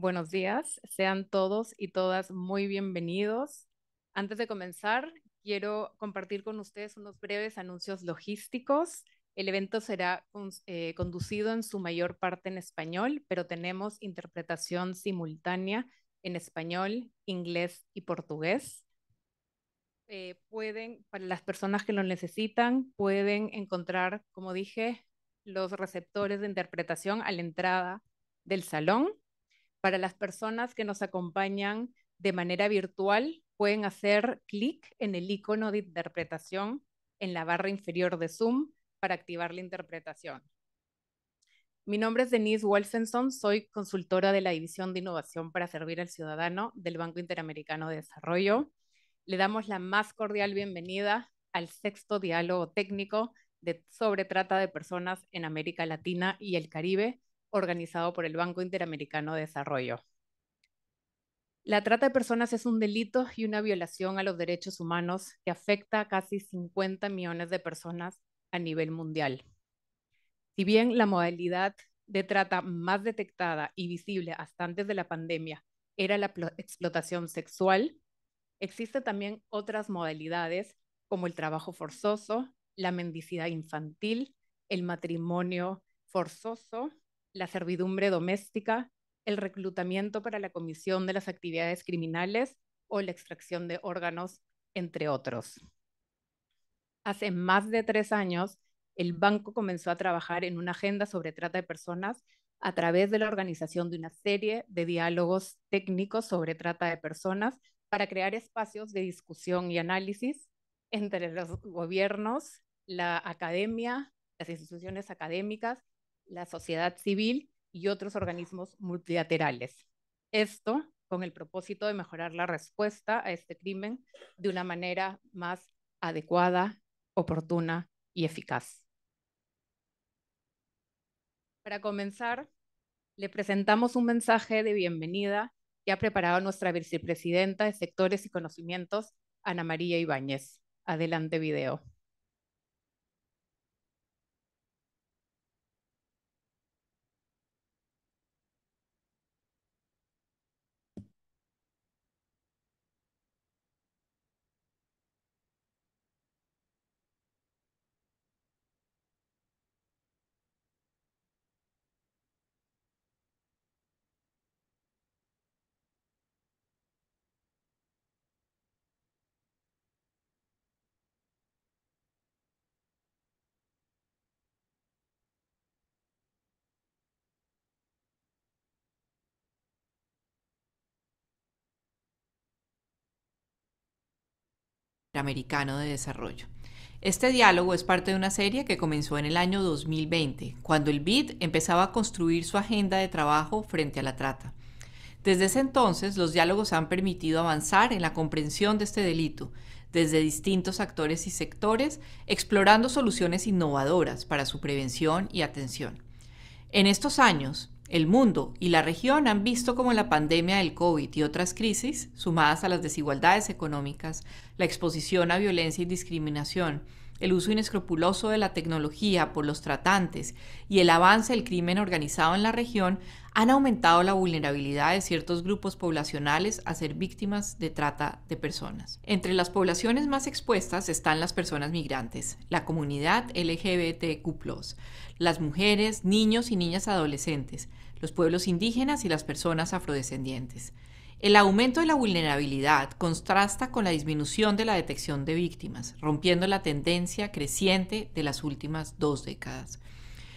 Buenos días, sean todos y todas muy bienvenidos. Antes de comenzar, quiero compartir con ustedes unos breves anuncios logísticos. El evento será eh, conducido en su mayor parte en español, pero tenemos interpretación simultánea en español, inglés y portugués. Eh, pueden, para las personas que lo necesitan, pueden encontrar, como dije, los receptores de interpretación a la entrada del salón. Para las personas que nos acompañan de manera virtual, pueden hacer clic en el icono de interpretación en la barra inferior de Zoom para activar la interpretación. Mi nombre es Denise Wolfenson, soy consultora de la División de Innovación para Servir al Ciudadano del Banco Interamericano de Desarrollo. Le damos la más cordial bienvenida al sexto diálogo técnico de sobre trata de personas en América Latina y el Caribe, organizado por el Banco Interamericano de Desarrollo. La trata de personas es un delito y una violación a los derechos humanos que afecta a casi 50 millones de personas a nivel mundial. Si bien la modalidad de trata más detectada y visible hasta antes de la pandemia era la explotación sexual, existen también otras modalidades como el trabajo forzoso, la mendicidad infantil, el matrimonio forzoso la servidumbre doméstica, el reclutamiento para la comisión de las actividades criminales o la extracción de órganos, entre otros. Hace más de tres años, el banco comenzó a trabajar en una agenda sobre trata de personas a través de la organización de una serie de diálogos técnicos sobre trata de personas para crear espacios de discusión y análisis entre los gobiernos, la academia, las instituciones académicas la sociedad civil y otros organismos multilaterales. Esto con el propósito de mejorar la respuesta a este crimen de una manera más adecuada, oportuna y eficaz. Para comenzar, le presentamos un mensaje de bienvenida que ha preparado nuestra vicepresidenta de Sectores y Conocimientos, Ana María Ibáñez. Adelante, video. americano de Desarrollo. Este diálogo es parte de una serie que comenzó en el año 2020, cuando el BID empezaba a construir su agenda de trabajo frente a la trata. Desde ese entonces, los diálogos han permitido avanzar en la comprensión de este delito, desde distintos actores y sectores, explorando soluciones innovadoras para su prevención y atención. En estos años, el mundo y la región han visto cómo la pandemia del COVID y otras crisis, sumadas a las desigualdades económicas, la exposición a violencia y discriminación, el uso inescrupuloso de la tecnología por los tratantes y el avance del crimen organizado en la región han aumentado la vulnerabilidad de ciertos grupos poblacionales a ser víctimas de trata de personas. Entre las poblaciones más expuestas están las personas migrantes, la comunidad LGBTQ, las mujeres, niños y niñas adolescentes, los pueblos indígenas y las personas afrodescendientes. El aumento de la vulnerabilidad contrasta con la disminución de la detección de víctimas, rompiendo la tendencia creciente de las últimas dos décadas.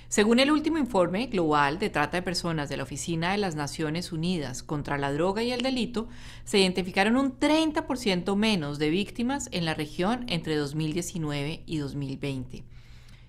Según el último informe global de trata de personas de la Oficina de las Naciones Unidas contra la Droga y el Delito, se identificaron un 30% menos de víctimas en la región entre 2019 y 2020.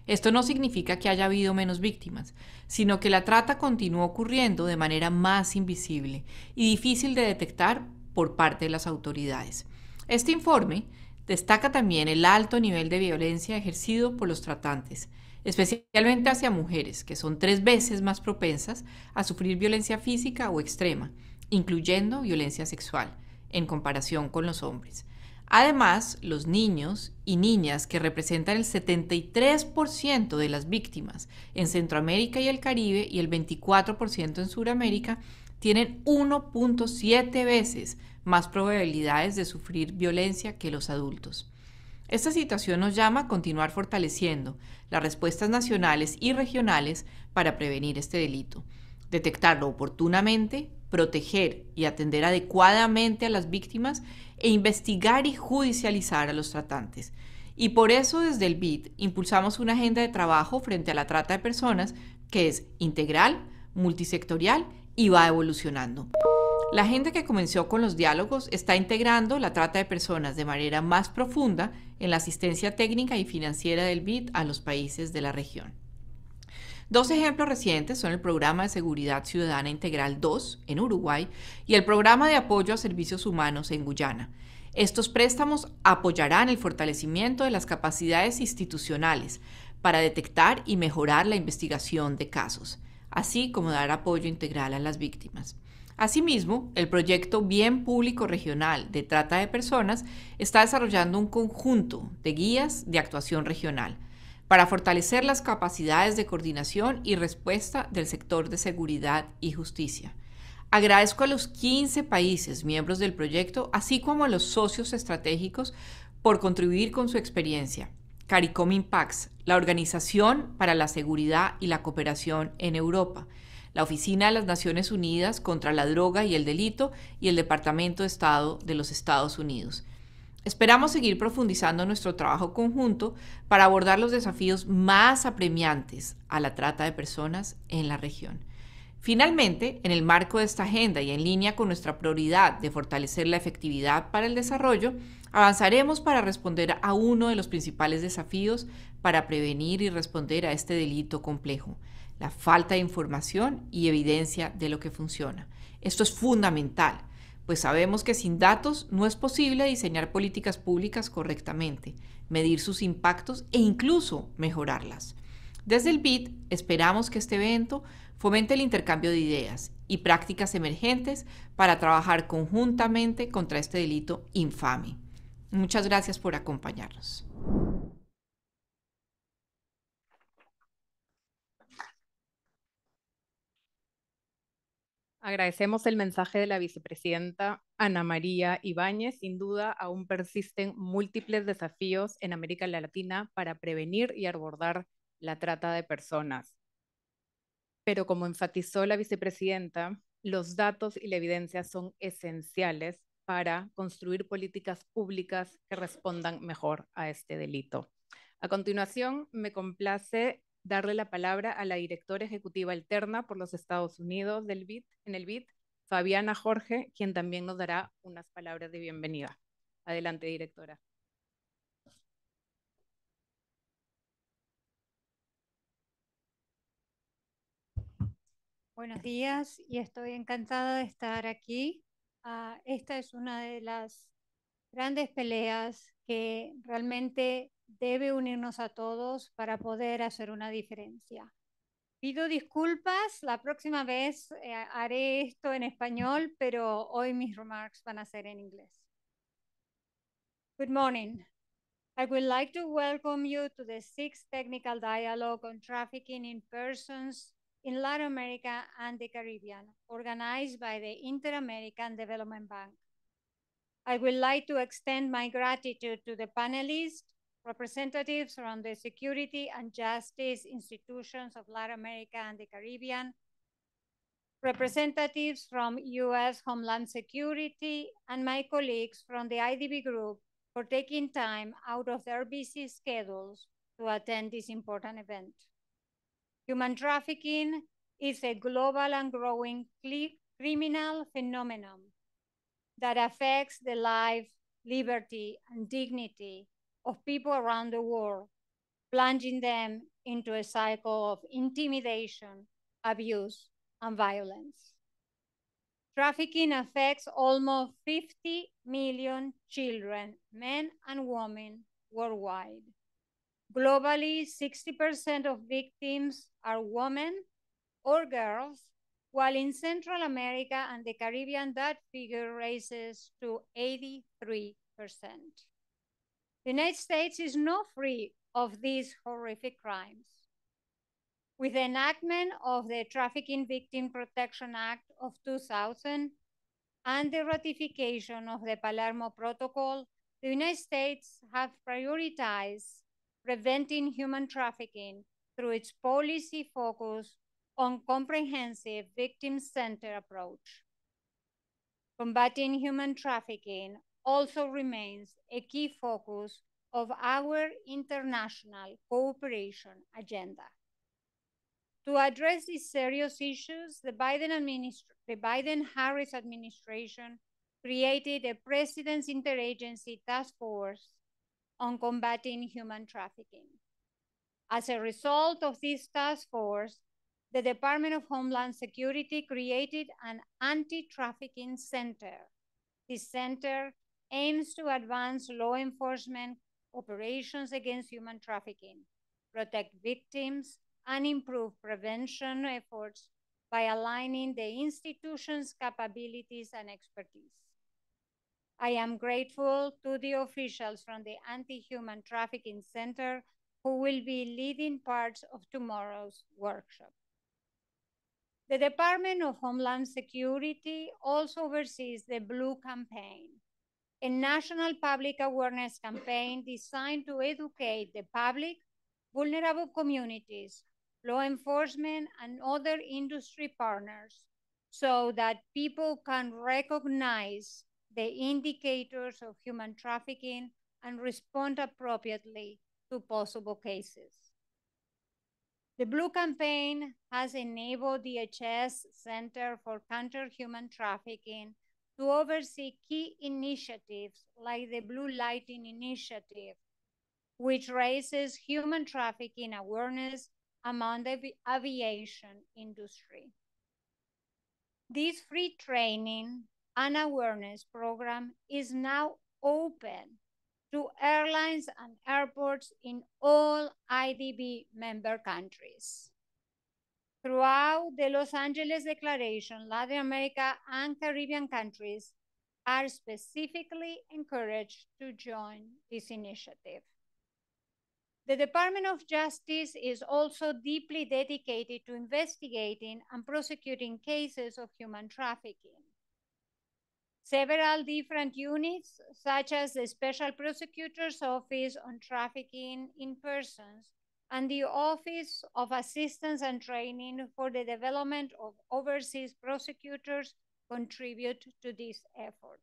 Esto no significa que haya habido menos víctimas, sino que la trata continuó ocurriendo de manera más invisible y difícil de detectar por parte de las autoridades. Este informe destaca también el alto nivel de violencia ejercido por los tratantes, especialmente hacia mujeres, que son tres veces más propensas a sufrir violencia física o extrema, incluyendo violencia sexual, en comparación con los hombres. Además, los niños y niñas que representan el 73% de las víctimas en Centroamérica y el Caribe y el 24% en Sudamérica tienen 1.7 veces más probabilidades de sufrir violencia que los adultos. Esta situación nos llama a continuar fortaleciendo las respuestas nacionales y regionales para prevenir este delito, detectarlo oportunamente, proteger y atender adecuadamente a las víctimas e investigar y judicializar a los tratantes. Y por eso desde el BID impulsamos una agenda de trabajo frente a la trata de personas que es integral, multisectorial y va evolucionando. La agenda que comenzó con los diálogos está integrando la trata de personas de manera más profunda en la asistencia técnica y financiera del BID a los países de la región. Dos ejemplos recientes son el Programa de Seguridad Ciudadana Integral 2 en Uruguay y el Programa de Apoyo a Servicios Humanos en Guyana. Estos préstamos apoyarán el fortalecimiento de las capacidades institucionales para detectar y mejorar la investigación de casos, así como dar apoyo integral a las víctimas. Asimismo, el proyecto Bien Público Regional de Trata de Personas está desarrollando un conjunto de guías de actuación regional para fortalecer las capacidades de coordinación y respuesta del sector de seguridad y justicia. Agradezco a los 15 países miembros del proyecto, así como a los socios estratégicos, por contribuir con su experiencia. CARICOM Impacts, la Organización para la Seguridad y la Cooperación en Europa, la Oficina de las Naciones Unidas contra la Droga y el Delito y el Departamento de Estado de los Estados Unidos. Esperamos seguir profundizando nuestro trabajo conjunto para abordar los desafíos más apremiantes a la trata de personas en la región. Finalmente, en el marco de esta agenda y en línea con nuestra prioridad de fortalecer la efectividad para el desarrollo, avanzaremos para responder a uno de los principales desafíos para prevenir y responder a este delito complejo, la falta de información y evidencia de lo que funciona. Esto es fundamental pues sabemos que sin datos no es posible diseñar políticas públicas correctamente, medir sus impactos e incluso mejorarlas. Desde el BID esperamos que este evento fomente el intercambio de ideas y prácticas emergentes para trabajar conjuntamente contra este delito infame. Muchas gracias por acompañarnos. Agradecemos el mensaje de la vicepresidenta Ana María Ibáñez. Sin duda, aún persisten múltiples desafíos en América Latina para prevenir y abordar la trata de personas. Pero como enfatizó la vicepresidenta, los datos y la evidencia son esenciales para construir políticas públicas que respondan mejor a este delito. A continuación, me complace darle la palabra a la directora ejecutiva alterna por los Estados Unidos del BID, en el BID, Fabiana Jorge, quien también nos dará unas palabras de bienvenida. Adelante, directora. Buenos días y estoy encantada de estar aquí. Ah, esta es una de las grandes peleas que realmente debe unirnos a todos para poder hacer una diferencia. Pido disculpas, la próxima vez eh, haré esto en español, pero hoy mis remarks van a ser en inglés. Good morning. I would like to welcome you to the sixth technical dialogue on trafficking in persons in Latin America and the Caribbean, organized by the Inter-American Development Bank. I would like to extend my gratitude to the panelists representatives from the security and justice institutions of Latin America and the Caribbean, representatives from U.S. Homeland Security, and my colleagues from the IDB group for taking time out of their busy schedules to attend this important event. Human trafficking is a global and growing criminal phenomenon that affects the life, liberty, and dignity of people around the world, plunging them into a cycle of intimidation, abuse, and violence. Trafficking affects almost 50 million children, men and women worldwide. Globally, 60% of victims are women or girls, while in Central America and the Caribbean, that figure rises to 83%. The United States is not free of these horrific crimes. With the enactment of the Trafficking Victim Protection Act of 2000 and the ratification of the Palermo Protocol, the United States have prioritized preventing human trafficking through its policy focus on comprehensive victim-centered approach. Combating human trafficking also remains a key focus of our international cooperation agenda. To address these serious issues, the Biden-Harris administration created a President's Interagency Task Force on combating human trafficking. As a result of this task force, the Department of Homeland Security created an anti-trafficking center. This center aims to advance law enforcement operations against human trafficking, protect victims, and improve prevention efforts by aligning the institution's capabilities and expertise. I am grateful to the officials from the Anti-Human Trafficking Center who will be leading parts of tomorrow's workshop. The Department of Homeland Security also oversees the Blue Campaign, a national public awareness campaign designed to educate the public, vulnerable communities, law enforcement, and other industry partners so that people can recognize the indicators of human trafficking and respond appropriately to possible cases. The Blue Campaign has enabled DHS Center for Counter Human Trafficking to oversee key initiatives like the Blue Lighting Initiative, which raises human trafficking awareness among the aviation industry. This free training and awareness program is now open to airlines and airports in all IDB member countries. Throughout the Los Angeles Declaration, Latin America and Caribbean countries are specifically encouraged to join this initiative. The Department of Justice is also deeply dedicated to investigating and prosecuting cases of human trafficking. Several different units, such as the Special Prosecutor's Office on Trafficking in Persons, and the Office of Assistance and Training for the Development of Overseas Prosecutors contribute to this effort.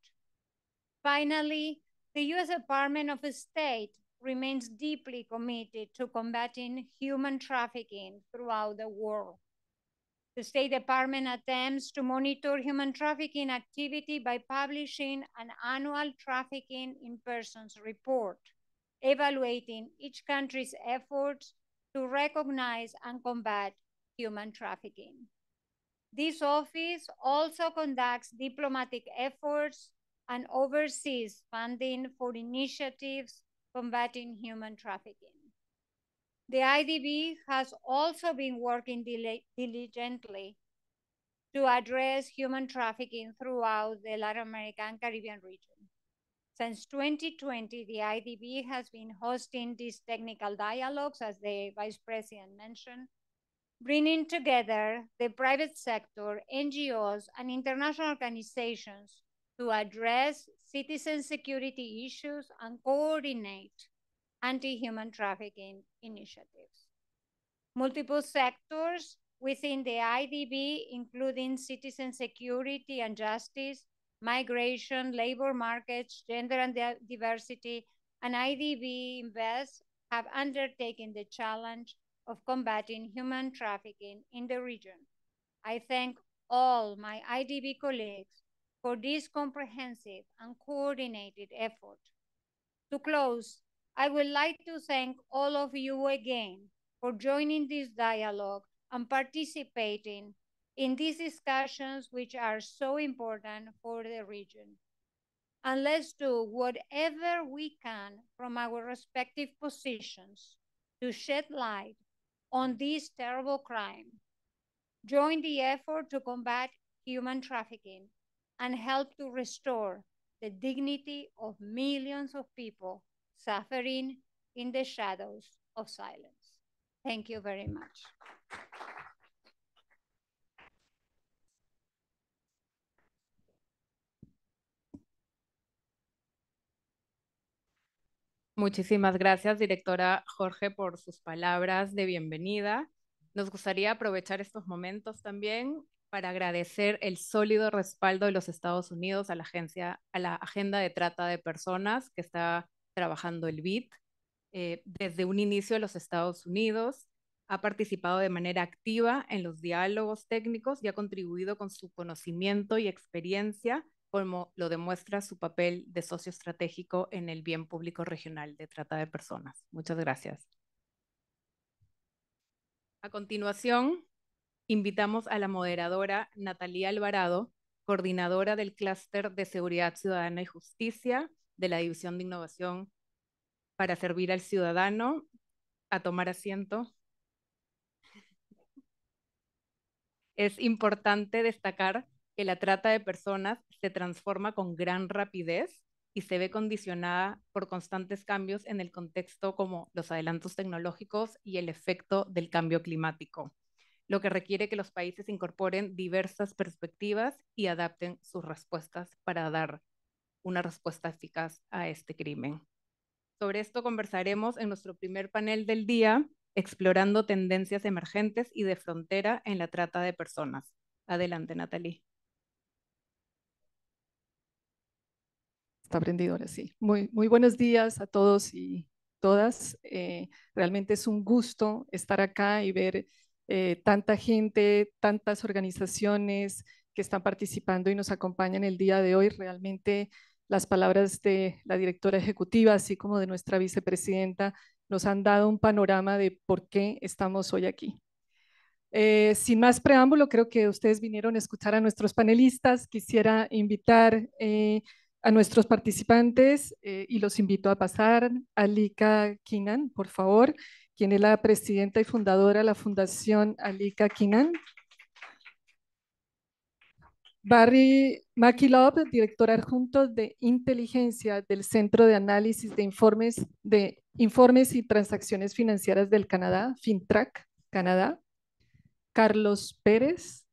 Finally, the U.S. Department of State remains deeply committed to combating human trafficking throughout the world. The State Department attempts to monitor human trafficking activity by publishing an annual Trafficking in Persons report evaluating each country's efforts to recognize and combat human trafficking. This office also conducts diplomatic efforts and oversees funding for initiatives combating human trafficking. The IDB has also been working diligently to address human trafficking throughout the Latin American Caribbean region. Since 2020, the IDB has been hosting these technical dialogues, as the Vice President mentioned, bringing together the private sector, NGOs, and international organizations to address citizen security issues and coordinate anti-human trafficking initiatives. Multiple sectors within the IDB, including citizen security and justice, migration, labor markets, gender and diversity, and IDB Invest have undertaken the challenge of combating human trafficking in the region. I thank all my IDB colleagues for this comprehensive and coordinated effort. To close, I would like to thank all of you again for joining this dialogue and participating in these discussions, which are so important for the region. And let's do whatever we can from our respective positions to shed light on this terrible crime. Join the effort to combat human trafficking and help to restore the dignity of millions of people suffering in the shadows of silence. Thank you very much. Muchísimas gracias, directora Jorge, por sus palabras de bienvenida. Nos gustaría aprovechar estos momentos también para agradecer el sólido respaldo de los Estados Unidos a la, a la agenda de trata de personas que está trabajando el BIT eh, desde un inicio, los Estados Unidos ha participado de manera activa en los diálogos técnicos y ha contribuido con su conocimiento y experiencia como lo demuestra su papel de socio estratégico en el bien público regional de trata de personas. Muchas gracias. A continuación, invitamos a la moderadora Natalia Alvarado, coordinadora del clúster de Seguridad Ciudadana y Justicia de la División de Innovación para servir al ciudadano, a tomar asiento. Es importante destacar que la trata de personas se transforma con gran rapidez y se ve condicionada por constantes cambios en el contexto como los adelantos tecnológicos y el efecto del cambio climático, lo que requiere que los países incorporen diversas perspectivas y adapten sus respuestas para dar una respuesta eficaz a este crimen. Sobre esto conversaremos en nuestro primer panel del día, explorando tendencias emergentes y de frontera en la trata de personas. Adelante, Natalie. Está ahora sí. Muy, muy buenos días a todos y todas. Eh, realmente es un gusto estar acá y ver eh, tanta gente, tantas organizaciones que están participando y nos acompañan el día de hoy. Realmente las palabras de la directora ejecutiva, así como de nuestra vicepresidenta, nos han dado un panorama de por qué estamos hoy aquí. Eh, sin más preámbulo, creo que ustedes vinieron a escuchar a nuestros panelistas. Quisiera invitar eh, a nuestros participantes eh, y los invito a pasar. Alika Kinan, por favor, quien es la presidenta y fundadora de la Fundación Alika Kinan. Barry Makilov, director adjunto de inteligencia del Centro de Análisis de Informes, de Informes y Transacciones Financieras del Canadá, FinTrack, Canadá. Carlos Pérez,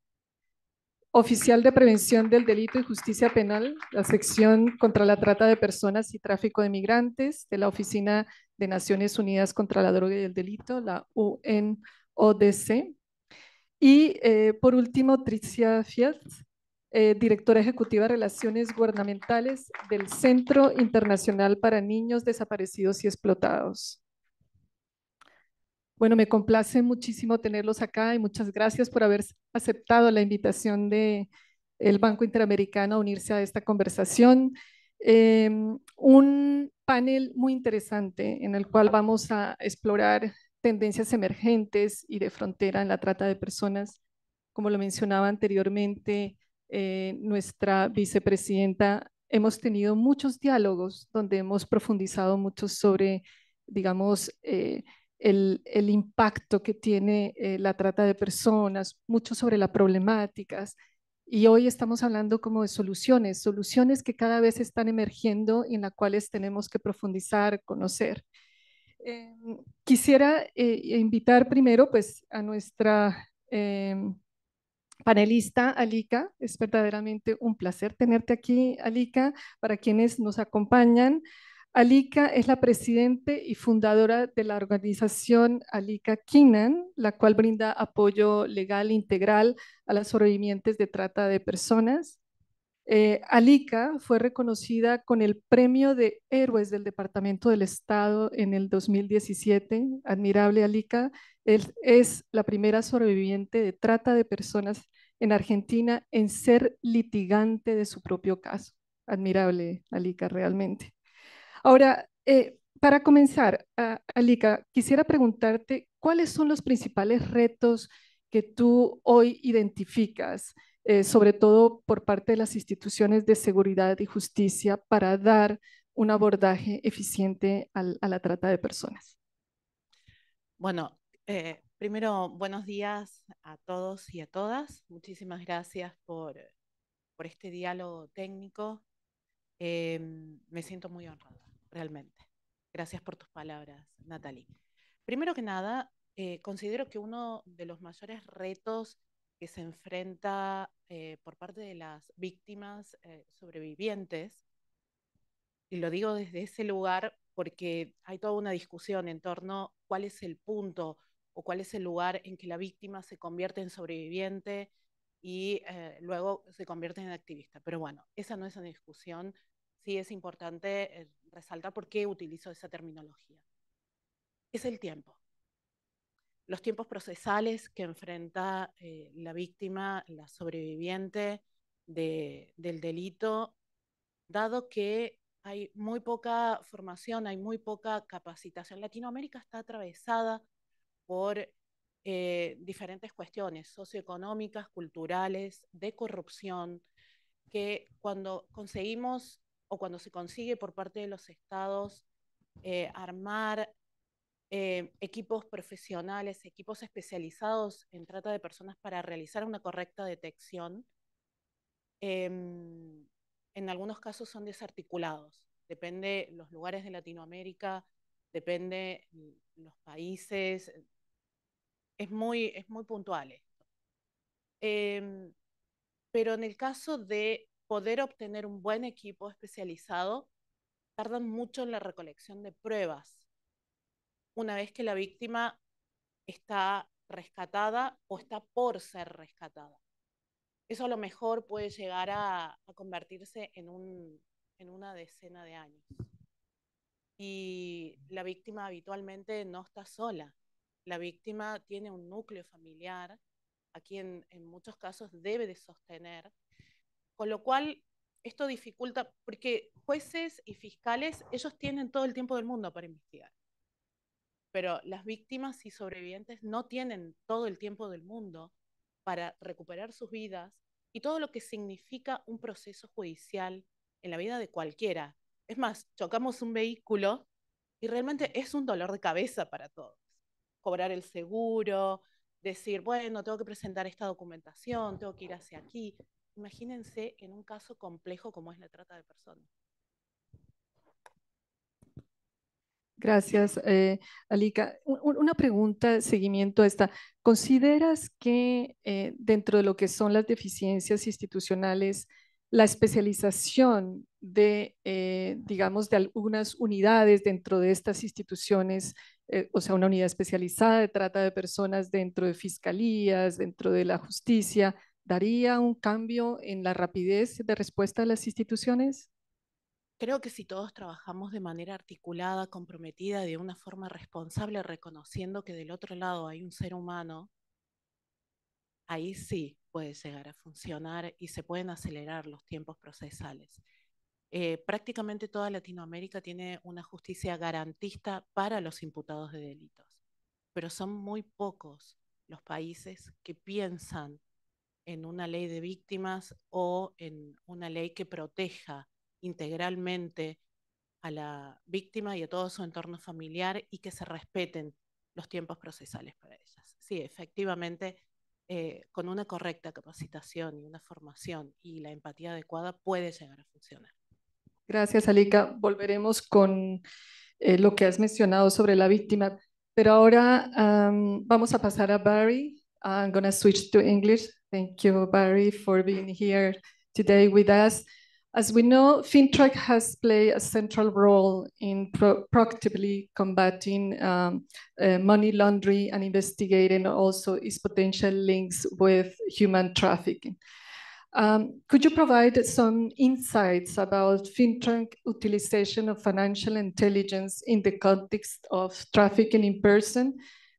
oficial de prevención del delito y justicia penal, la sección contra la trata de personas y tráfico de migrantes de la Oficina de Naciones Unidas contra la Droga y el Delito, la UNODC. Y eh, por último, Tricia Fiat, eh, directora ejecutiva de Relaciones Gubernamentales del Centro Internacional para Niños Desaparecidos y Explotados. Bueno, me complace muchísimo tenerlos acá y muchas gracias por haber aceptado la invitación del el Banco Interamericano a unirse a esta conversación. Em, un panel muy interesante en el cual vamos a explorar tendencias emergentes y de frontera en la trata de personas. Como lo mencionaba anteriormente eh, nuestra vicepresidenta, hemos tenido muchos diálogos donde hemos profundizado mucho sobre, digamos, eh, el, impacto que tiene eh, la trata de personas, mucho sobre las problemáticas. Y hoy estamos hablando como de soluciones, soluciones que cada vez están emergiendo y en las cuales tenemos que profundizar, conocer. Eh, quisiera eh, invitar primero pues, a nuestra em, panelista, Alika. Es verdaderamente un placer tenerte aquí, Alika. Para quienes nos acompañan, Alika es la presidente y fundadora de la organización Alika Kinan, la cual brinda apoyo legal e integral a las sobrevivientes de trata de personas. Eh, Alika fue reconocida con el Premio de Héroes del Departamento del Estado en el 2017. Admirable Alika, es la primera sobreviviente de trata de personas en Argentina en ser litigante de su propio caso. Admirable Alika, realmente. Ahora, eh, para comenzar, ah, Alika, quisiera preguntarte cuáles son los principales retos que tú hoy identificas, eh, sobre todo por parte de las instituciones de seguridad y justicia, para dar un abordaje eficiente a la trata de personas. Bueno, eh, primero, buenos días a todos y a todas. Muchísimas gracias por, este diálogo técnico. Em, me siento muy honrada realmente. Gracias por tus palabras, Natalie. Primero que nada, eh, considero que uno de los mayores retos que se enfrenta eh, por parte de las víctimas eh, sobrevivientes, y lo digo desde ese lugar porque hay toda una discusión en torno a cuál es el punto o cuál es el lugar en que la víctima se convierte en sobreviviente y eh, luego se convierte en activista. Pero bueno, esa no es una discusión. Sí es importante eh, resaltar por qué utilizo esa terminología. Es el tiempo. Los tiempos procesales que enfrenta eh, la víctima, la sobreviviente del delito, dado que hay muy poca formación, hay muy poca capacitación. Latinoamérica está atravesada por eh, diferentes cuestiones socioeconómicas, culturales, de corrupción, que cuando conseguimos o cuando se consigue por parte de los estados eh, armar eh, equipos profesionales, equipos especializados en trata de personas para realizar una correcta detección, em, en algunos casos son desarticulados. Depende los lugares de Latinoamérica, depende los países, es muy, es muy puntual esto. Em, pero en el caso de poder obtener un buen equipo especializado, tardan mucho en la recolección de pruebas. Una vez que la víctima está rescatada o está por ser rescatada. Eso a lo mejor puede llegar a, convertirse en, un, en una decena de años. Y la víctima habitualmente no está sola. La víctima tiene un núcleo familiar a quien en muchos casos debe de sostener con lo cual, esto dificulta, porque jueces y fiscales, ellos tienen todo el tiempo del mundo para investigar. Pero las víctimas y sobrevivientes no tienen todo el tiempo del mundo para recuperar sus vidas y todo lo que significa un proceso judicial en la vida de cualquiera. Es más, chocamos un vehículo y realmente es un dolor de cabeza para todos. Cobrar el seguro, decir, bueno, tengo que presentar esta documentación, tengo que ir hacia aquí. Imagínense en un caso complejo como es la trata de personas. Gracias, eh, Alika. Una pregunta, seguimiento a esta. ¿Consideras que eh, dentro de lo que son las deficiencias institucionales, la especialización de, eh, digamos, de algunas unidades dentro de estas instituciones, o sea, una unidad especializada de trata de personas dentro de fiscalías, dentro de la justicia, daría un cambio en la rapidez de respuesta de las instituciones? Creo que si todos trabajamos de manera articulada, comprometida, de una forma responsable, reconociendo que del otro lado hay un ser humano, ahí sí puede llegar a funcionar y se pueden acelerar los tiempos procesales. Eh, prácticamente toda Latinoamérica tiene una justicia garantista para los imputados de delitos, pero son muy pocos los países que piensan en una ley de víctimas o en una ley que proteja integralmente a la víctima y a todo su entorno familiar y que se respeten los tiempos procesales para ellas. Sí, efectivamente, eh, con una correcta capacitación y una formación y la empatía adecuada puede llegar a funcionar. Gracias, Alika. Eh, Volveremos con eh, lo que has mencionado sobre la víctima, pero ahora vamos a pasar a Barry. I'm going to switch to English. Thank you, Barry, for being here today with us. As we know, FinTrack has played a central role in pro proactively combating um, uh, money laundering and investigating also its potential links with human trafficking. Um, could you provide some insights about FinTrack utilization of financial intelligence in the context of trafficking in person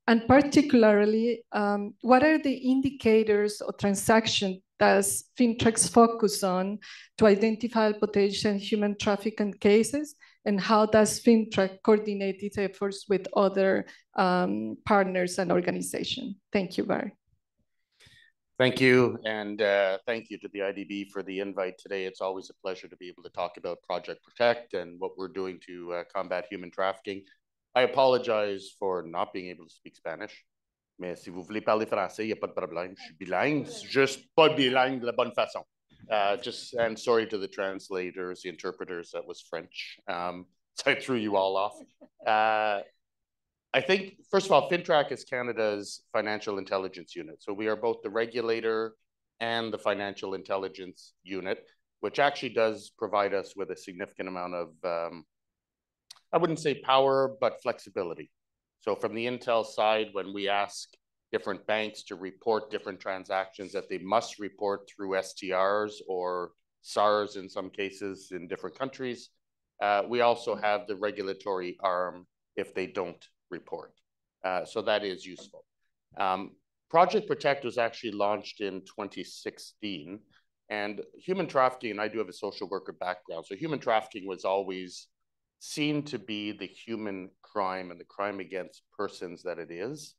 and particularly, um, what are the indicators or transactions does FinTechs focus on to identify potential human trafficking cases? And how does Fintrack coordinate its efforts with other um, partners and organizations? Thank you, Barry. Thank you, and uh, thank you to the IDB for the invite today. It's always a pleasure to be able to talk about Project Protect and what we're doing to uh, combat human trafficking. I apologize for not being able to speak Spanish. Mais si vous voulez parler français, il n'y a pas de problème. Je suis bilingue, juste pas bilingue de la bonne façon. Uh, just and sorry to the translators, the interpreters. That was French. Um, so I threw you all off. Uh, I think first of all, FinTrack is Canada's financial intelligence unit. So we are both the regulator and the financial intelligence unit, which actually does provide us with a significant amount of um, I wouldn't say power, but flexibility. So from the Intel side, when we ask different banks to report different transactions that they must report through STRs or SARs in some cases in different countries, uh, we also mm-hmm. have the regulatory arm if they don't report. Uh, so that is useful. Um, Project Protect was actually launched in 2016. And human trafficking, I do have a social worker background, so human trafficking was always seen to be the human crime and the crime against persons that it is.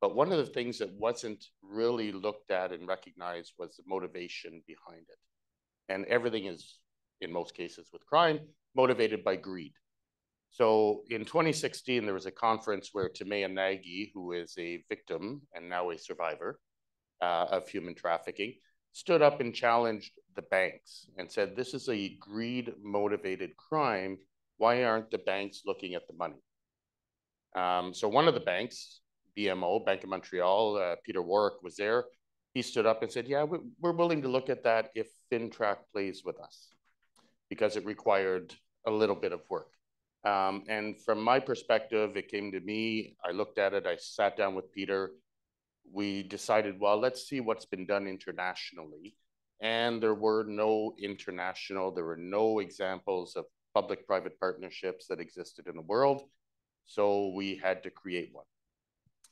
But one of the things that wasn't really looked at and recognized was the motivation behind it. And everything is, in most cases with crime, motivated by greed. So in 2016, there was a conference where Tamea Nagy, who is a victim and now a survivor uh, of human trafficking, stood up and challenged the banks and said, this is a greed motivated crime why aren't the banks looking at the money? Um, so one of the banks, BMO, Bank of Montreal, uh, Peter Warwick was there. He stood up and said, yeah, we're willing to look at that if FinTrack plays with us because it required a little bit of work. Um, and from my perspective, it came to me, I looked at it, I sat down with Peter. We decided, well, let's see what's been done internationally. And there were no international, there were no examples of public-private partnerships that existed in the world. So we had to create one.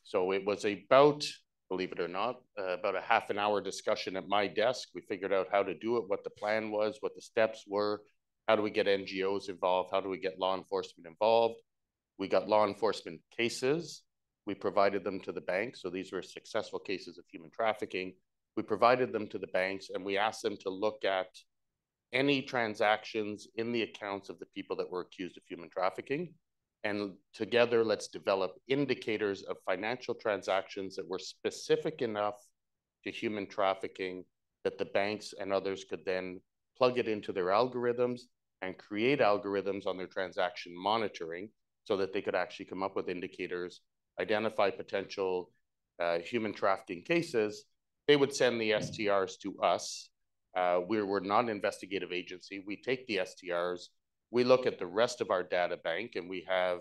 So it was about, believe it or not, uh, about a half an hour discussion at my desk. We figured out how to do it, what the plan was, what the steps were, how do we get NGOs involved, how do we get law enforcement involved. We got law enforcement cases. We provided them to the banks. So these were successful cases of human trafficking. We provided them to the banks and we asked them to look at any transactions in the accounts of the people that were accused of human trafficking. And together, let's develop indicators of financial transactions that were specific enough to human trafficking that the banks and others could then plug it into their algorithms and create algorithms on their transaction monitoring so that they could actually come up with indicators, identify potential uh, human trafficking cases. They would send the STRs to us uh, we're, we're not an investigative agency. We take the STRs, we look at the rest of our data bank, and we have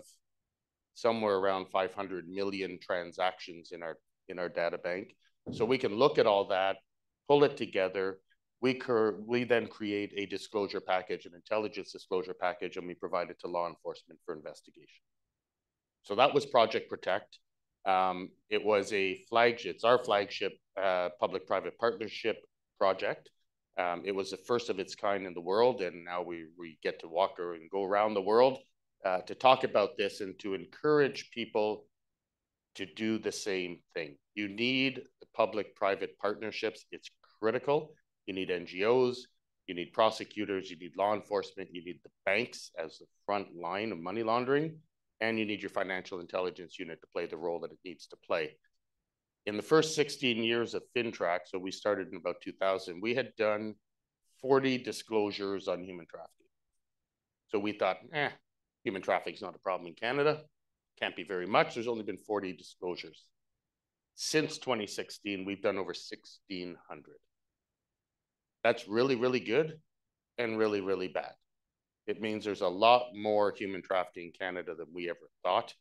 somewhere around 500 million transactions in our in our data bank. So we can look at all that, pull it together. We we then create a disclosure package, an intelligence disclosure package, and we provide it to law enforcement for investigation. So that was Project Protect. Um, it was a flagship. It's our flagship uh, public-private partnership project. Um, it was the first of its kind in the world, and now we, we get to walk or and go around the world uh, to talk about this and to encourage people to do the same thing. You need public-private partnerships. It's critical. You need NGOs. You need prosecutors. You need law enforcement. You need the banks as the front line of money laundering, and you need your financial intelligence unit to play the role that it needs to play in the first 16 years of FinTrack, so we started in about 2000, we had done 40 disclosures on human trafficking. So we thought, eh, human trafficking is not a problem in Canada. Can't be very much. There's only been 40 disclosures. Since 2016, we've done over 1,600. That's really, really good and really, really bad. It means there's a lot more human trafficking in Canada than we ever thought.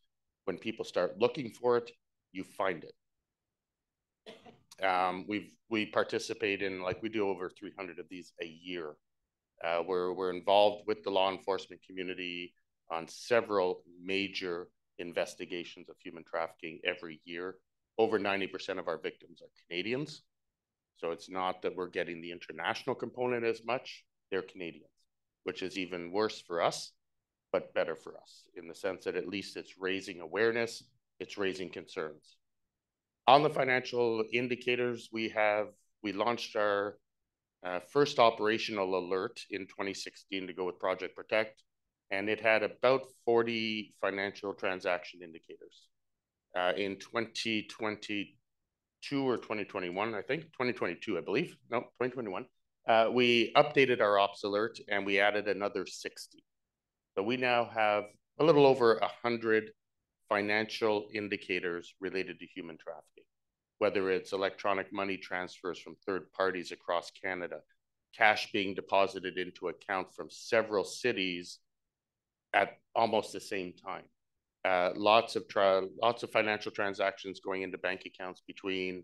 When people start looking for it, you find it. Um, we've we participate in like we do over 300 of these a year. Uh, where we're involved with the law enforcement community on several major investigations of human trafficking every year. Over 90% of our victims are Canadians. So it's not that we're getting the international component as much, they're Canadians, which is even worse for us, but better for us in the sense that at least it's raising awareness, it's raising concerns. On the financial indicators, we have we launched our uh, first operational alert in 2016 to go with Project Protect, and it had about 40 financial transaction indicators. Uh, in 2022 or 2021, I think 2022, I believe. No, 2021. Uh, we updated our ops alert and we added another 60. So we now have a little over 100 financial indicators related to human trafficking, whether it's electronic money transfers from third parties across Canada, cash being deposited into account from several cities at almost the same time. Uh, lots of lots of financial transactions going into bank accounts between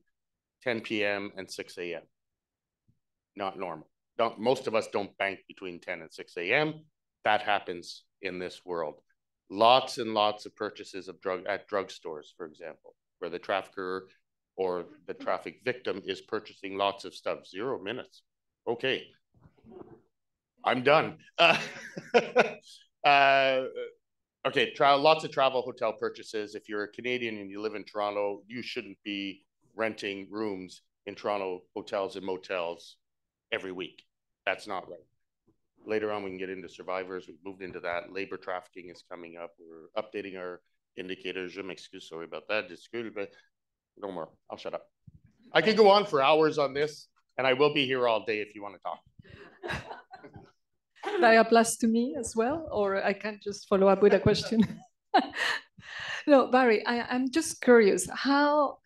10 p.m. and 6 a.m. Not normal. Don't, most of us don't bank between 10 and 6 a.m. That happens in this world lots and lots of purchases of drug at drugstores, for example, where the trafficker or the traffic victim is purchasing lots of stuff. Zero minutes. Okay. I'm done. Uh, uh, okay, tra- lots of travel hotel purchases. If you're a Canadian and you live in Toronto, you shouldn't be renting rooms in Toronto hotels and motels every week. That's not right. Later on, we can get into survivors. We've moved into that. Labor trafficking is coming up. We're updating our indicators. Je m'excuse, sorry about that. Disculpe. But no more. I'll shut up. I could go on for hours on this, and I will be here all day if you want to talk. that applies to me as well, or I can just follow up with a question. no, Barry, I, am just curious how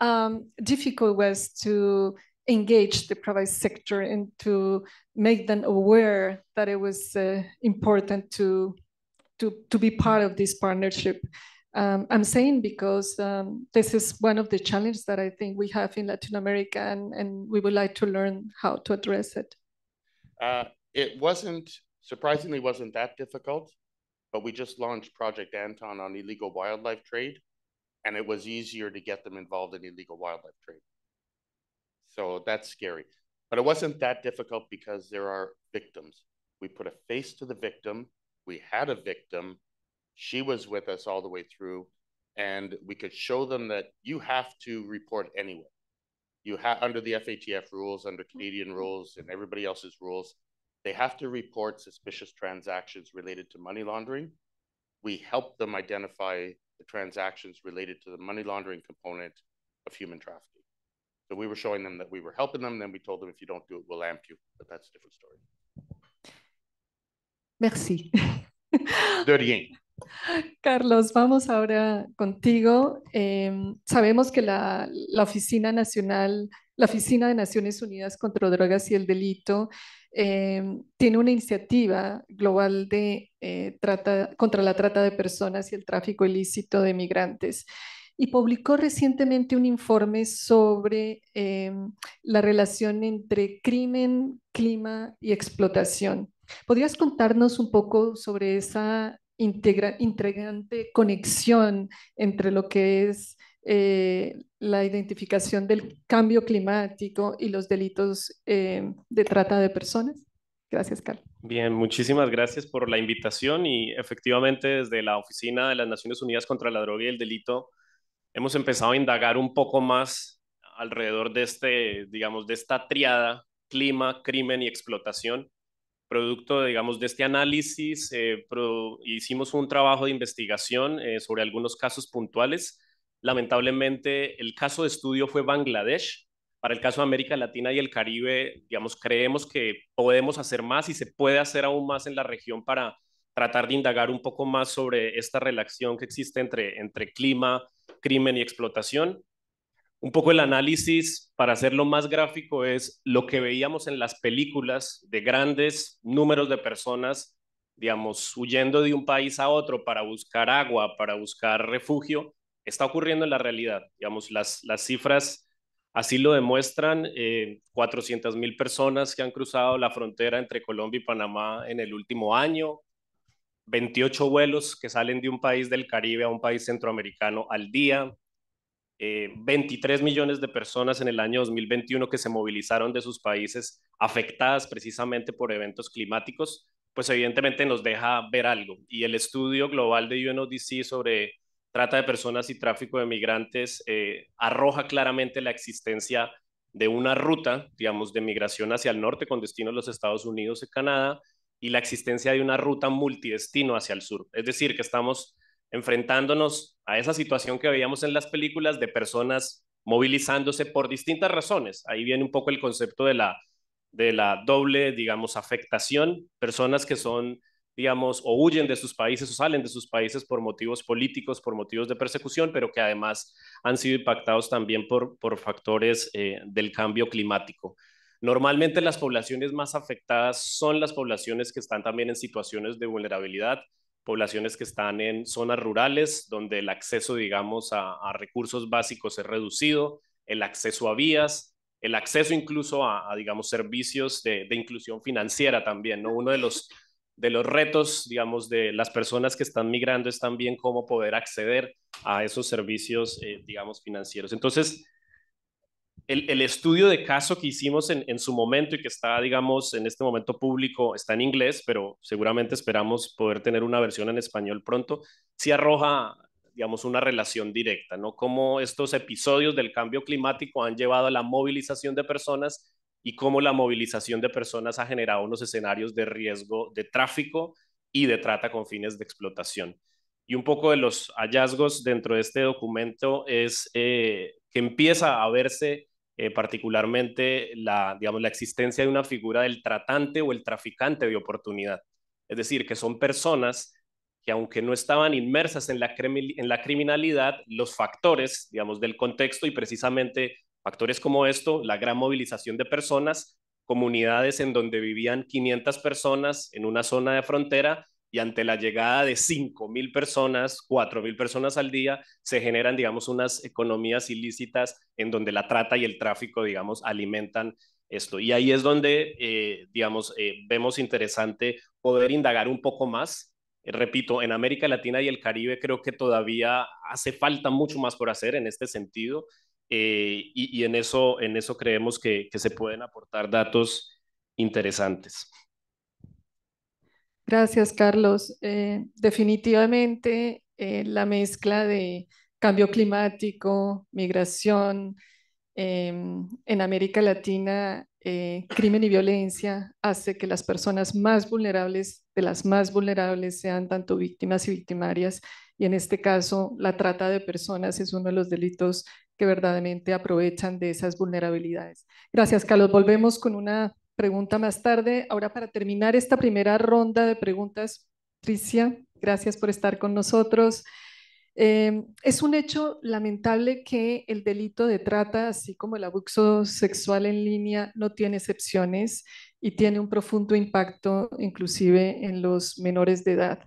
um, difficult was to engage the private sector and to make them aware that it was uh, important to, to, to be part of this partnership. Um, I'm saying because um, this is one of the challenges that I think we have in Latin America and, and we would like to learn how to address it. Uh, it wasn't, surprisingly wasn't that difficult, but we just launched Project Anton on illegal wildlife trade and it was easier to get them involved in illegal wildlife trade. So that's scary. But it wasn't that difficult because there are victims. We put a face to the victim. We had a victim. She was with us all the way through. And we could show them that you have to report anyway. You have under the FATF rules, under Canadian mm-hmm. rules, and everybody else's rules, they have to report suspicious transactions related to money laundering. We help them identify the transactions related to the money laundering component of human trafficking. So we were showing them that we were helping them. Then we told them, if you don't do it, we'll amp you. But that's a different story. Merci. De rien. Carlos, vamos ahora contigo. Em, sabemos que la, la, Oficina Nacional, la Oficina de Naciones Unidas contra Drogas y el Delito, eh, tiene una iniciativa global de, eh, trata, contra la trata de personas y el tráfico ilícito de migrantes y publicó recientemente un informe sobre em, la relación entre crimen, clima y explotación. ¿Podrías contarnos un poco sobre esa integrante conexión entre lo que es eh, la identificación del cambio climático y los delitos em, de trata de personas? Gracias, Carlos. Bien, muchísimas gracias por la invitación y efectivamente desde la Oficina de las Naciones Unidas contra la Droga y el Delito hemos empezado a indagar un poco más alrededor de este, digamos, de esta triada, clima, crimen y explotación, producto, digamos, de este análisis, eh, hicimos un trabajo de investigación eh, sobre algunos casos puntuales. Lamentablemente, el caso de estudio fue Bangladesh. Para el caso de América Latina y el Caribe, digamos, creemos que podemos hacer más y se puede hacer aún más en la región para tratar de indagar un poco más sobre esta relación que existe entre, entre clima, crimen y explotación. Un poco el análisis, para hacerlo más gráfico, es lo que veíamos en las películas de grandes números de personas, digamos, huyendo de un país a otro para buscar agua, para buscar refugio, está ocurriendo en la realidad. Digamos, las, las cifras así lo demuestran, eh, mil personas que han cruzado la frontera entre Colombia y Panamá en el último año, 28 vuelos que salen de un país del Caribe a un país centroamericano al día, 23 eh, millones de personas en el año 2021 que se movilizaron de sus países afectadas precisamente por eventos climáticos, pues evidentemente nos deja ver algo. Y el estudio global de UNODC sobre trata de personas y tráfico de migrantes eh, arroja claramente la existencia de una ruta, digamos, de migración hacia el norte con destino a los Estados Unidos y Canadá, y la existencia de una ruta multidestino hacia el sur. Es decir, que estamos enfrentándonos a esa situación que veíamos en las películas de personas movilizándose por distintas razones. Ahí viene un poco el concepto de la, doble, digamos, afectación, personas que son, digamos, o huyen de sus países o salen de sus países por motivos políticos, por motivos de persecución, pero que además han sido impactados también por, factores eh, del cambio climático. Normalmente las poblaciones más afectadas son las poblaciones que están también en situaciones de vulnerabilidad, poblaciones que están en zonas rurales donde el acceso, digamos, a, recursos básicos es reducido, el acceso a vías, el acceso incluso a, digamos, servicios de, inclusión financiera también, ¿no? Uno de los, de los retos, digamos, de las personas que están migrando es también cómo poder acceder a esos servicios, eh, digamos, financieros. Entonces, el, estudio de caso que hicimos en, su momento y que está, digamos, en este momento público, está en inglés, pero seguramente esperamos poder tener una versión en español pronto, sí arroja, digamos, una relación directa, ¿no? Cómo estos episodios del cambio climático han llevado a la movilización de personas y cómo la movilización de personas ha generado unos escenarios de riesgo de tráfico y de trata con fines de explotación. Y un poco de los hallazgos dentro de este documento es eh, que empieza a verse eh, particularmente la, digamos, la existencia de una figura del tratante o el traficante de oportunidad. Es decir, que son personas que aunque no estaban inmersas en la, en la criminalidad, los factores, digamos, del contexto y precisamente factores como esto, la gran movilización de personas, comunidades en donde vivían 500 personas en una zona de frontera, y ante la llegada de 5.000 personas, 4.000 personas al día, se generan, digamos, unas economías ilícitas en donde la trata y el tráfico, digamos, alimentan esto. Y ahí es donde, eh, digamos, eh, vemos interesante poder indagar un poco más. Eh, repito, en América Latina y el Caribe creo que todavía hace falta mucho más por hacer en este sentido. Y, en, eso, en eso creemos que se pueden aportar datos interesantes. Gracias, Carlos. Eh, definitivamente eh, la mezcla de cambio climático, migración, em, en América Latina, eh, crimen y violencia hace que las personas más vulnerables, de las más vulnerables, sean tanto víctimas y victimarias. Y en este caso, la trata de personas es uno de los delitos que verdaderamente aprovechan de esas vulnerabilidades. Gracias, Carlos. Volvemos con una pregunta más tarde. Ahora para terminar esta primera ronda de preguntas, Tricia, gracias por estar con nosotros. Eh, es un hecho lamentable que el delito de trata, así como el abuso sexual en línea, no tiene excepciones y tiene un profundo impacto inclusive en los menores de edad.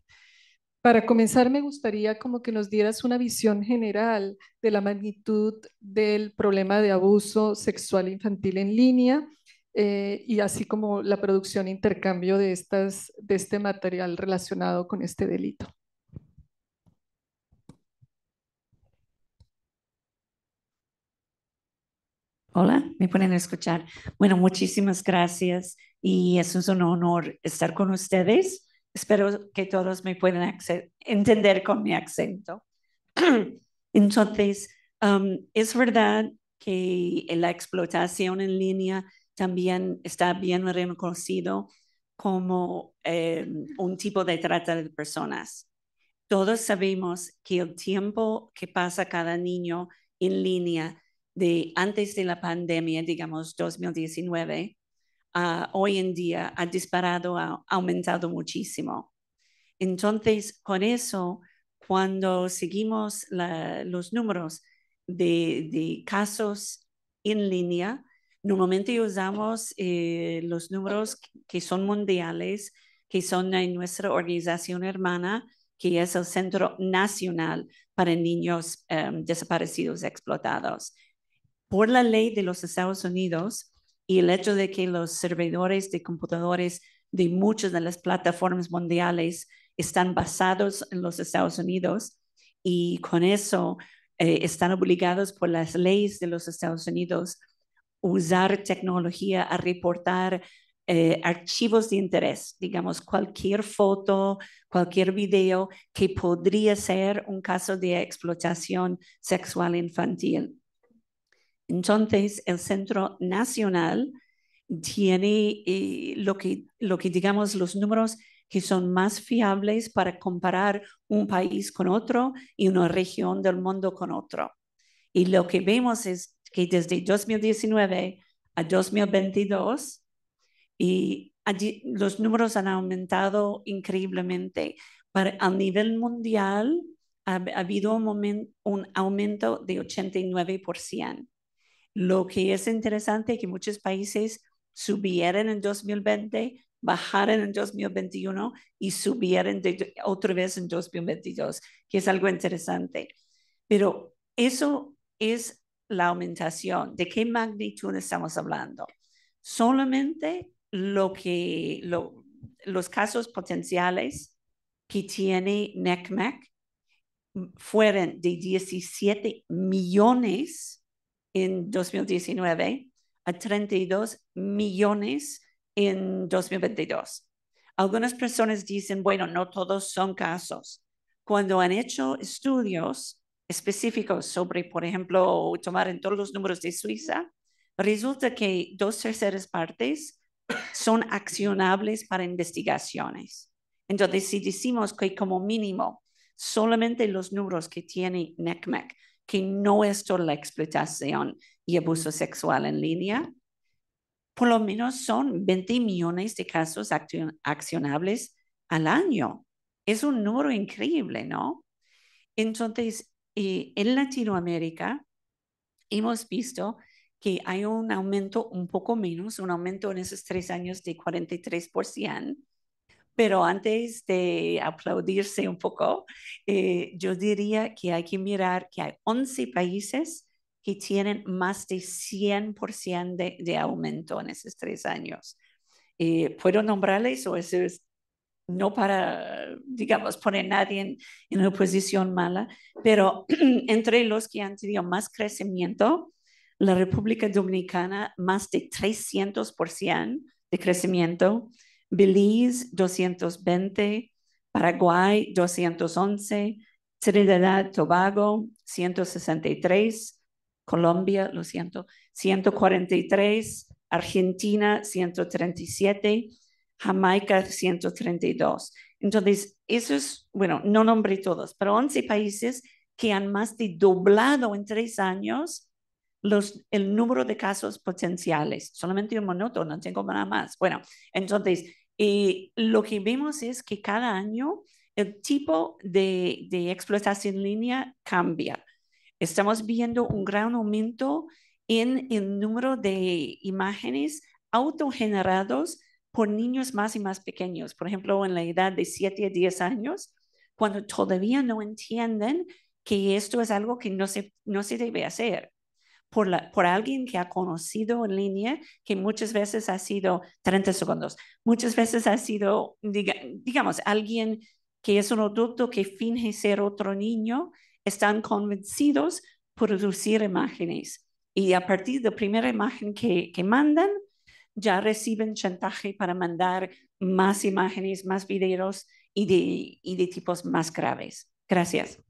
Para comenzar, me gustaría como que nos dieras una visión general de la magnitud del problema de abuso sexual infantil en línea eh, y así como la producción e intercambio de, estas, de este material relacionado con este delito. Hola, me pueden escuchar. Bueno, muchísimas gracias y es un honor estar con ustedes. Espero que todos me puedan entender con mi acento. Entonces, es verdad que la explotación en línea también está bien reconocido como eh, un tipo de trata de personas. Todos sabemos que el tiempo que pasa cada niño en línea de antes de la pandemia, digamos 2019, ah, hoy en día ha disparado, ha aumentado muchísimo. Entonces, con eso, cuando seguimos los números de casos en línea, Normalmente usamos eh, los números que son mundiales, que son en nuestra organización hermana, que es el Centro Nacional para Niños em, Desaparecidos y Explotados. Por la ley de los Estados Unidos y el hecho de que los servidores de computadores de muchas de las plataformas mundiales están basados en los Estados Unidos y con eso eh, están obligados por las leyes de los Estados Unidos usar tecnología a reportar eh, archivos de interés, digamos, cualquier foto, cualquier video que podría ser un caso de explotación sexual infantil. Entonces, el Centro Nacional tiene eh, lo, que, lo que digamos los números que son más fiables para comparar un país con otro y una región del mundo con otro. Y lo que vemos es que desde 2019 a 2022 y allí los números han aumentado increíblemente. Para, a nivel mundial ha, habido un, un aumento de 89%. Lo que es interesante es que muchos países subieron en 2020, bajaron en 2021 y subieron de, otra vez en 2022, que es algo interesante. Pero eso es la aumentación, ¿de qué magnitud estamos hablando? Solamente lo que, los casos potenciales que tiene NECMEC fueron de 17 millones en 2019 a 32 millones en 2022. Algunas personas dicen, bueno, no todos son casos. Cuando han hecho estudios, específicos sobre, por ejemplo, tomar en todos los números de Suiza, resulta que dos terceras partes son accionables para investigaciones. Entonces, si decimos que como mínimo solamente los números que tiene NECMEC, que no es toda la explotación y abuso sexual en línea, por lo menos son 20 millones de casos accionables al año. Es un número increíble, ¿no? Entonces, y eh, en Latinoamérica hemos visto que hay un aumento un poco menos, un aumento en esos tres años de 43%, pero antes de aplaudirse un poco, eh, yo diría que hay que mirar que hay 11 países que tienen más de 100% de, aumento en esos tres años. Eh, ¿Puedo nombrarles o eso es no para, digamos, poner a nadie en, una posición mala, pero entre los que han tenido más crecimiento, la República Dominicana, más de 300% de crecimiento, Belize 220, Paraguay, 211, Trinidad Tobago, 163, Colombia, lo siento, 143, Argentina, 137, Jamaica 132. Entonces, eso es, bueno, no nombré todos, pero 11 países que han más de doblado en tres años los, el número de casos potenciales. Solamente un minuto, no tengo nada más. Bueno, entonces, lo que vemos es que cada año el tipo de, de explotación en línea cambia. Estamos viendo un gran aumento en el número de imágenes autogenerados por niños más y más pequeños, por ejemplo, en la edad de 7 a 10 años, cuando todavía no entienden que esto es algo que no se, no se debe hacer. Por, la, por alguien que ha conocido en línea, que muchas veces ha sido 30 segundos, muchas veces ha sido, digamos, alguien que es un adulto que finge ser otro niño, están convencidos por producir imágenes. Y a partir de la primera imagen que, que mandan, ya reciben chantaje para mandar más imágenes, más videos y de, y de tipos más graves. Gracias.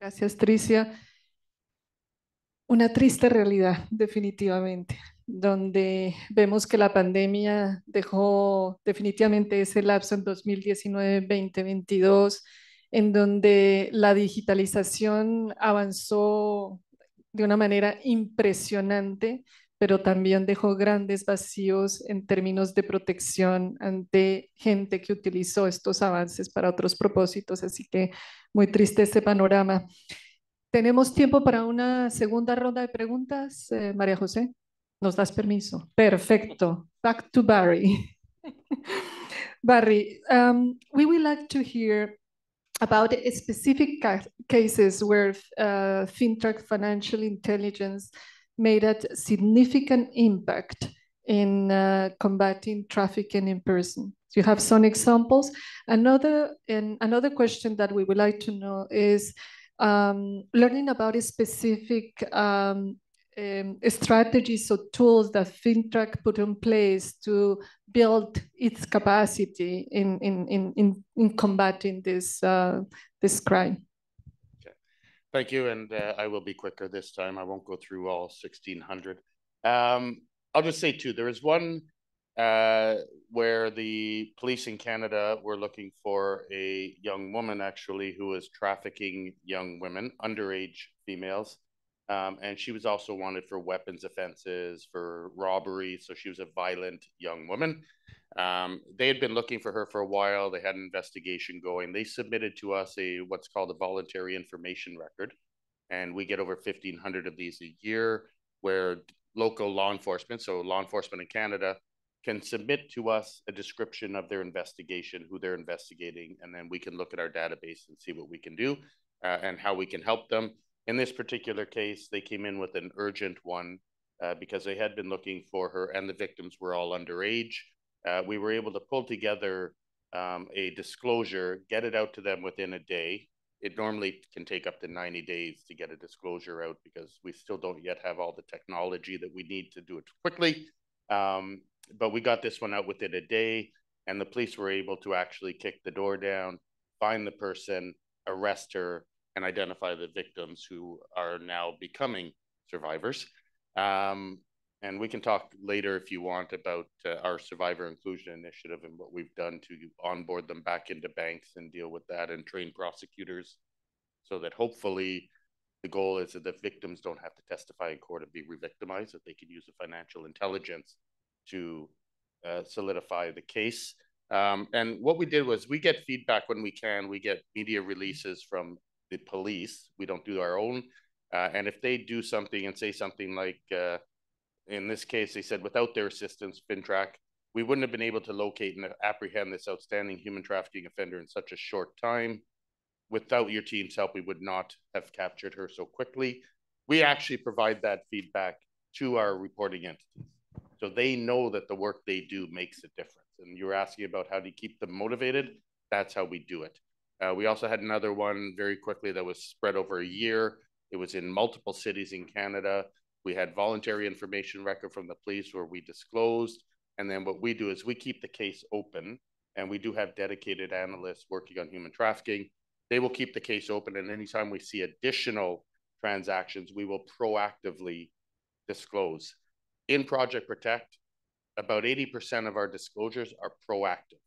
Gracias, Tricia. Una triste realidad, definitivamente, donde vemos que la pandemia dejó definitivamente ese lapso en 2019, 2022 en donde la digitalización avanzó de una manera impresionante, pero también dejó grandes vacíos en términos de protección ante gente que utilizó estos avances para otros propósitos. Así que muy triste ese panorama. Tenemos tiempo para una segunda ronda de preguntas, eh, María José. ¿Nos das permiso? Perfecto. Back to Barry. Barry, um, we would like to hear about specific ca cases where uh, financial intelligence made a significant impact in uh, combating trafficking in person. You have some examples. Another and another question that we would like to know is um, learning about a specific um, um, strategies or tools that FinTrack put in place to build its capacity in, in, in, in, in combating this, uh, this crime. Okay. Thank you, and uh, I will be quicker this time. I won't go through all 1,600. Um, I'll just say two. There is one uh, where the police in Canada were looking for a young woman, actually, who was trafficking young women, underage females. Um, and she was also wanted for weapons offenses, for robbery. So she was a violent young woman. Um, they had been looking for her for a while. They had an investigation going. They submitted to us a what's called a voluntary information record, and we get over 1,500 of these a year, where local law enforcement, so law enforcement in Canada, can submit to us a description of their investigation, who they're investigating, and then we can look at our database and see what we can do uh, and how we can help them. In this particular case, they came in with an urgent one uh, because they had been looking for her and the victims were all underage. Uh, we were able to pull together um, a disclosure, get it out to them within a day. It normally can take up to 90 days to get a disclosure out because we still don't yet have all the technology that we need to do it quickly. Um, but we got this one out within a day, and the police were able to actually kick the door down, find the person, arrest her, and identify the victims who are now becoming survivors. Um, and we can talk later if you want about uh, our survivor inclusion initiative and what we've done to onboard them back into banks and deal with that and train prosecutors so that hopefully the goal is that the victims don't have to testify in court and be re-victimized that they can use the financial intelligence to uh, solidify the case um, and what we did was we get feedback when we can we get media releases from the police. We don't do our own. Uh, and if they do something and say something like, uh, in this case, they said without their assistance, FinTrack, we wouldn't have been able to locate and apprehend this outstanding human trafficking offender in such a short time. Without your team's help, we would not have captured her so quickly. We actually provide that feedback to our reporting entities. So they know that the work they do makes a difference. And you're asking about how do you keep them motivated? That's how we do it. Uh, we also had another one very quickly that was spread over a year. It was in multiple cities in Canada. We had voluntary information record from the police where we disclosed. And then what we do is we keep the case open and we do have dedicated analysts working on human trafficking. They will keep the case open. And anytime we see additional transactions, we will proactively disclose. In Project Protect, about 80% of our disclosures are proactive.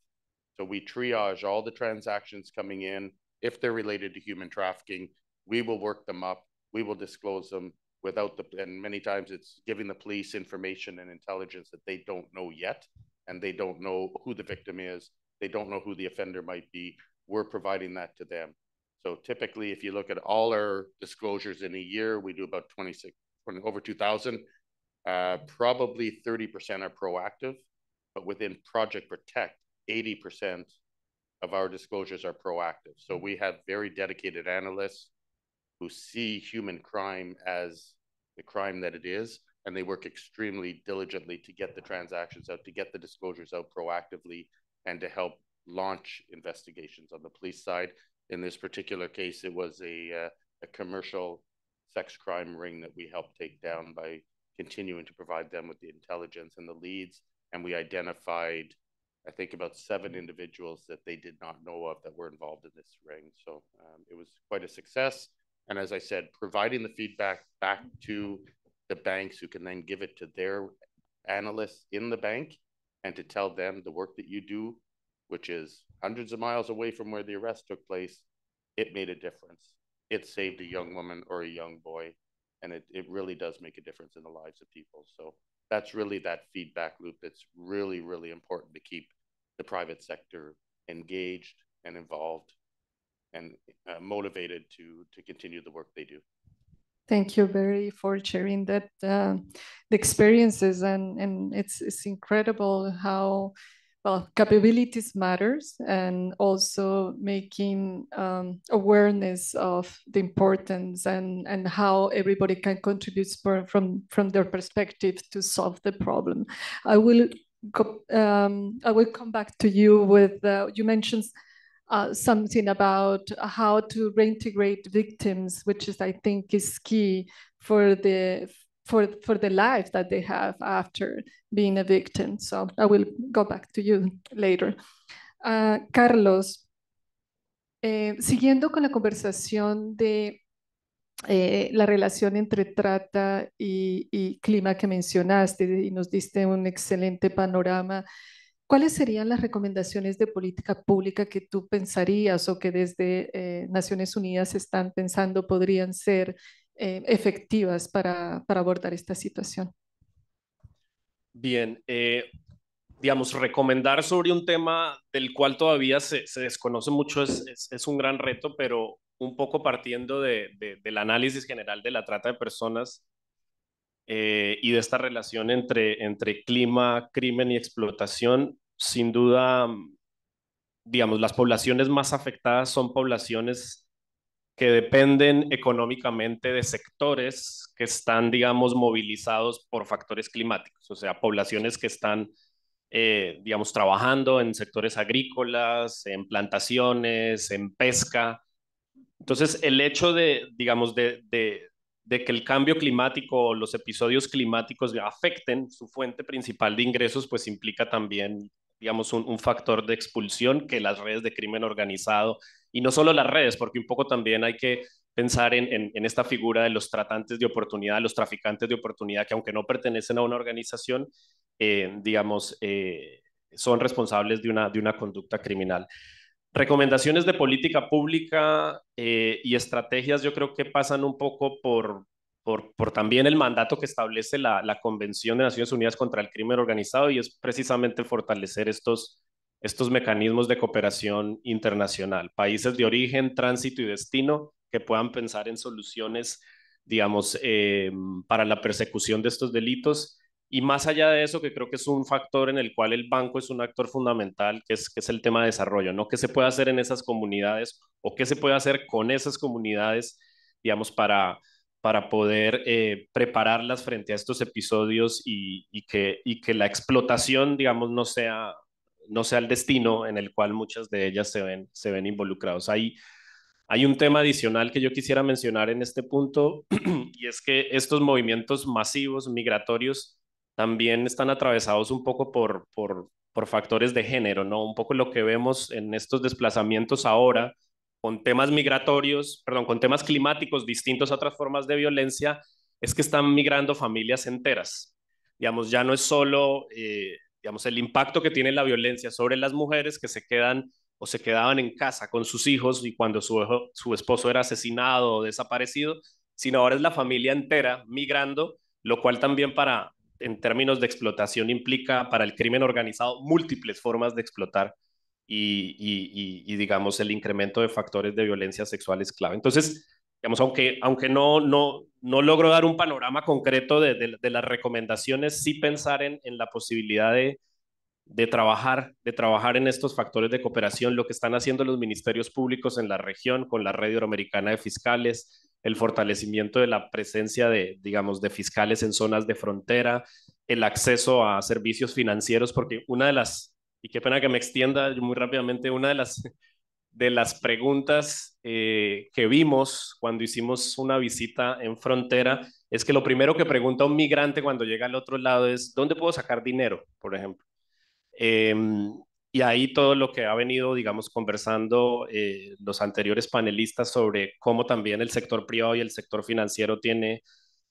So we triage all the transactions coming in. If they're related to human trafficking, we will work them up. We will disclose them without the, and many times it's giving the police information and intelligence that they don't know yet, and they don't know who the victim is. They don't know who the offender might be. We're providing that to them. So typically, if you look at all our disclosures in a year, we do about 26, over 2,000. Uh, probably 30% are proactive, but within Project Protect, 80% of our disclosures are proactive. So mm-hmm. we have very dedicated analysts who see human crime as the crime that it is, and they work extremely diligently to get the transactions out, to get the disclosures out proactively, and to help launch investigations on the police side. In this particular case, it was a, uh, commercial sex crime ring that we helped take down by continuing to provide them with the intelligence and the leads. And we identified I think about seven individuals that they did not know of that were involved in this ring. So um, it was quite a success. And as I said, providing the feedback back to the banks who can then give it to their analysts in the bank and to tell them the work that you do, which is hundreds of miles away from where the arrest took place, it made a difference. It saved a young woman or a young boy. And it, it really does make a difference in the lives of people. So that's really that feedback loop that's really, really important to keep the private sector engaged and involved and uh, motivated to, to continue the work they do. Thank you, Barry, for sharing that uh, the experiences and and it's it's incredible how well capabilities matters and also making um, awareness of the importance and and how everybody can contribute from from their perspective to solve the problem. I will go, um, I will come back to you with, uh, you mentioned uh, something about how to reintegrate victims, which is, I think, is key for the for for the life that they have after being a victim. So I will go back to you later. Uh, Carlos, eh, siguiendo con la conversación de Eh, la relación entre trata y, clima que mencionaste y nos diste un excelente panorama. ¿Cuáles serían las recomendaciones de política pública que tú pensarías o que desde eh, Naciones Unidas están pensando podrían ser eh, efectivas para, abordar esta situación? Bien, digamos, recomendar sobre un tema del cual todavía se, desconoce mucho es un gran reto, pero un poco partiendo del análisis general de la trata de personas eh, y de esta relación entre, entre clima, crimen y explotación, sin duda, mm, digamos, las poblaciones más afectadas son poblaciones que dependen económicamente de sectores que están, digamos, movilizados por factores climáticos, o sea, poblaciones que están, eh, digamos, trabajando en sectores agrícolas, en plantaciones, en pesca, entonces, el hecho de, que el cambio climático o los episodios climáticos afecten su fuente principal de ingresos, pues implica también, digamos, un, factor de expulsión que las redes de crimen organizado, y no solo las redes, porque un poco también hay que pensar en, esta figura de los tratantes de oportunidad, los traficantes de oportunidad, que aunque no pertenecen a una organización, eh, digamos, eh, son responsables de una conducta criminal. Recomendaciones de política pública eh, y estrategias yo creo que pasan un poco por, por, también el mandato que establece la, Convención de Naciones Unidas contra el Crimen Organizado y es precisamente fortalecer estos, estos mecanismos de cooperación internacional, países de origen, tránsito y destino que puedan pensar en soluciones, digamos, eh, para la persecución de estos delitos y más allá de eso, que creo que es un factor en el cual el banco es un actor fundamental, que es, que es el tema de desarrollo, ¿no? ¿Qué se puede hacer en esas comunidades o qué se puede hacer con esas comunidades, digamos, para, para poder eh, prepararlas frente a estos episodios y, y, que, y que la explotación, digamos, no sea, no sea el destino en el cual muchas de ellas se ven, se ven involucrados. Hay, hay un tema adicional que yo quisiera mencionar en este punto y es que estos movimientos masivos migratorios también están atravesados un poco por, por, por factores de género, ¿no? Un poco lo que vemos en estos desplazamientos ahora, con temas migratorios, perdón, con temas climáticos distintos a otras formas de violencia, es que están migrando familias enteras. Digamos, ya no es solo, eh, digamos, el impacto que tiene la violencia sobre las mujeres que se quedan o se quedaban en casa con sus hijos y cuando su, su esposo era asesinado o desaparecido, sino ahora es la familia entera migrando, lo cual también para, en términos de explotación implica para el crimen organizado múltiples formas de explotar y, digamos, el incremento de factores de violencia sexual es clave. Entonces, digamos, aunque, aunque no, no, logro dar un panorama concreto de, las recomendaciones, sí pensar en, la posibilidad de, trabajar, de trabajar en estos factores de cooperación, lo que están haciendo los ministerios públicos en la región con la Red Iberoamericana de Fiscales, el fortalecimiento de la presencia de, digamos, de fiscales en zonas de frontera, el acceso a servicios financieros, porque una de las, y qué pena que me extienda muy rápidamente, una de las, de las preguntas eh, que vimos cuando hicimos una visita en frontera es que lo primero que pregunta un migrante cuando llega al otro lado es, ¿dónde puedo sacar dinero, por ejemplo? Em, y ahí todo lo que ha venido, digamos, conversando eh, los anteriores panelistas sobre cómo también el sector privado y el sector financiero tiene,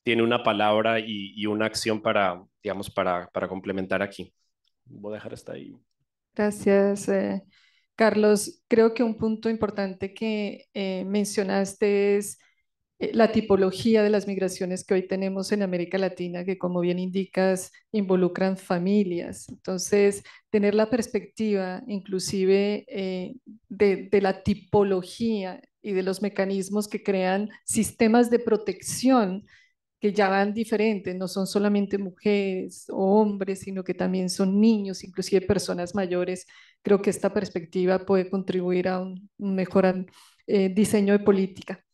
tiene una palabra y, una acción para, digamos, para, para complementar aquí. Voy a dejar hasta ahí. Gracias, eh, Carlos. Creo que un punto importante que eh, mencionaste es eh, la tipología de las migraciones que hoy tenemos en América Latina, que como bien indicas, involucran familias. Entonces, tener la perspectiva inclusive eh, de, la tipología y de los mecanismos que crean sistemas de protección que ya van diferentes, no son solamente mujeres o hombres, sino que también son niños, inclusive personas mayores. Creo que esta perspectiva puede contribuir a un mejor eh, diseño de política.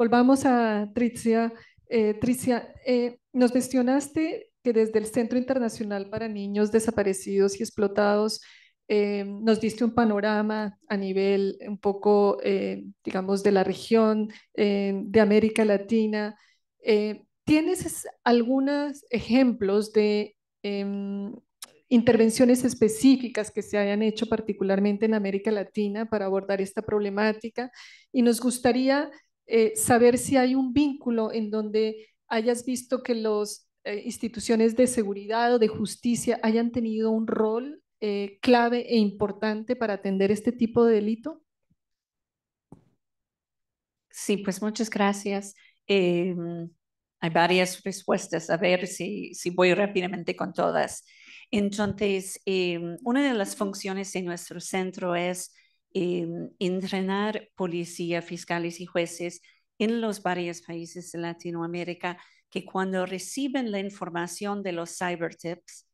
Volvamos a Tricia. Eh, Tricia, eh, nos mencionaste que desde el Centro Internacional para Niños Desaparecidos y Explotados eh, nos diste un panorama a nivel un poco, digamos, de la región, de América Latina. ¿Tienes algunos ejemplos de em, intervenciones específicas que se hayan hecho particularmente en América Latina para abordar esta problemática? Y nos gustaría eh, saber si hay un vínculo en donde hayas visto que las eh, instituciones de seguridad o de justicia hayan tenido un rol eh, clave e importante para atender este tipo de delito? Sí, pues muchas gracias. Em, hay varias respuestas, a ver si, si voy rápidamente con todas. Entonces, em, una de las funciones de nuestro centro es eh, entrenar policía, fiscales y jueces en los varios países de Latinoamérica que cuando reciben la información de los Cyber Tips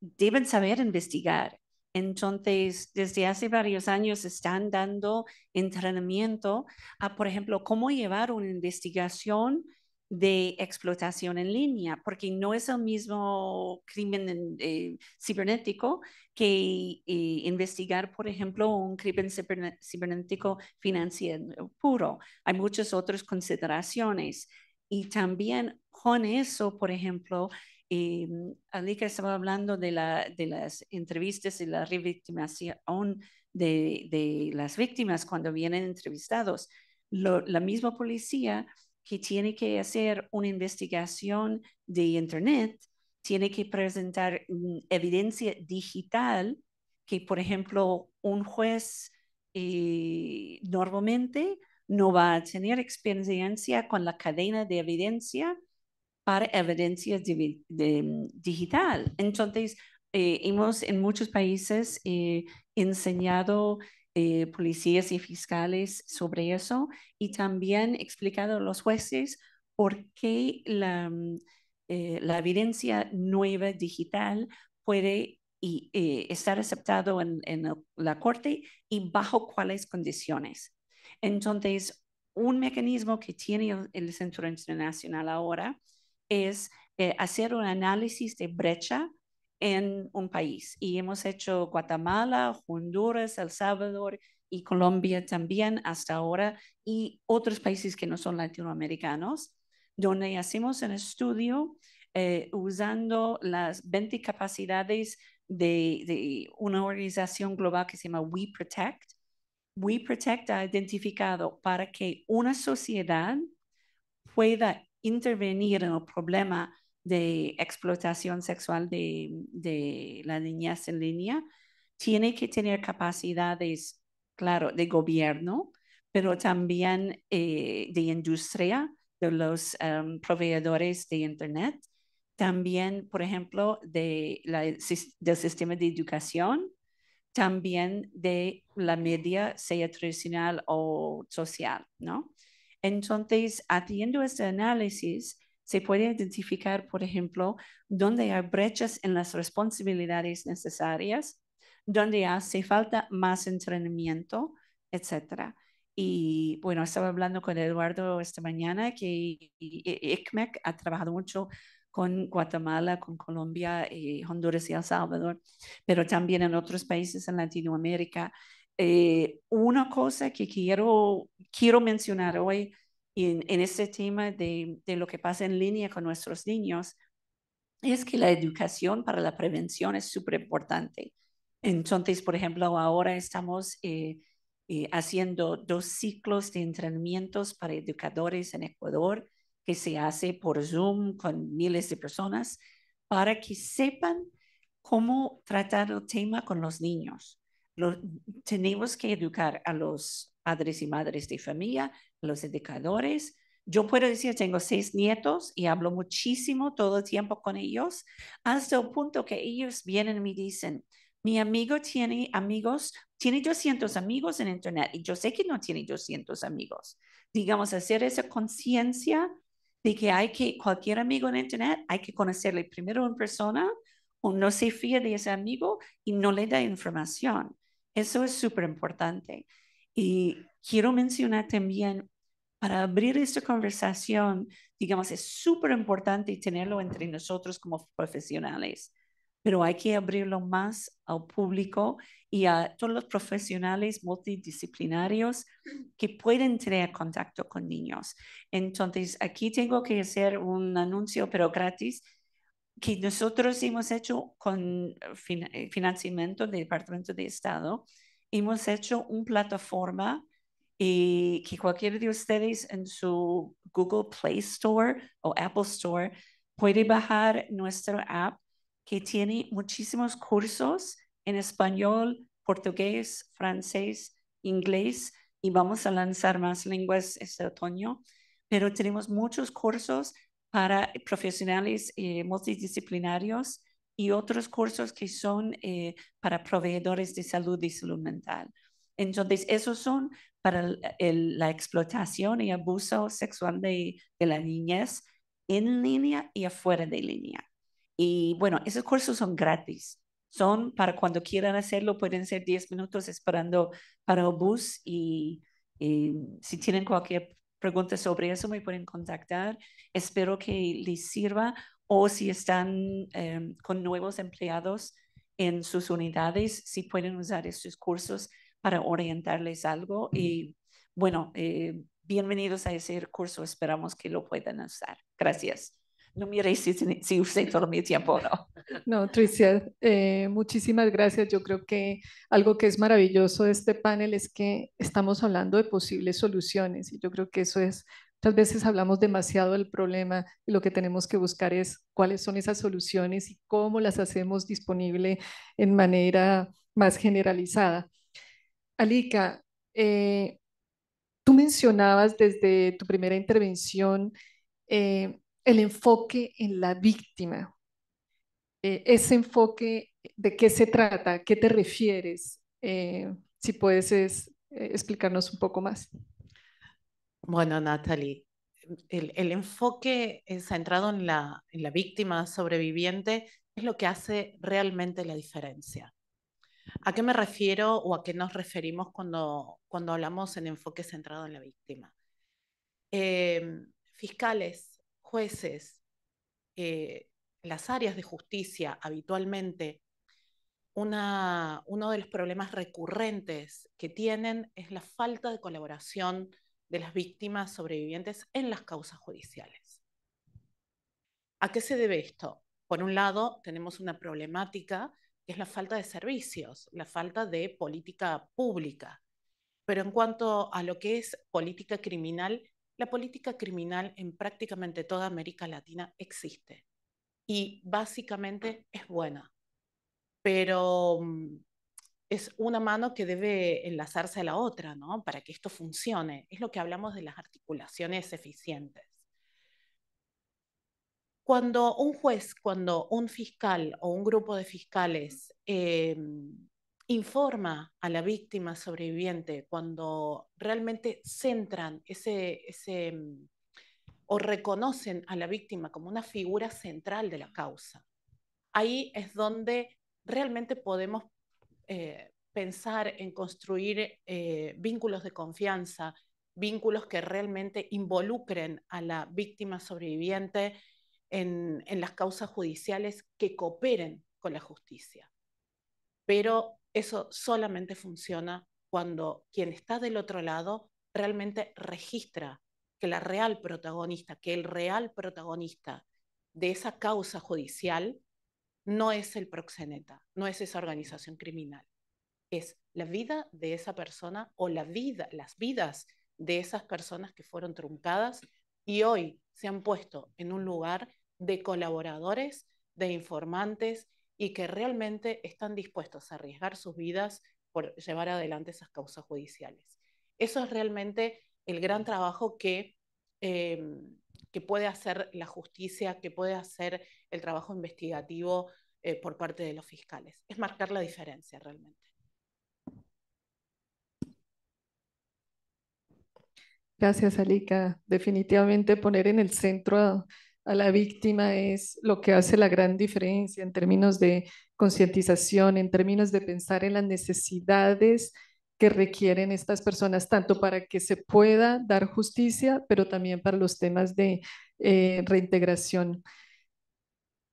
deben saber investigar. Entonces, desde hace varios años están dando entrenamiento a, por ejemplo, cómo llevar una investigación de explotación en línea, porque no es el mismo crimen eh, cibernético que eh, investigar, por ejemplo, un crimen cibernético financiero puro. Hay muchas otras consideraciones. Y también con eso, por ejemplo, eh, estaba hablando de, las entrevistas y la revictimación de, las víctimas cuando vienen entrevistados. la misma policía que tiene que hacer una investigación de Internet, tiene que presentar mm, evidencia digital que, por ejemplo, un juez eh, normalmente no va a tener experiencia con la cadena de evidencia para evidencia mm, digital. Entonces, eh, hemos en muchos países eh, enseñado eh, policías y fiscales sobre eso y también explicado a los jueces por qué la, mm, eh, evidencia nueva digital puede y, eh, estar aceptado en, la corte y bajo cuáles condiciones. Entonces, un mecanismo que tiene el Centro Internacional ahora es hacer un análisis de brecha en un país. Y hemos hecho Guatemala, Honduras, El Salvador y Colombia también hasta ahora y otros países que no son latinoamericanos, donde hacemos un estudio eh, usando las 20 capacidades de, de una organización global que se llama We Protect. We Protect ha identificado para que una sociedad pueda intervenir en el problema de explotación sexual de, de la niñez en línea, tiene que tener capacidades, claro, de gobierno, pero también eh, de industria, de los em, proveedores de Internet, también, por ejemplo, de del sistema de educación, también de la media, sea tradicional o social, ¿no? Entonces, haciendo este análisis, se puede identificar, por ejemplo, dónde hay brechas en las responsabilidades necesarias, dónde hace falta más entrenamiento, etc. Y bueno, estaba hablando con Eduardo esta mañana que ICMEC ha trabajado mucho con Guatemala, con Colombia, y eh, Honduras y El Salvador, pero también en otros países en Latinoamérica. Eh, una cosa que quiero, quiero mencionar hoy en, este tema de, lo que pasa en línea con nuestros niños, es que la educación para la prevención es súper importante. Entonces, por ejemplo, ahora estamos eh, eh, haciendo dos ciclos de entrenamientos para educadores en Ecuador que se hace por Zoom con miles de personas para que sepan cómo tratar el tema con los niños. Lo, tenemos que educar a los padres y madres de familia, los educadores. Yo puedo decir, tengo seis nietos y hablo muchísimo todo el tiempo con ellos, hasta el punto que ellos vienen y me dicen, mi amigo tiene amigos, tiene 200 amigos en Internet y yo sé que no tiene 200 amigos. Digamos, hacer esa conciencia de que hay que, cualquier amigo en Internet, hay que conocerle primero en persona o no se fía de ese amigo y no le da información. Eso es súper importante. Y quiero mencionar también, para abrir esta conversación, digamos, es súper importante tenerlo entre nosotros como profesionales, pero hay que abrirlo más al público y a todos los profesionales multidisciplinarios que pueden tener contacto con niños. Entonces, aquí tengo que hacer un anuncio, pero gratis, que nosotros hemos hecho con eh, eh, financiamiento del Departamento de Estado hemos hecho una plataforma y que cualquiera de ustedes en su Google Play Store o Apple Store puede bajar nuestra app que tiene muchísimos cursos en español, portugués, francés, inglés y vamos a lanzar más lenguas este otoño, pero tenemos muchos cursos para profesionales eh, multidisciplinarios y otros cursos que son eh, para proveedores de salud y salud mental. Entonces, esos son para la explotación y abuso sexual de, de la niñez en línea y afuera de línea. Y bueno, esos cursos son gratis. Son para cuando quieran hacerlo, pueden ser 10 minutos esperando para el bus y, y si tienen cualquier pregunta sobre eso me pueden contactar. Espero que les sirva o si están em, con nuevos empleados en sus unidades, si pueden usar estos cursos para orientarles algo. Y bueno, eh, bienvenidos a ese curso, esperamos que lo puedan usar. Gracias. No mire si, si usé todo mi tiempo o no. No, Tricia, eh, muchísimas gracias. Yo creo que algo que es maravilloso de este panel es que estamos hablando de posibles soluciones y yo creo que eso es Muchas veces hablamos demasiado del problema y lo que tenemos que buscar es cuáles son esas soluciones y cómo las hacemos disponible en manera más generalizada. Alika, eh, tú mencionabas desde tu primera intervención eh, el enfoque en la víctima. Eh, ese enfoque, ¿de qué se trata? ¿Qué te refieres? si puedes explicarnos un poco más. Bueno, Natalie, el, enfoque eh, centrado en la, víctima sobreviviente es lo que hace realmente la diferencia. ¿A qué me refiero o a qué nos referimos cuando, cuando hablamos en enfoque centrado en la víctima? Em, fiscales, jueces, eh, las áreas de justicia habitualmente, una, uno de los problemas recurrentes que tienen es la falta de colaboración de las víctimas sobrevivientes en las causas judiciales. ¿A qué se debe esto? Por un lado, tenemos una problemática que es la falta de servicios, la falta de política pública. Pero en cuanto a lo que es política criminal, la política criminal en prácticamente toda América Latina existe y básicamente es buena. Pero mm, es una mano que debe enlazarse a la otra, ¿no? Para que esto funcione. Es lo que hablamos de las articulaciones eficientes. Cuando un juez, cuando un fiscal o un grupo de fiscales em, informa a la víctima sobreviviente, cuando realmente centran ese, ese em, o reconocen a la víctima como una figura central de la causa, ahí es donde realmente podemos eh, pensar en construir eh, vínculos de confianza, vínculos que realmente involucren a la víctima sobreviviente en, en las causas judiciales que cooperen con la justicia. Pero eso solamente funciona cuando quien está del otro lado realmente registra que la real protagonista, que el real protagonista de esa causa judicial no es el proxeneta, no es esa organización criminal, es la vida de esa persona o la vida, las vidas de esas personas que fueron truncadas y hoy se han puesto en un lugar de colaboradores, de informantes y que realmente están dispuestos a arriesgar sus vidas por llevar adelante esas causas judiciales. Eso es realmente el gran trabajo que em, que puede hacer la justicia, que puede hacer el trabajo investigativo eh, por parte de los fiscales. Es marcar la diferencia realmente. Gracias, Alika. Definitivamente poner en el centro a, a, la víctima es lo que hace la gran diferencia en términos de concientización, en términos de pensar en las necesidades que requieren estas personas, tanto para que se pueda dar justicia, pero también para los temas de eh, reintegración.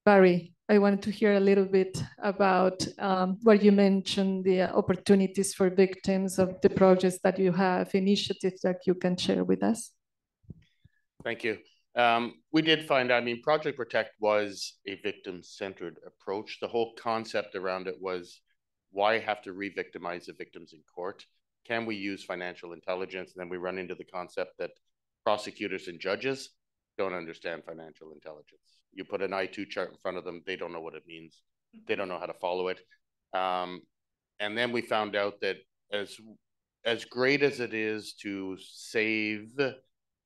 Barry, I wanted to hear a little bit about um, what you mentioned, the opportunities for victims of the projects that you have, initiatives that you can share with us. Thank you. Um, we did find, I mean, Project Protect was a victim-centered approach. The whole concept around it was why have to re-victimize the victims in court? Can we use financial intelligence? And then we run into the concept that prosecutors and judges don't understand financial intelligence. You put an I2 chart in front of them, they don't know what it means. They don't know how to follow it. Um, and then we found out that as as great as it is to save,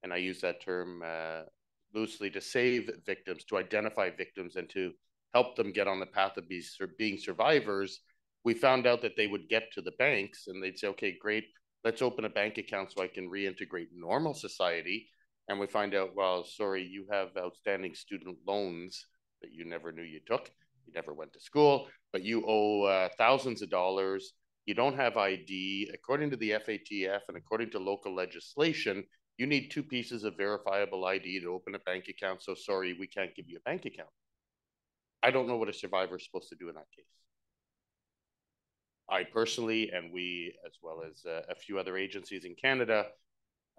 and I use that term uh, loosely, to save victims, to identify victims, and to help them get on the path of being survivors, we found out that they would get to the banks and they'd say, okay, great, let's open a bank account so I can reintegrate normal society. And we find out, well, sorry, you have outstanding student loans that you never knew you took. You never went to school, but you owe uh, thousands of dollars. You don't have ID. According to the FATF and according to local legislation, you need two pieces of verifiable ID to open a bank account. So sorry, we can't give you a bank account. I don't know what a survivor is supposed to do in that case. I personally, and we, as well as uh, a few other agencies in Canada,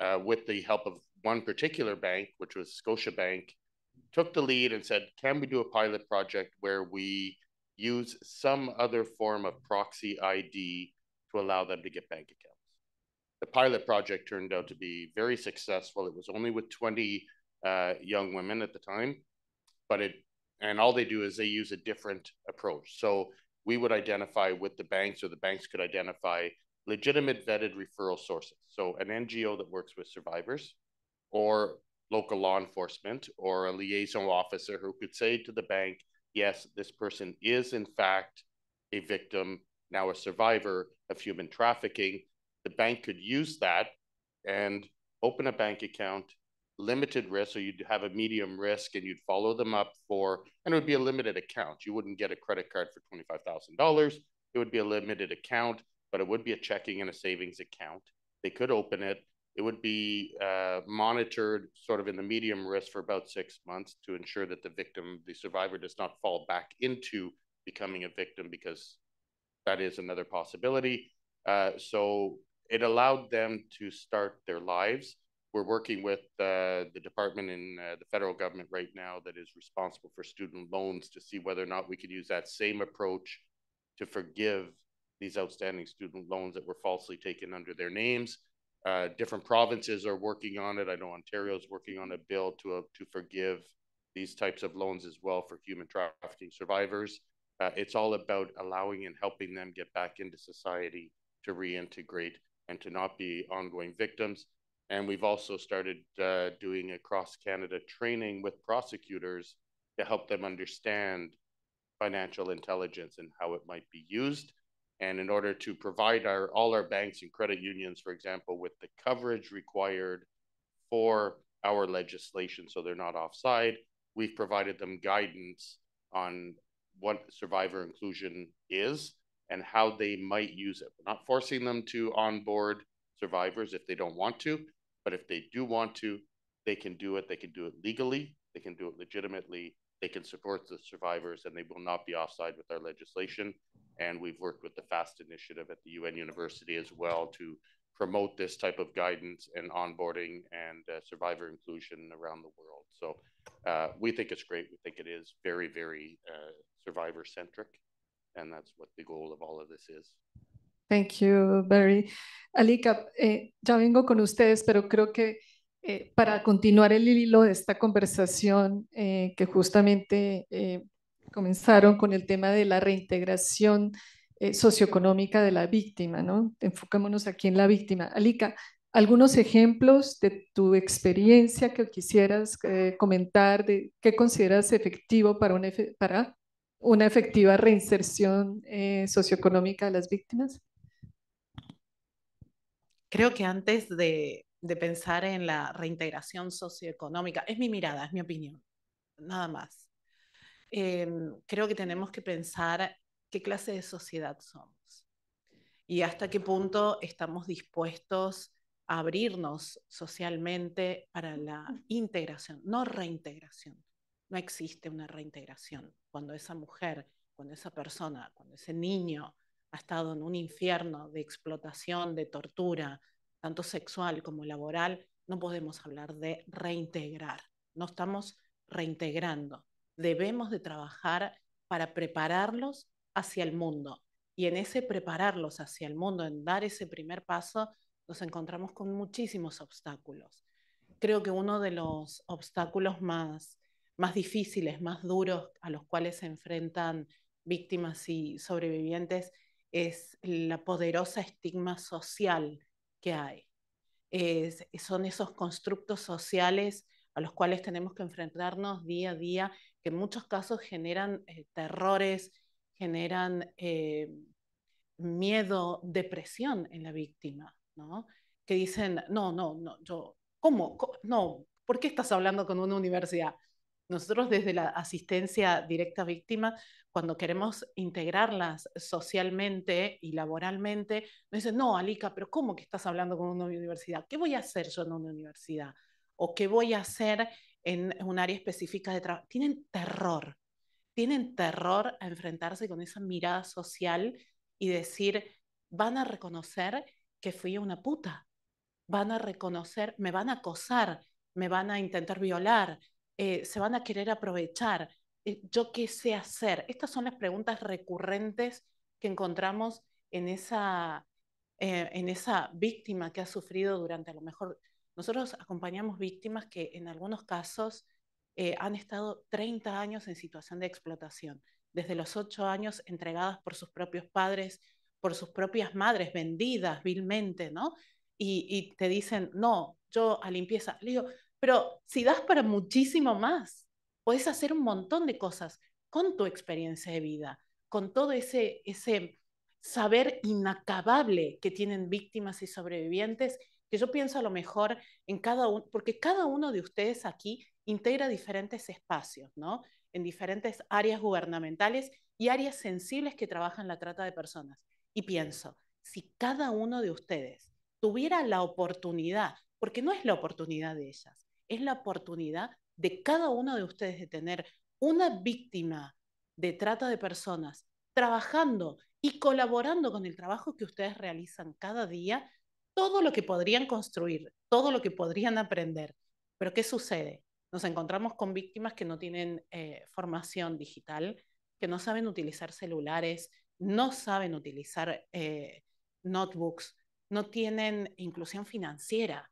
uh, with the help of one particular bank, which was Scotiabank, took the lead and said, can we do a pilot project where we use some other form of proxy ID to allow them to get bank accounts? The pilot project turned out to be very successful. It was only with 20 uh, young women at the time, but it, and all they do is they use a different approach. So we would identify with the banks or the banks could identify legitimate vetted referral sources. So an NGO that works with survivors or local law enforcement or a liaison officer who could say to the bank, yes, this person is in fact a victim, now a survivor of human trafficking. The bank could use that and open a bank account limited risk, so you'd have a medium risk and you'd follow them up for, and it would be a limited account. You wouldn't get a credit card for $25,000. It would be a limited account, but it would be a checking and a savings account. They could open it. It would be uh, monitored sort of in the medium risk for about six months to ensure that the victim, the survivor, does not fall back into becoming a victim because that is another possibility. Uh, so it allowed them to start their lives we're working with uh, the department in uh, the federal government right now that is responsible for student loans to see whether or not we could use that same approach to forgive these outstanding student loans that were falsely taken under their names. Uh, different provinces are working on it. I know Ontario is working on a bill to uh, to forgive these types of loans as well for human trafficking survivors. Uh, it's all about allowing and helping them get back into society to reintegrate and to not be ongoing victims and we've also started uh, doing across Canada training with prosecutors to help them understand financial intelligence and how it might be used. And in order to provide our, all our banks and credit unions, for example, with the coverage required for our legislation so they're not offside, we've provided them guidance on what survivor inclusion is and how they might use it. We're not forcing them to onboard survivors if they don't want to. But if they do want to, they can do it. They can do it legally. They can do it legitimately. They can support the survivors and they will not be offside with our legislation. And we've worked with the FAST initiative at the UN University as well to promote this type of guidance and onboarding and uh, survivor inclusion around the world. So uh, we think it's great. We think it is very, very uh, survivor centric. And that's what the goal of all of this is. Thank you, Barry. Alika, eh, ya vengo con ustedes, pero creo que eh, para continuar el hilo de esta conversación eh, que justamente comenzaron con el tema de la reintegración socioeconómica de la víctima, ¿no? Enfocémonos aquí en la víctima. Alika, algunos ejemplos de tu experiencia que quisieras comentar, de qué consideras efectivo para para una efectiva reinserción socioeconómica de las víctimas creo que antes de, pensar en la reintegración socioeconómica, es mi mirada, es mi opinión, nada más. Em, creo que tenemos que pensar qué clase de sociedad somos y hasta qué punto estamos dispuestos a abrirnos socialmente para la integración, no reintegración. No existe una reintegración cuando esa mujer, cuando esa persona, cuando ese niño ha estado en un infierno de explotación, de tortura, tanto sexual como laboral, no podemos hablar de reintegrar. No estamos reintegrando. Debemos de trabajar para prepararlos hacia el mundo. Y en ese prepararlos hacia el mundo, en dar ese primer paso, nos encontramos con muchísimos obstáculos. Creo que uno de los obstáculos más, más difíciles, más duros a los cuales se enfrentan víctimas y sobrevivientes es la poderosa estigma social que hay. Es, son esos constructos sociales a los cuales tenemos que enfrentarnos día a día, que en muchos casos generan eh, terrores, generan eh, miedo, depresión en la víctima, ¿no? Que dicen, no, no, no, yo, ¿cómo? ¿Cómo? No, ¿por qué estás hablando con una universidad? Nosotros desde la asistencia directa a víctimas, cuando queremos integrarlas socialmente y laboralmente, nos dicen, no, Alica, pero ¿cómo que estás hablando con una universidad? ¿Qué voy a hacer yo en una universidad? ¿O qué voy a hacer en un área específica de trabajo? Tienen terror, tienen terror a enfrentarse con esa mirada social y decir, van a reconocer que fui una puta, van a reconocer, me van a acosar, me van a intentar violar, eh, se van a querer aprovechar, eh, yo qué sé hacer. Estas son las preguntas recurrentes que encontramos en esa, eh, en esa víctima que ha sufrido durante a lo mejor. Nosotros acompañamos víctimas que en algunos casos han estado 30 años en situación de explotación, desde los 8 años entregadas por sus propios padres, por sus propias madres, vendidas vilmente, ¿no? Y, y te dicen, no, yo a limpieza. Le digo, pero si das para muchísimo más, puedes hacer un montón de cosas con tu experiencia de vida, con todo ese, ese saber inacabable que tienen víctimas y sobrevivientes, que yo pienso a lo mejor en cada uno, porque cada uno de ustedes aquí integra diferentes espacios, ¿no? En diferentes áreas gubernamentales y áreas sensibles que trabajan la trata de personas. Y pienso, si cada uno de ustedes tuviera la oportunidad, porque no es la oportunidad de ellas, es la oportunidad de cada uno de ustedes de tener una víctima de trata de personas trabajando y colaborando con el trabajo que ustedes realizan cada día, todo lo que podrían construir, todo lo que podrían aprender. Pero ¿qué sucede? Nos encontramos con víctimas que no tienen eh, formación digital, que no saben utilizar celulares, no saben utilizar eh, notebooks, no tienen inclusión financiera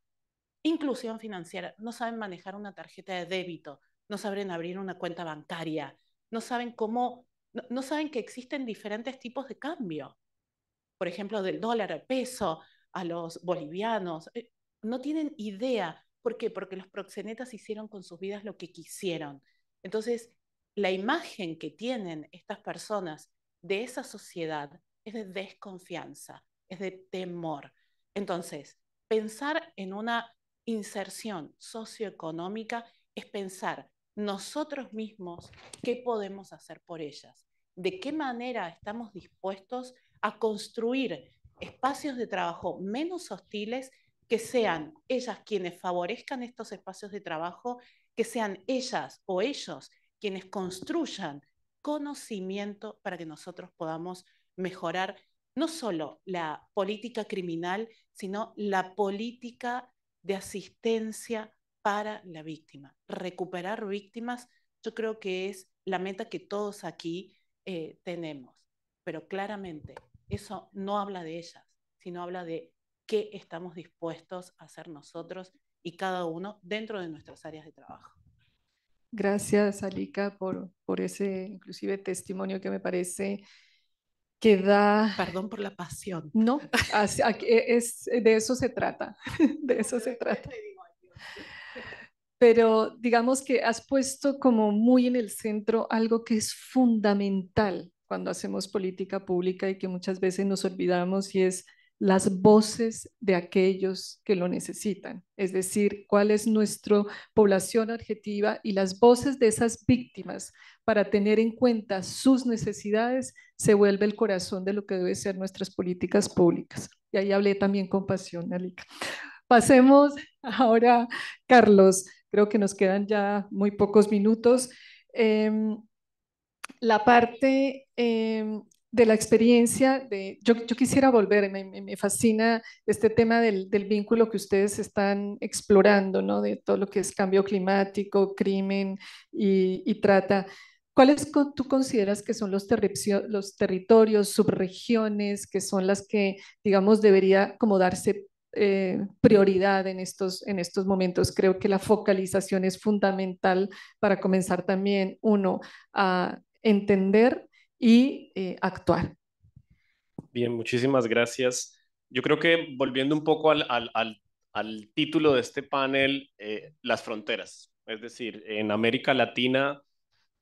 inclusión financiera, no saben manejar una tarjeta de débito, no saben abrir una cuenta bancaria, no saben cómo, no, saben que existen diferentes tipos de cambio, por ejemplo, del dólar al peso, a los bolivianos, eh, no tienen idea. ¿Por qué? Porque los proxenetas hicieron con sus vidas lo que quisieron. Entonces, la imagen que tienen estas personas de esa sociedad es de desconfianza, es de temor. Entonces, pensar en una inserción socioeconómica es pensar nosotros mismos qué podemos hacer por ellas, de qué manera estamos dispuestos a construir espacios de trabajo menos hostiles, que sean ellas quienes favorezcan estos espacios de trabajo, que sean ellas o ellos quienes construyan conocimiento para que nosotros podamos mejorar no solo la política criminal, sino la política de asistencia para la víctima. Recuperar víctimas, yo creo que es la meta que todos aquí eh, tenemos. Pero claramente, eso no habla de ellas, sino habla de qué estamos dispuestos a hacer nosotros y cada uno dentro de nuestras áreas de trabajo. Gracias, Alika, por, por ese inclusive testimonio que me parece que da... Perdón por la pasión. No, e, es, eh, de eso se trata, de eso se trata. Pero digamos que has puesto como muy en el centro algo que es fundamental cuando hacemos política pública y que muchas veces nos olvidamos y es las voces de aquellos que lo necesitan, es decir, cuál es nuestra población adjetiva y las voces de esas víctimas para tener en cuenta sus necesidades se vuelve el corazón de lo que debe ser nuestras políticas públicas. Y ahí hablé también con pasión, Nalika. Pasemos ahora, Carlos, creo que nos quedan ya muy pocos minutos. Em, la parte em, de la experiencia, de, yo, quisiera volver, me, me fascina este tema del, vínculo que ustedes están explorando, ¿no? de todo lo que es cambio climático, crimen y, trata. ¿Cuáles tú consideras que son los, los territorios, subregiones, que son las que, digamos, debería como darse eh, prioridad en estos, en estos momentos? Creo que la focalización es fundamental para comenzar también, uno, a entender y eh, actuar. Bien, muchísimas gracias. Yo creo que volviendo un poco al, título de este panel, eh, las fronteras. Es decir, en América Latina,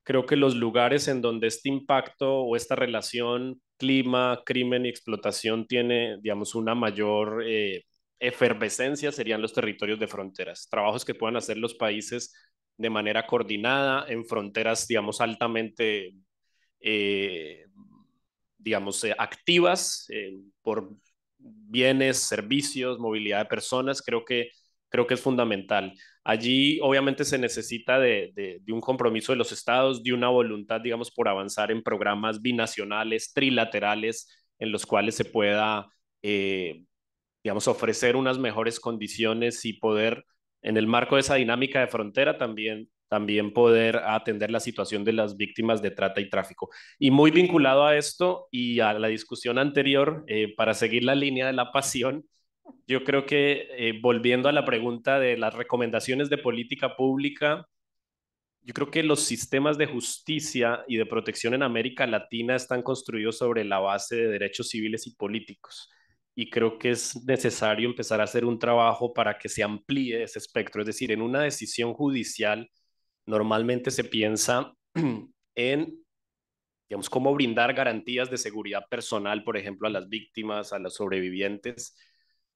creo que los lugares en donde este impacto o esta relación clima, crimen y explotación tiene, digamos, una mayor eh, efervescencia serían los territorios de fronteras. Trabajos que puedan hacer los países de manera coordinada en fronteras, digamos, altamente eh, digamos, eh, activas eh, por bienes, servicios, movilidad de personas, creo que, creo que es fundamental. Allí obviamente se necesita de, un compromiso de los estados, de una voluntad, digamos, por avanzar en programas binacionales, trilaterales, en los cuales se pueda, digamos, ofrecer unas mejores condiciones y poder, en el marco de esa dinámica de frontera, también también poder atender la situación de las víctimas de trata y tráfico. Y muy vinculado a esto y a la discusión anterior, eh, para seguir la línea de la pasión, yo creo que eh, volviendo a la pregunta de las recomendaciones de política pública, yo creo que los sistemas de justicia y de protección en América Latina están construidos sobre la base de derechos civiles y políticos. Y creo que es necesario empezar a hacer un trabajo para que se amplíe ese espectro. Es decir, en una decisión judicial, normalmente se piensa en, digamos, cómo brindar garantías de seguridad personal, por ejemplo, a las víctimas, a los sobrevivientes,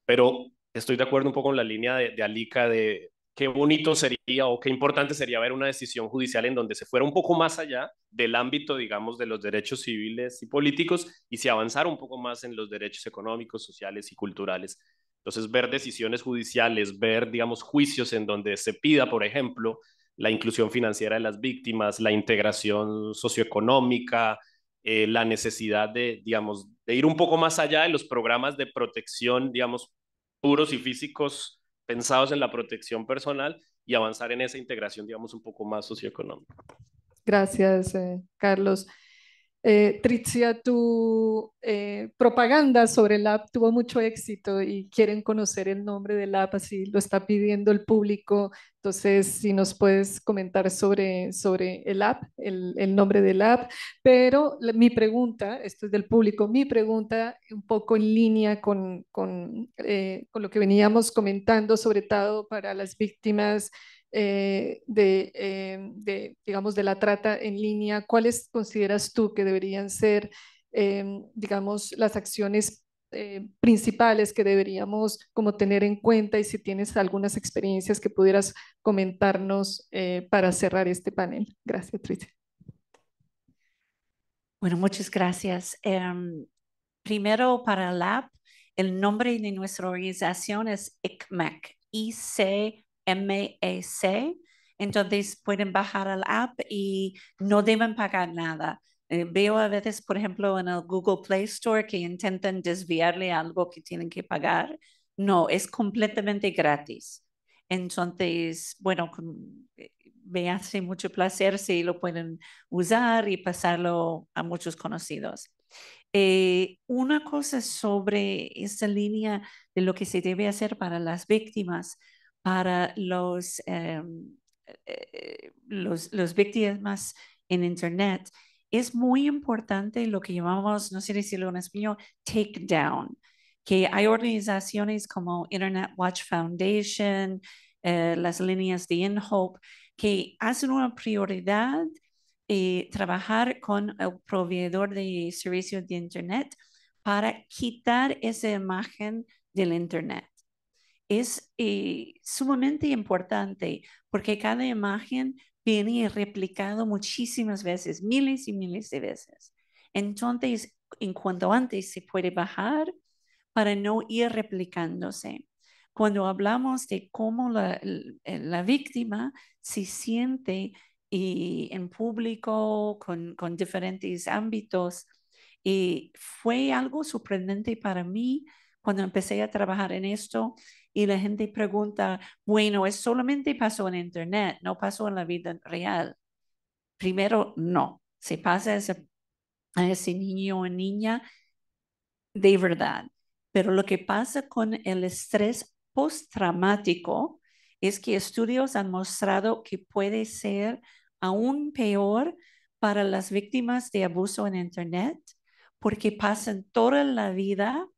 pero estoy de acuerdo un poco con la línea de, de Alica de qué bonito sería o qué importante sería ver una decisión judicial en donde se fuera un poco más allá del ámbito, digamos, de los derechos civiles y políticos y se avanzara un poco más en los derechos económicos, sociales y culturales. Entonces, ver decisiones judiciales, ver, digamos, juicios en donde se pida, por ejemplo, la inclusión financiera de las víctimas, la integración socioeconómica, eh, la necesidad de, digamos, de ir un poco más allá de los programas de protección, digamos, puros y físicos pensados en la protección personal y avanzar en esa integración, digamos, un poco más socioeconómica. Gracias, eh, Carlos. Eh, Tricia, tu eh, propaganda sobre el app tuvo mucho éxito y quieren conocer el nombre del app, así lo está pidiendo el público. Entonces, si nos puedes comentar sobre, sobre el app, el, el nombre del app. Pero mi pregunta, esto es del público, mi pregunta un poco en línea con, con, eh, con lo que veníamos comentando, sobre todo para las víctimas eh, eh, de, digamos, de la trata en línea, ¿cuáles consideras tú que deberían ser, em, digamos, las acciones eh, principales que deberíamos como tener en cuenta y si tienes algunas experiencias que pudieras comentarnos para cerrar este panel? Gracias, Tricia. Bueno, muchas gracias. Em, primero, para el lab, el nombre de nuestra organización es ICMAC, C MEC. Entonces pueden bajar al app y no deben pagar nada. Eh, veo a veces, por ejemplo, en el Google Play Store que intentan desviarle algo que tienen que pagar. No, es completamente gratis. Entonces, bueno, eh, me hace mucho placer si lo pueden usar y pasarlo a muchos conocidos. Eh, una cosa sobre esta línea de lo que se debe hacer para las víctimas para em, eh, los, los, víctimas en Internet, es muy importante lo que llamamos, no sé decirlo en español, down, que hay organizaciones como Internet Watch Foundation, eh, las líneas de InHope, que hacen una prioridad eh, trabajar con el proveedor de servicios de Internet para quitar esa imagen del Internet es eh, sumamente importante porque cada imagen viene replicado muchísimas veces, miles y miles de veces. Entonces, en cuanto antes se puede bajar para no ir replicándose. Cuando hablamos de cómo la, la víctima se siente y eh, en público, con, con diferentes ámbitos, y eh, fue algo sorprendente para mí cuando empecé a trabajar en esto y la gente pregunta, bueno, es solamente pasó en Internet, no pasó en la vida real. Primero, no, se pasa a ese, niño o niña de verdad. Pero lo que pasa con el estrés postraumático es que estudios han mostrado que puede ser aún peor para las víctimas de abuso en Internet porque pasan toda la vida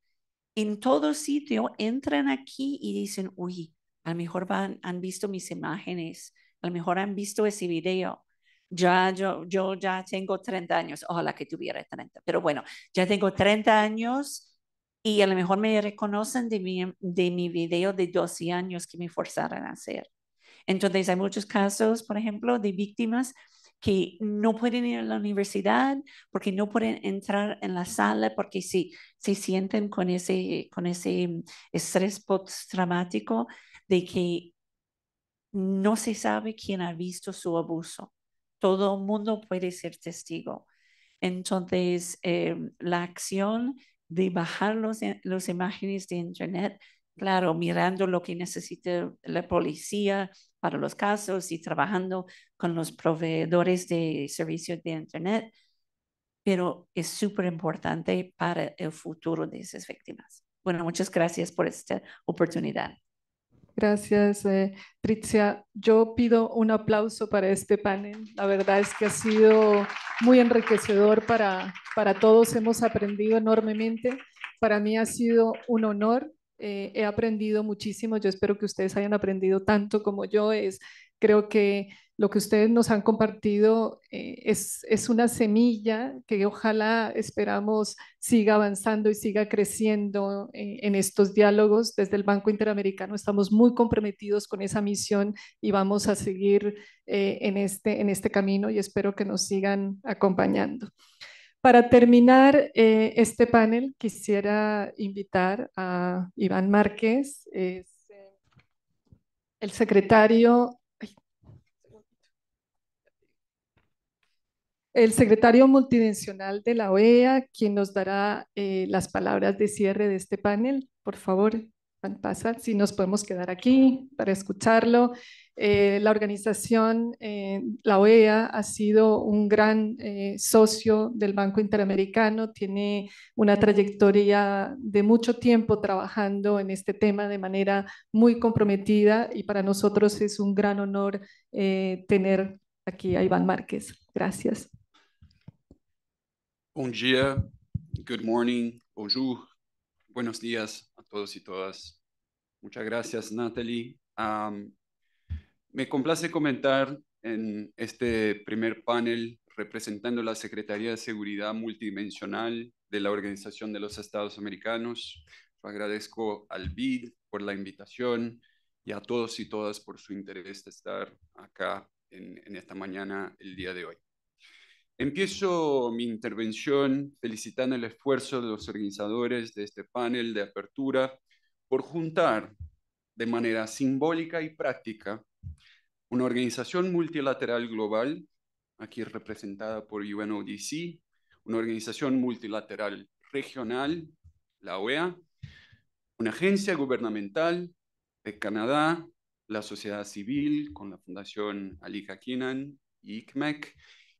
en todo sitio entran aquí y dicen, uy, a lo mejor han visto mis imágenes, a lo mejor han visto ese video. Ya, yo, yo ya tengo 30 años, ojalá que tuviera 30, pero bueno, ya tengo 30 años y a lo mejor me reconocen de mi, de mi video de 12 años que me forzaron a hacer. Entonces hay muchos casos, por ejemplo, de víctimas que no pueden ir a la universidad porque no pueden entrar en la sala porque si se sienten con ese, con ese estrés de que no se sabe quién ha visto su abuso. Todo el mundo puede ser testigo. Entonces, em, la acción de bajar eh, las los imágenes de Internet claro, mirando lo que necesita la policía para los casos y trabajando con los proveedores de servicios de Internet, pero es súper importante para el futuro de esas víctimas. Bueno, muchas gracias por esta oportunidad. Gracias, eh, Tricia. Yo pido un aplauso para este panel. La verdad es que ha sido muy enriquecedor para, para todos. Hemos aprendido enormemente. Para mí ha sido un honor eh, he aprendido muchísimo, yo espero que ustedes hayan aprendido tanto como yo. Es, creo que lo que ustedes nos han compartido eh, es, una semilla que ojalá esperamos siga avanzando y siga creciendo eh, en estos diálogos. Desde el Banco Interamericano estamos muy comprometidos con esa misión y vamos a seguir en, este, en este camino y espero que nos sigan acompañando. Para terminar eh, este panel, quisiera invitar a Iván Márquez, eh, el secretario el secretario multidimensional de la OEA, quien nos dará eh, las palabras de cierre de este panel. Por favor, pasar si nos podemos quedar aquí para escucharlo. Eh, la organización, eh, la OEA, ha sido un gran eh, socio del Banco Interamericano, tiene una trayectoria de mucho tiempo trabajando en este tema de manera muy comprometida y para nosotros es un gran honor tener aquí a Iván Márquez. Gracias. Buen día, good morning, bonjour, buenos días a todos y todas. Muchas gracias, Natalie. Um, me complace comentar en este primer panel representando la Secretaría de Seguridad Multidimensional de la Organización de los Estados Americanos. agradezco al BID por la invitación y a todos y todas por su interés de estar acá en esta mañana, el día de hoy. Empiezo mi intervención felicitando el esfuerzo de los organizadores de este panel de apertura por juntar de manera simbólica y práctica una organización multilateral global, aquí representada por UNODC, una organización multilateral regional, la OEA, una agencia gubernamental de Canadá, la sociedad civil con la Fundación Ali Kakinan y ICMEC,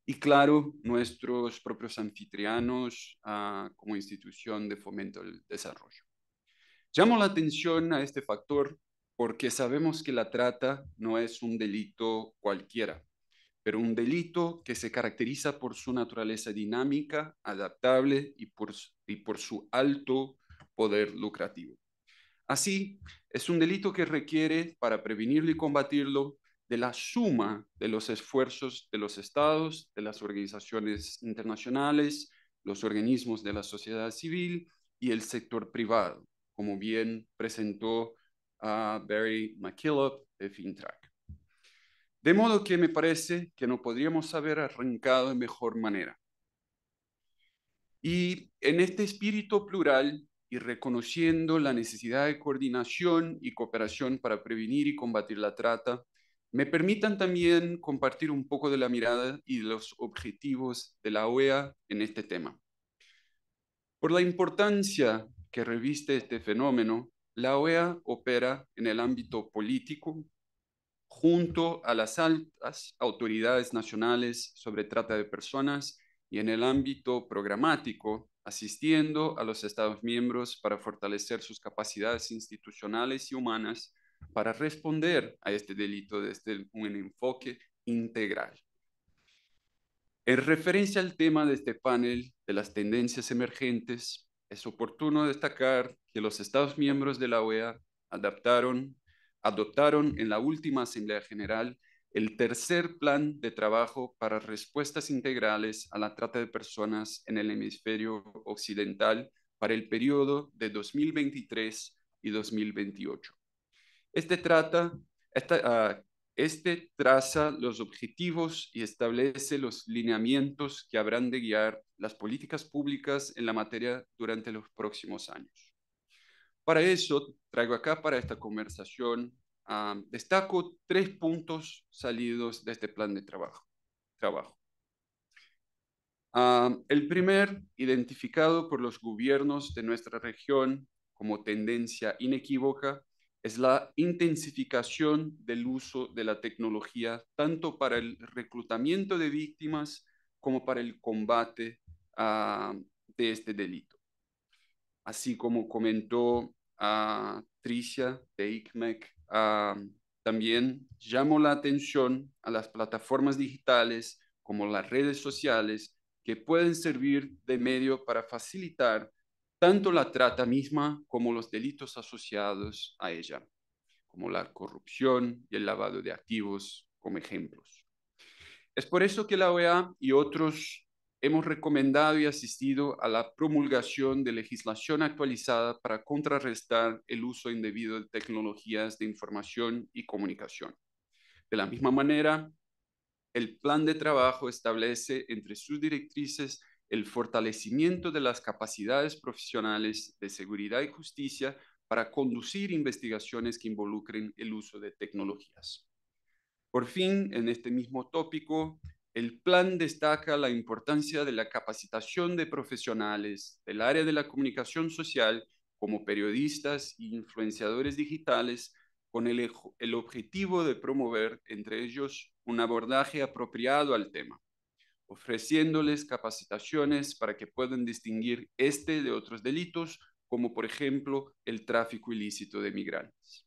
y claro, nuestros propios anfitrianos ah, como institución de fomento del desarrollo. Llamo la atención a este factor porque sabemos que la trata no es un delito cualquiera, pero un delito que se caracteriza por su naturaleza dinámica, adaptable y por, y por su alto poder lucrativo. Así, es un delito que requiere, para prevenirlo y combatirlo, de la suma de los esfuerzos de los estados, de las organizaciones internacionales, los organismos de la sociedad civil y el sector privado, como bien presentó a Barry McKillop de FinTrack. De modo que me parece que no podríamos haber arrancado de mejor manera. Y en este espíritu plural y reconociendo la necesidad de coordinación y cooperación para prevenir y combatir la trata, me permitan también compartir un poco de la mirada y los objetivos de la OEA en este tema. Por la importancia que reviste este fenómeno, la OEA opera en el ámbito político junto a las altas autoridades nacionales sobre trata de personas y en el ámbito programático, asistiendo a los Estados miembros para fortalecer sus capacidades institucionales y humanas para responder a este delito desde un enfoque integral. En referencia al tema de este panel de las tendencias emergentes, es oportuno destacar que los Estados miembros de la OEA adoptaron en la última Asamblea General el tercer plan de trabajo para respuestas integrales a la trata de personas en el hemisferio occidental para el periodo de 2023 y 2028. Este trata, esta, ah, este traza los objetivos y establece los lineamientos que habrán de guiar las políticas públicas en la materia durante los próximos años. Para eso, traigo acá para esta conversación, ah, destaco tres puntos salidos de este plan de trabajo. trabajo. Ah, el primer, identificado por los gobiernos de nuestra región como tendencia inequívoca, es la intensificación del uso de la tecnología tanto para el reclutamiento de víctimas como para el combate de este delito. Así como comentó Tricia de ICMEC, ah, también llamo la atención a las plataformas digitales como las redes sociales que pueden servir de medio para facilitar tanto la trata misma como los delitos asociados a ella, como la corrupción y el lavado de activos como ejemplos. Es por eso que la OEA y otros hemos recomendado y asistido a la promulgación de legislación actualizada para contrarrestar el uso indebido de tecnologías de información y comunicación. De la misma manera, el plan de trabajo establece entre sus directrices el fortalecimiento de las capacidades profesionales de seguridad y justicia para conducir investigaciones que involucren el uso de tecnologías. Por fin, en este mismo tópico, el plan destaca la importancia de la capacitación de profesionales del área de la comunicación social como periodistas e influenciadores digitales con el, el objetivo de promover entre ellos un abordaje apropiado al tema ofreciéndoles capacitaciones para que puedan distinguir este de otros delitos, como por ejemplo el tráfico ilícito de migrantes.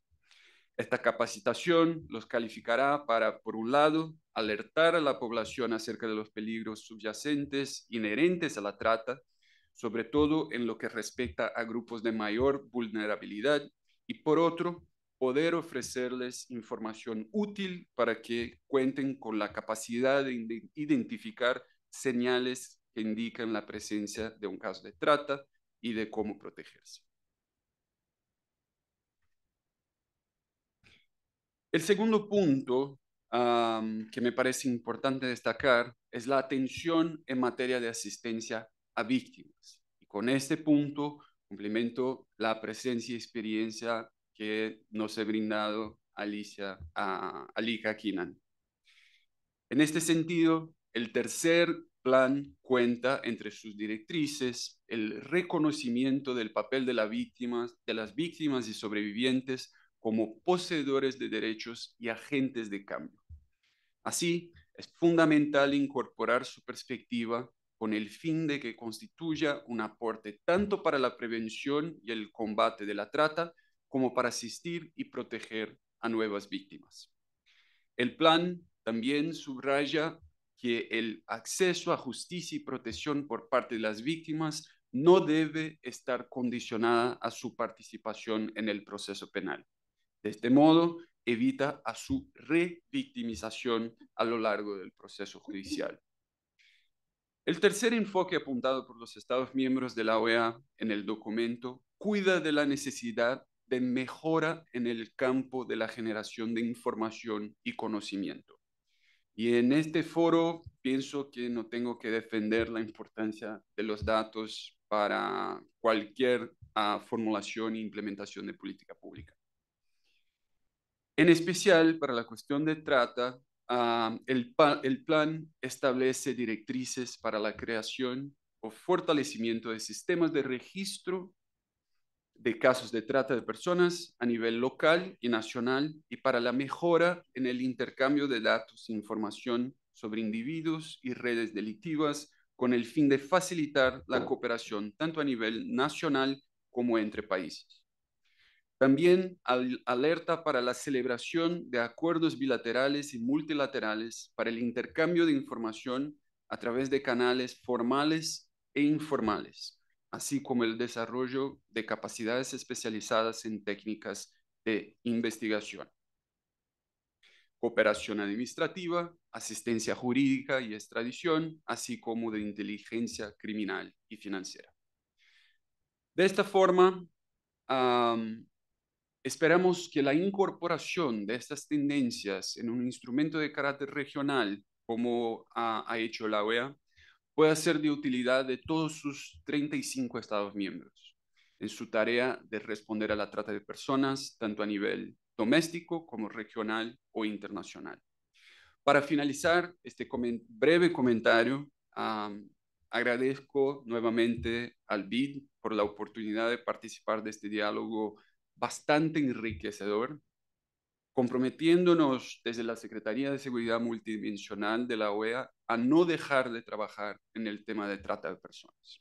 Esta capacitación los calificará para, por un lado, alertar a la población acerca de los peligros subyacentes inherentes a la trata, sobre todo en lo que respecta a grupos de mayor vulnerabilidad, y por otro, poder ofrecerles información útil para que cuenten con la capacidad de identificar señales que indican la presencia de un caso de trata y de cómo protegerse. El segundo punto que me parece importante destacar es la atención en materia de asistencia a víctimas. Y con este punto complemento la presencia y experiencia que nos he brindado Alicia, a Alika Kinan. En este sentido, el tercer plan cuenta entre sus directrices el reconocimiento del papel de las víctimas y sobrevivientes como poseedores de derechos y agentes de cambio. Así, es fundamental incorporar su perspectiva con el fin de que constituya un aporte tanto para la prevención y el combate de la trata, como para asistir y proteger a nuevas víctimas. El plan también subraya que el acceso a justicia y protección por parte de las víctimas no debe estar condicionada a su participación en el proceso penal. De este modo, evita a su revictimización a lo largo del proceso judicial. El tercer enfoque apuntado por los Estados miembros de la OEA en el documento cuida de la necesidad de mejora en el campo de la generación de información y conocimiento. Y en este foro pienso que no tengo que defender la importancia de los datos para cualquier ah, formulación e implementación de política pública. En especial para la cuestión de trata, ah, el plan establece directrices para la creación o fortalecimiento de sistemas de registro de casos de trata de personas a nivel local y nacional y para la mejora en el intercambio de datos e información sobre individuos y redes delictivas con el fin de facilitar la cooperación tanto a nivel nacional como entre países. También alerta para la celebración de acuerdos bilaterales y multilaterales para el intercambio de información a través de canales formales e informales así como el desarrollo de capacidades especializadas en técnicas de investigación. Cooperación administrativa, asistencia jurídica y extradición, así como de inteligencia criminal y financiera. De esta forma, esperamos que la incorporación de estas tendencias en un instrumento de carácter regional, como ha hecho la OEA, pueda ser de utilidad de todos sus 35 Estados miembros en su tarea de responder a la trata de personas, tanto a nivel doméstico como regional o internacional. Para finalizar este breve comentario, agradezco nuevamente al BID por la oportunidad de participar de este diálogo bastante enriquecedor comprometiéndonos desde la Secretaría de Seguridad Multidimensional de la OEA a no dejar de trabajar en el tema de trata de personas.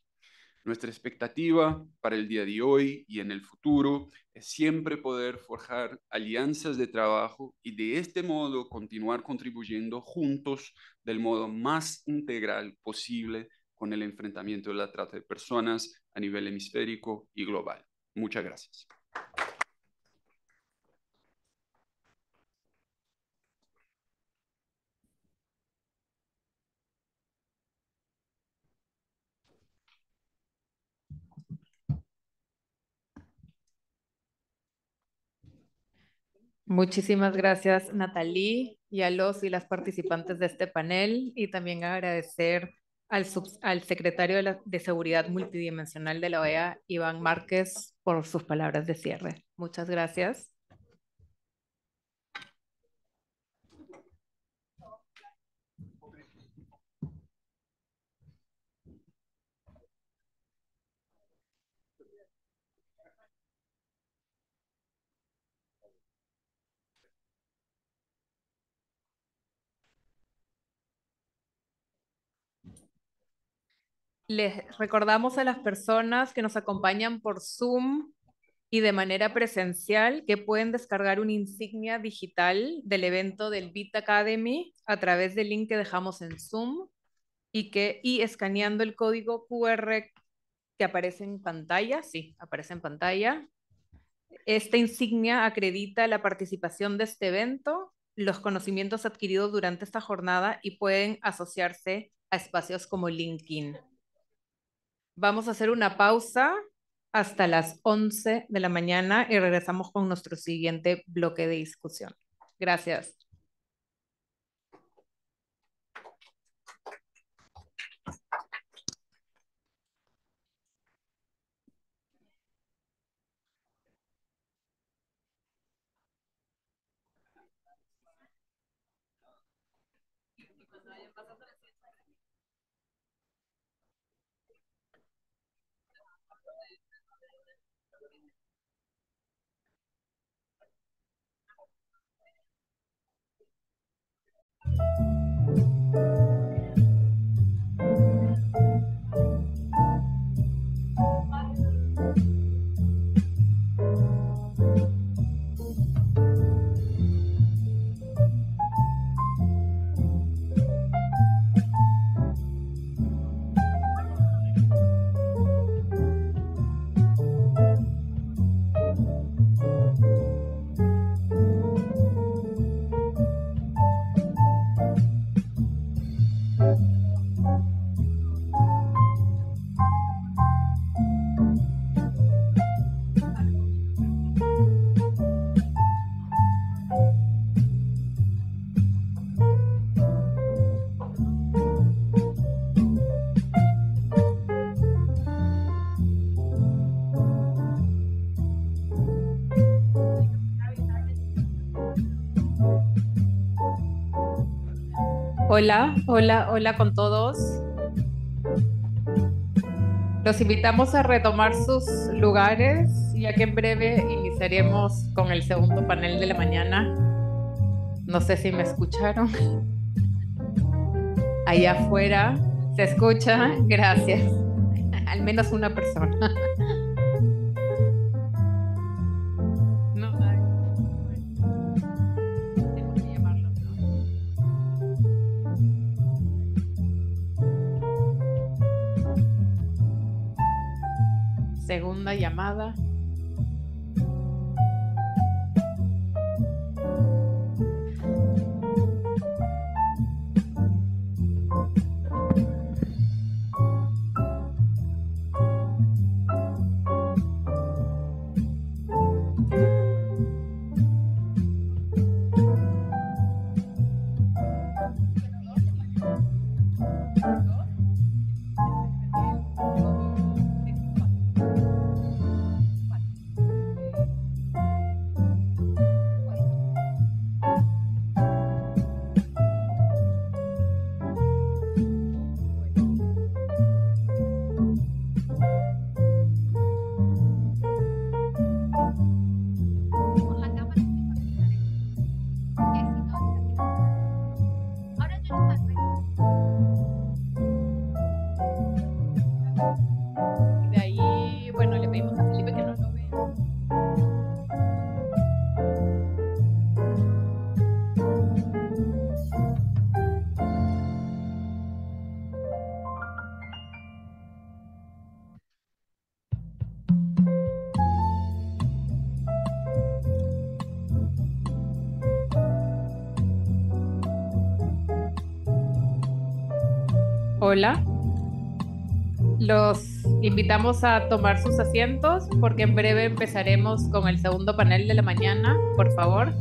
Nuestra expectativa para el día de hoy y en el futuro es siempre poder forjar alianzas de trabajo y de este modo continuar contribuyendo juntos del modo más integral posible con el enfrentamiento de la trata de personas a nivel hemisférico y global. Muchas gracias. Muchísimas gracias, Natalie, y a los y las participantes de este panel, y también agradecer al, al secretario de, la de, Seguridad Multidimensional de la OEA, Iván Márquez, por sus palabras de cierre. Muchas gracias. Les recordamos a las personas que nos acompañan por Zoom y de manera presencial que pueden descargar una insignia digital del evento del Beat Academy a través del link que dejamos en Zoom y que y escaneando el código QR que aparece en pantalla, sí, aparece en pantalla. Esta insignia acredita la participación de este evento, los conocimientos adquiridos durante esta jornada y pueden asociarse a espacios como LinkedIn. Vamos a hacer una pausa hasta las 11 de la mañana y regresamos con nuestro siguiente bloque de discusión. Gracias. Hola, hola, hola con todos. Los invitamos a retomar sus lugares, ya que en breve iniciaremos con el segundo panel de la mañana. No sé si me escucharon. Allá afuera se escucha, gracias. Al menos una persona. llamada Hola. Los invitamos a tomar sus asientos porque en breve empezaremos con el segundo panel de la mañana, por favor.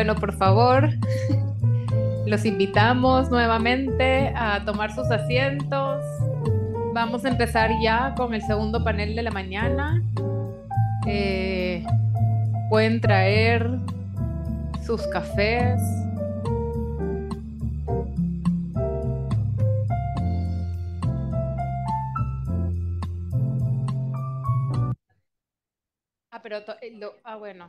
Bueno, por favor, los invitamos nuevamente a tomar sus asientos. Vamos a empezar ya con el segundo panel de la mañana. Eh, pueden traer sus cafés. Ah, pero eh, ah, bueno,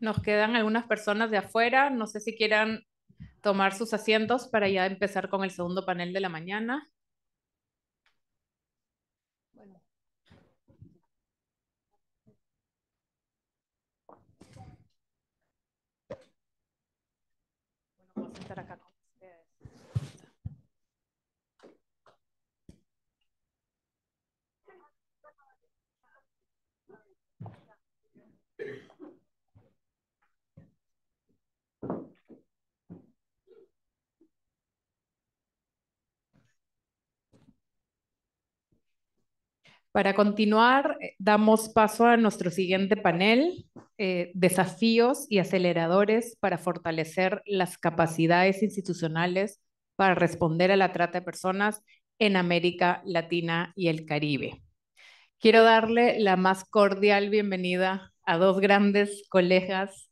Nos quedan algunas personas de afuera. No sé si quieran tomar sus asientos para ya empezar con el segundo panel de la mañana. Para continuar, eh, damos paso a nuestro siguiente panel, eh, desafíos y aceleradores para fortalecer las capacidades institucionales para responder a la trata de personas en América Latina y el Caribe. Quiero darle la más cordial bienvenida a dos grandes colegas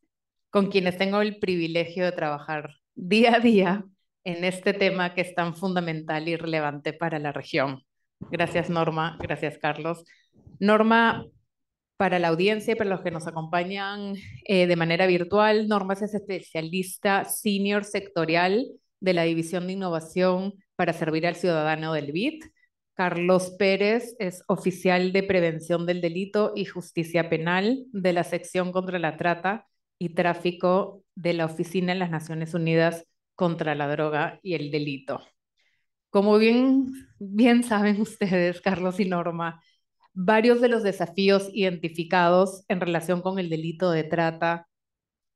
con quienes tengo el privilegio de trabajar día a día en este tema que es tan fundamental y relevante para la región. Gracias, Norma. Gracias, Carlos. Norma, para la audiencia y para los que nos acompañan eh, de manera virtual, Norma es especialista senior sectorial de la División de Innovación para Servir al Ciudadano del BIT. Carlos Pérez es oficial de Prevención del Delito y Justicia Penal de la Sección contra la Trata y Tráfico de la Oficina de las Naciones Unidas contra la Droga y el Delito. Como bien, saben ustedes, Carlos y Norma, varios de los desafíos identificados en relación con el delito de trata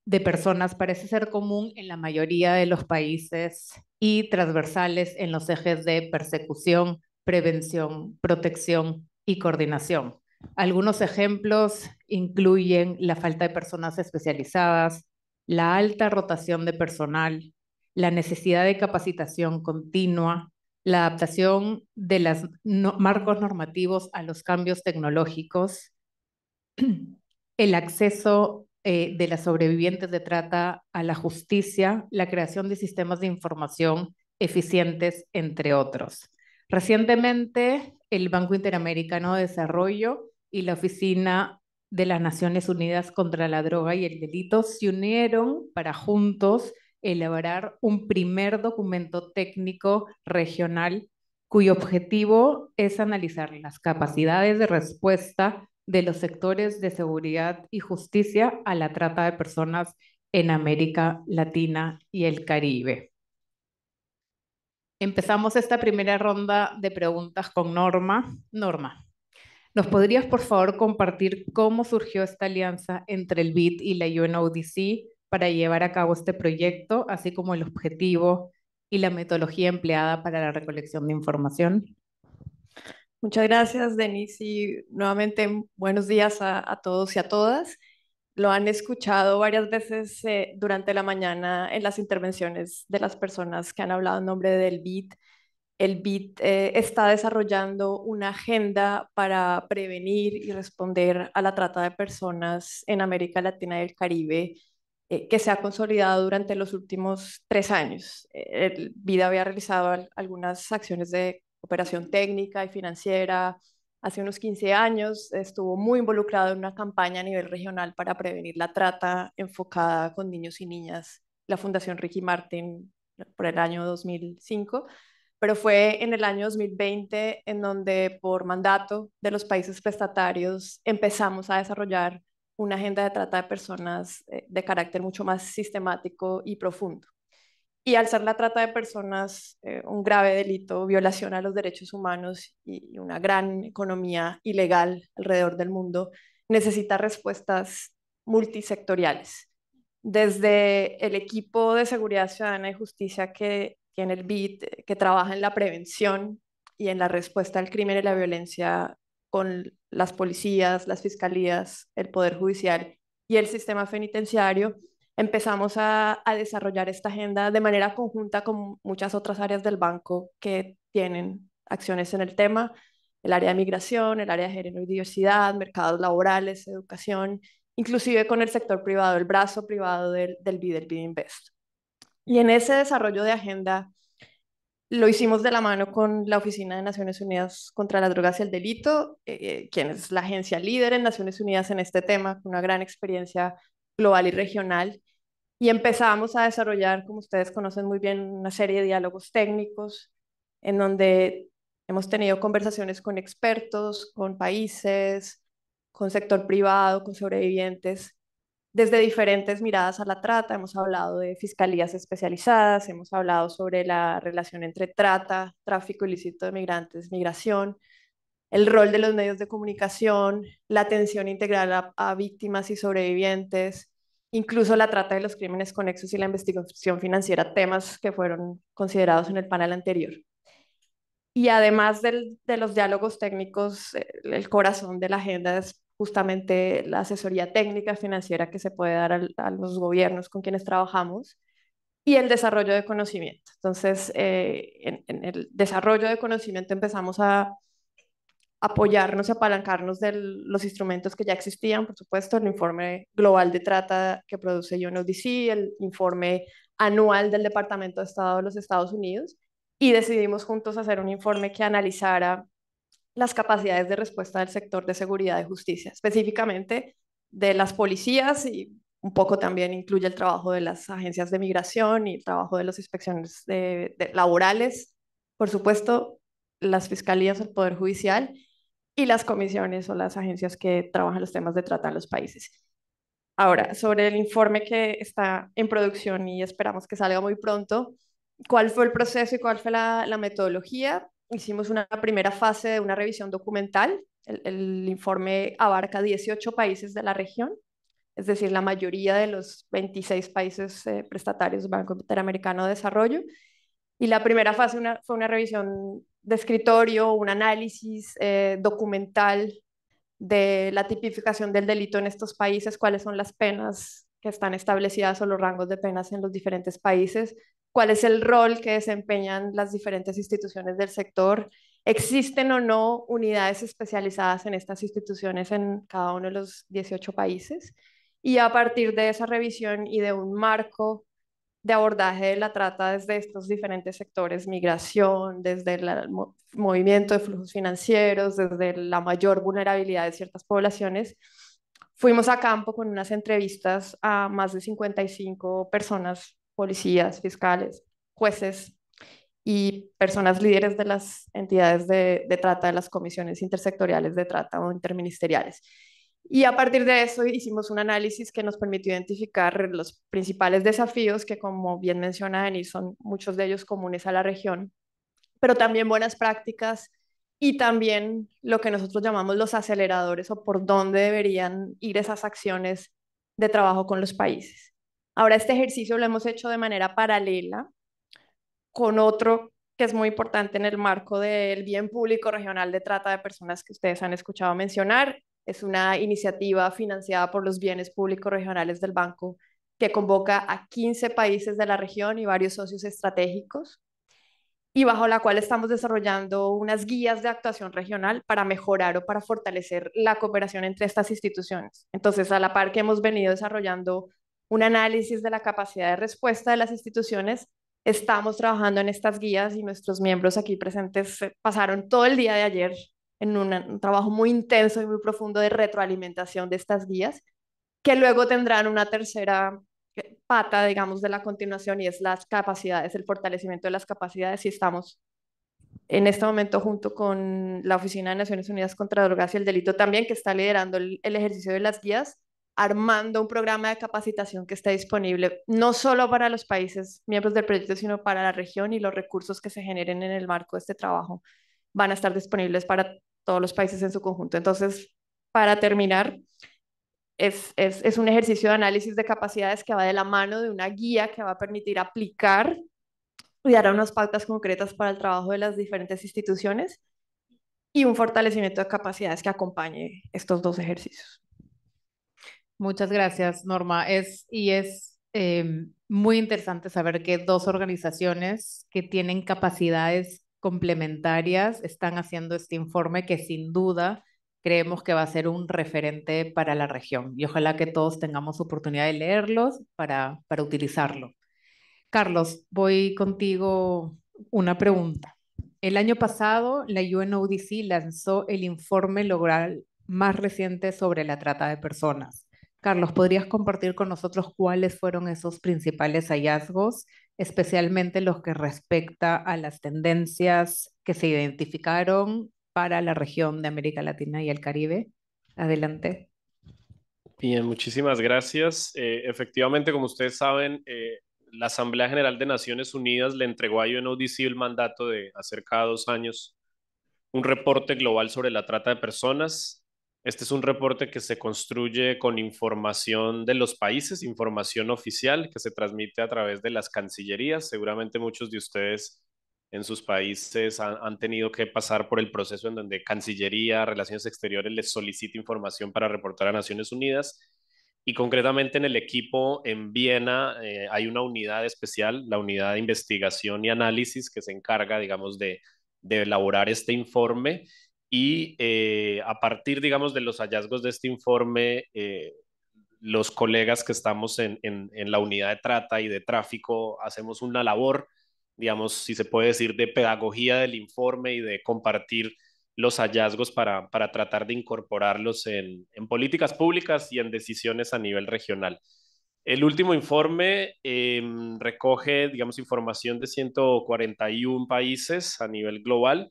de personas parece ser común en la mayoría de los países y transversales en los ejes de persecución, prevención, protección y coordinación. Algunos ejemplos incluyen la falta de personas especializadas, la alta rotación de personal, la necesidad de capacitación continua, la adaptación de los marcos normativos a los cambios tecnológicos, el acceso eh, de las sobrevivientes de trata a la justicia, la creación de sistemas de información eficientes, entre otros. Recientemente, el Banco Interamericano de Desarrollo y la Oficina de las Naciones Unidas contra la Droga y el Delito se unieron para juntos elaborar un primer documento técnico regional cuyo objetivo es analizar las capacidades de respuesta de los sectores de seguridad y justicia a la trata de personas en América Latina y el Caribe. Empezamos esta primera ronda de preguntas con Norma. Norma, ¿nos podrías por favor compartir cómo surgió esta alianza entre el BID y la UNODC? para llevar a cabo este proyecto, así como el objetivo y la metodología empleada para la recolección de información. Muchas gracias, Denise, y nuevamente buenos días a, todos y a todas. Lo han escuchado varias veces eh, durante la mañana en las intervenciones de las personas que han hablado en nombre del BIT. El BIT eh, está desarrollando una agenda para prevenir y responder a la trata de personas en América Latina y el Caribe eh, que se ha consolidado durante los últimos tres años. Eh, Vida había realizado algunas acciones de cooperación técnica y financiera. Hace unos 15 años estuvo muy involucrado en una campaña a nivel regional para prevenir la trata enfocada con niños y niñas, la Fundación Ricky Martin por el año 2005 pero fue en el año 2020 en donde por mandato de los países prestatarios empezamos a desarrollar una agenda de trata de personas eh, de carácter mucho más sistemático y profundo. Y al ser la trata de personas eh, un grave delito, violación a los derechos humanos y una gran economía ilegal alrededor del mundo, necesita respuestas multisectoriales. Desde el equipo de seguridad ciudadana y justicia que tiene el BID, eh, que trabaja en la prevención y en la respuesta al crimen y la violencia con las policías, las fiscalías, el Poder Judicial y el sistema penitenciario, empezamos a, desarrollar esta agenda de manera conjunta con muchas otras áreas del banco que tienen acciones en el tema, el área de migración, el área de género y diversidad, mercados laborales, educación, inclusive con el sector privado, el brazo privado del, del BID, Invest. Y en ese desarrollo de agenda lo hicimos de la mano con la Oficina de Naciones Unidas contra las Drogas y el Delito, eh, eh, quien es la agencia líder en Naciones Unidas en este tema, con una gran experiencia global y regional. Y empezamos a desarrollar, como ustedes conocen muy bien, una serie de diálogos técnicos en donde hemos tenido conversaciones con expertos, con países, con sector privado, con sobrevivientes, desde diferentes miradas a la trata. Hemos hablado de fiscalías especializadas, hemos hablado sobre la relación entre trata, tráfico ilícito de migrantes, migración, el rol de los medios de comunicación, la atención integral a, víctimas y sobrevivientes, incluso la trata de los crímenes conexos y la investigación financiera, temas que fueron considerados en el panel anterior. Y además de los diálogos técnicos, el corazón de la agenda es justamente la asesoría técnica financiera que se puede dar a los gobiernos con quienes trabajamos y el desarrollo de conocimiento. Entonces, eh, en, en, el desarrollo de conocimiento empezamos a apoyarnos y apalancarnos de los instrumentos que ya existían, por supuesto, el informe global de trata que produce UNODC, el informe anual del Departamento de Estado de los Estados Unidos, y decidimos juntos hacer un informe que analizara las capacidades de respuesta del sector de seguridad y justicia, específicamente de las policías y un poco también incluye el trabajo de las agencias de migración y el trabajo de las inspecciones laborales, por supuesto, las fiscalías, el Poder Judicial y las comisiones o las agencias que trabajan los temas de trata en los países. Ahora, sobre el informe que está en producción y esperamos que salga muy pronto, ¿cuál fue el proceso y cuál fue la metodología? hicimos una primera fase de una revisión documental. El, informe abarca 18 países de la región, es decir, la mayoría de los 26 países eh, prestatarios del Banco Interamericano de Desarrollo. Y la primera fase fue una revisión de escritorio, un análisis eh, documental de la tipificación del delito en estos países, cuáles son las penas que están establecidas o los rangos de penas en los diferentes países, cuál es el rol que desempeñan las diferentes instituciones del sector, existen o no unidades especializadas en estas instituciones en cada uno de los 18 países, y a partir de esa revisión y de un marco de abordaje de la trata desde estos diferentes sectores, migración, desde el movimiento de flujos financieros, desde la mayor vulnerabilidad de ciertas poblaciones, Fuimos a campo con unas entrevistas a más de 55 personas, policías, fiscales, jueces y personas líderes de las entidades de, trata, de las comisiones intersectoriales de trata o interministeriales. Y a partir de eso hicimos un análisis que nos permitió identificar los principales desafíos que, como bien menciona Denis, son muchos de ellos comunes a la región, pero también buenas prácticas y también lo que nosotros llamamos los aceleradores o por dónde deberían ir esas acciones de trabajo con los países. Ahora este ejercicio lo hemos hecho de manera paralela con otro que es muy importante en el marco del bien público regional de trata de personas que ustedes han escuchado mencionar. Es una iniciativa financiada por los bienes públicos regionales del banco que convoca a 15 países de la región y varios socios estratégicos y bajo la cual estamos desarrollando unas guías de actuación regional para mejorar o para fortalecer la cooperación entre estas instituciones. Entonces, a la par que hemos venido desarrollando un análisis de la capacidad de respuesta de las instituciones, estamos trabajando en estas guías y nuestros miembros aquí presentes pasaron todo el día de ayer en un trabajo muy intenso y muy profundo de retroalimentación de estas guías, que luego tendrán una tercera eh, pata, digamos, de la continuación y es las capacidades, el fortalecimiento de las capacidades y estamos en este momento junto con la Oficina de Naciones Unidas contra Drogas y el Delito también, que está liderando el, ejercicio de las guías, armando un programa de capacitación que está disponible no solo para los países miembros del proyecto, sino para la región y los recursos que se generen en el marco de este trabajo van a estar disponibles para todos los países en su conjunto. Entonces, para terminar, es, un ejercicio de análisis de capacidades que va de la mano de una guía que va a permitir aplicar y dar unas pautas concretas para el trabajo de las diferentes instituciones y un fortalecimiento de capacidades que acompañe estos dos ejercicios. Muchas gracias, Norma. Es, y es eh, muy interesante saber que dos organizaciones que tienen capacidades complementarias están haciendo este informe que sin duda creemos que va a ser un referente para la región y ojalá que todos tengamos oportunidad de leerlos para, para utilizarlo. Carlos, voy contigo una pregunta. El año pasado, la UNODC lanzó el informe logral más reciente sobre la trata de personas. Carlos, ¿podrías compartir con nosotros cuáles fueron esos principales hallazgos, especialmente los que respecta a las tendencias que se identificaron para la región de América Latina y el Caribe. Adelante. Bien, muchísimas gracias. Eh, efectivamente, como ustedes saben, eh, la Asamblea General de Naciones Unidas le entregó a UNODC el mandato de hace cada dos años un reporte global sobre la trata de personas. Este es un reporte que se construye con información de los países, información oficial que se transmite a través de las cancillerías. Seguramente muchos de ustedes en sus países han, tenido que pasar por el proceso en donde Cancillería, Relaciones Exteriores les solicita información para reportar a Naciones Unidas. Y concretamente en el equipo en Viena eh, hay una unidad especial, la unidad de investigación y análisis, que se encarga, digamos, de, elaborar este informe. Y eh, a partir, digamos, de los hallazgos de este informe, eh, los colegas que estamos en la unidad de trata y de tráfico hacemos una labor digamos, si se puede decir, de pedagogía del informe y de compartir los hallazgos para, tratar de incorporarlos en, políticas públicas y en decisiones a nivel regional. El último informe em, recoge, digamos, información de 141 países a nivel global.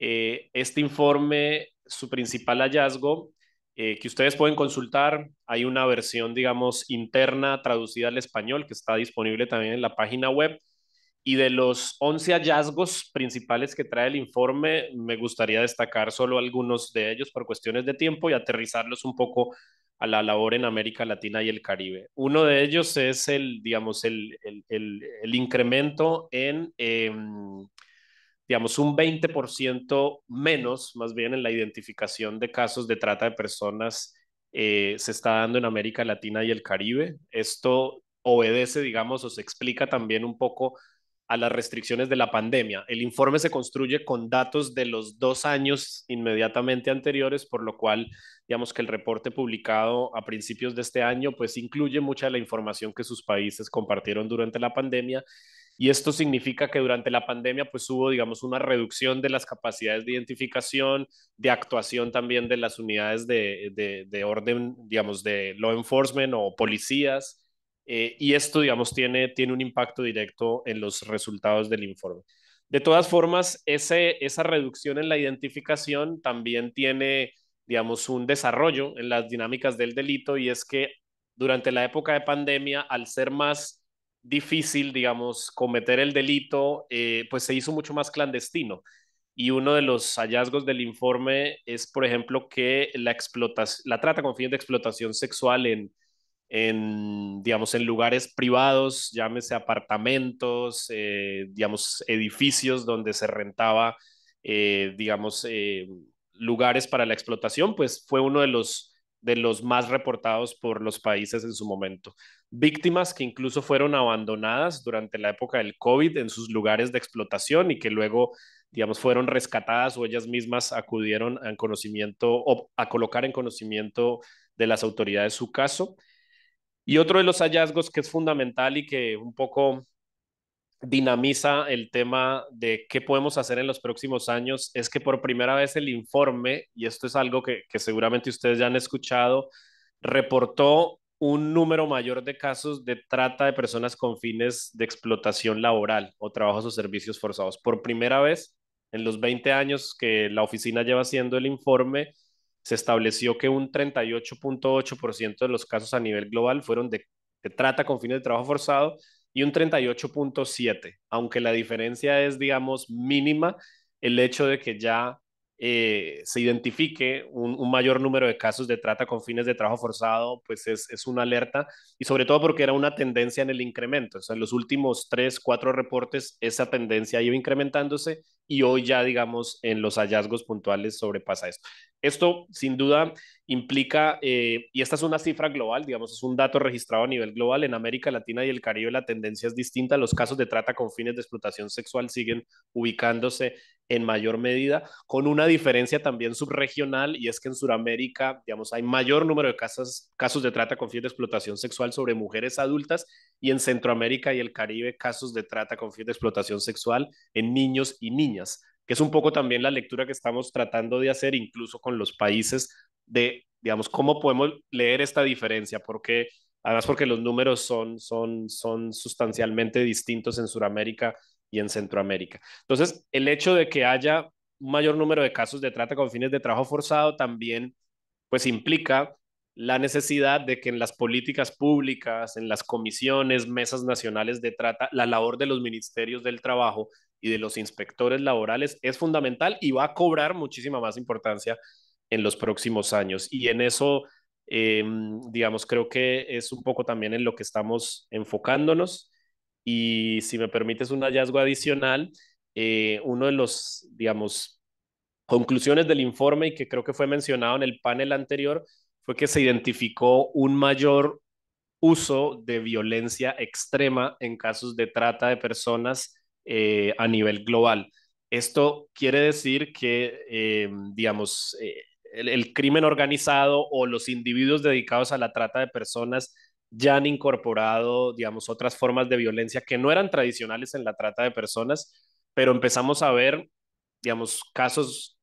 Eh, este informe, su principal hallazgo eh, que ustedes pueden consultar. Hay una versión, digamos, interna traducida al español que está disponible también en la página web y de los 11 hallazgos principales que trae el informe, me gustaría destacar solo algunos de ellos por cuestiones de tiempo y aterrizarlos un poco a la labor en América Latina y el Caribe. Uno de ellos es el, digamos, el, incremento en, em, digamos, un 20% menos, más bien en la identificación de casos de trata de personas eh, se está dando en América Latina y el Caribe. Esto obedece, digamos, o se explica también un poco a las restricciones de la pandemia. El informe se construye con datos de los dos años inmediatamente anteriores, por lo cual, digamos que el reporte publicado a principios de este año, pues incluye mucha de la información que sus países compartieron durante la pandemia. Y esto significa que durante la pandemia, pues hubo, digamos, una reducción de las capacidades de identificación, de actuación también de las unidades de, orden, digamos, de law enforcement o policías eh, y esto, digamos, tiene, tiene un impacto directo en los resultados del informe. De todas formas, ese, esa reducción en la identificación también tiene, digamos, un desarrollo en las dinámicas del delito y es que durante la época de pandemia, al ser más difícil, digamos, cometer el delito, eh, pues se hizo mucho más clandestino. Y uno de los hallazgos del informe es, por ejemplo, que la, explotación, la trata con fines de explotación sexual en, en, digamos, en lugares privados, llámese apartamentos, eh, digamos, edificios donde se rentaba, eh, digamos, eh, lugares para la explotación, pues fue uno de los, de los más reportados por los países en su momento. Víctimas que incluso fueron abandonadas durante la época del COVID en sus lugares de explotación y que luego digamos, fueron rescatadas o ellas mismas acudieron a conocimiento o a colocar en conocimiento de las autoridades su caso. Y otro de los hallazgos que es fundamental y que un poco dinamiza el tema de qué podemos hacer en los próximos años es que por primera vez el informe, y esto es algo que, que seguramente ustedes ya han escuchado, reportó un número mayor de casos de trata de personas con fines de explotación laboral o trabajos o servicios forzados. Por primera vez en los 20 años que la oficina lleva haciendo el informe, se estableció que un 38.8% de los casos a nivel global fueron de, trata con fines de trabajo forzado y un 38.7%. Aunque la diferencia es, digamos, mínima, el hecho de que ya eh, se identifique un, mayor número de casos de trata con fines de trabajo forzado, pues es, una alerta y sobre todo porque era una tendencia en el incremento. O sea, en los últimos tres, cuatro reportes esa tendencia iba incrementándose y hoy ya, digamos, en los hallazgos puntuales sobrepasa esto. Esto sin duda implica, eh, y esta es una cifra global, digamos, es un dato registrado a nivel global, en América Latina y el Caribe la tendencia es distinta, los casos de trata con fines de explotación sexual siguen ubicándose en mayor medida, con una diferencia también subregional, y es que en Sudamérica, digamos, hay mayor número de casos, casos de trata con fines de explotación sexual sobre mujeres adultas, y en Centroamérica y el Caribe, casos de trata con fines de explotación sexual en niños y niñas, que es un poco también la lectura que estamos tratando de hacer, incluso con los países, de, digamos, cómo podemos leer esta diferencia, porque... Además, porque los números son, son, son sustancialmente distintos en Sudamérica y en Centroamérica. Entonces, el hecho de que haya un mayor número de casos de trata con fines de trabajo forzado también pues implica la necesidad de que en las políticas públicas, en las comisiones, mesas nacionales de trata, la labor de los ministerios del trabajo y de los inspectores laborales es fundamental y va a cobrar muchísima más importancia en los próximos años. Y en eso, em, digamos, creo que es un poco también en lo que estamos enfocándonos. Y si me permites un hallazgo adicional, una eh, uno de los, digamos, conclusiones del informe y que creo que fue mencionado en el panel anterior fue que se identificó un mayor uso de violencia extrema en casos de trata de personas eh, a nivel global. Esto quiere decir que, eh, digamos, el, el crimen organizado o los individuos dedicados a la trata de personas ya han incorporado, digamos, otras formas de violencia que no eran tradicionales en la trata de personas, pero empezamos a ver, digamos, casos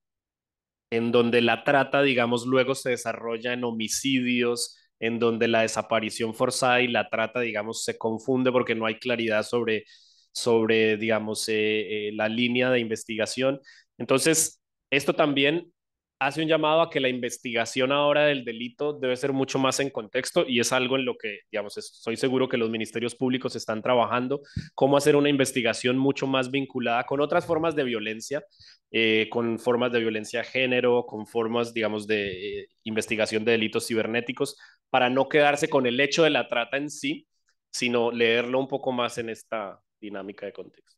en donde la trata, digamos, luego se desarrolla en homicidios, en donde la desaparición forzada y la trata, digamos, se confunde porque no hay claridad sobre, sobre digamos, eh, eh, la línea de investigación. Entonces, esto también hace un llamado a que la investigación ahora del delito debe ser mucho más en contexto y es algo en lo que, digamos, estoy seguro que los ministerios públicos están trabajando, cómo hacer una investigación mucho más vinculada con otras formas de violencia, eh, con formas de violencia género, con formas, digamos, de eh, investigación de delitos cibernéticos, para no quedarse con el hecho de la trata en sí, sino leerlo un poco más en esta dinámica de contexto.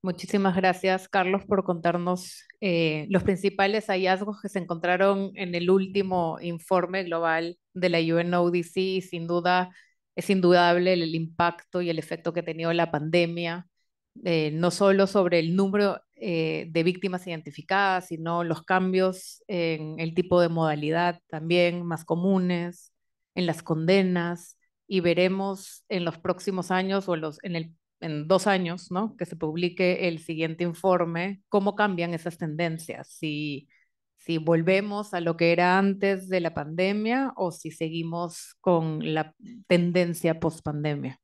Muchísimas gracias, Carlos, por contarnos eh, los principales hallazgos que se encontraron en el último informe global de la UNODC y sin duda es indudable el impacto y el efecto que ha tenido la pandemia, eh, no solo sobre el número eh, de víctimas identificadas, sino los cambios en el tipo de modalidad también más comunes, en las condenas, y veremos en los próximos años o en el en dos años, ¿no? Que se publique el siguiente informe, cómo cambian esas tendencias, si, volvemos a lo que era antes de la pandemia o si seguimos con la tendencia post-pandemia.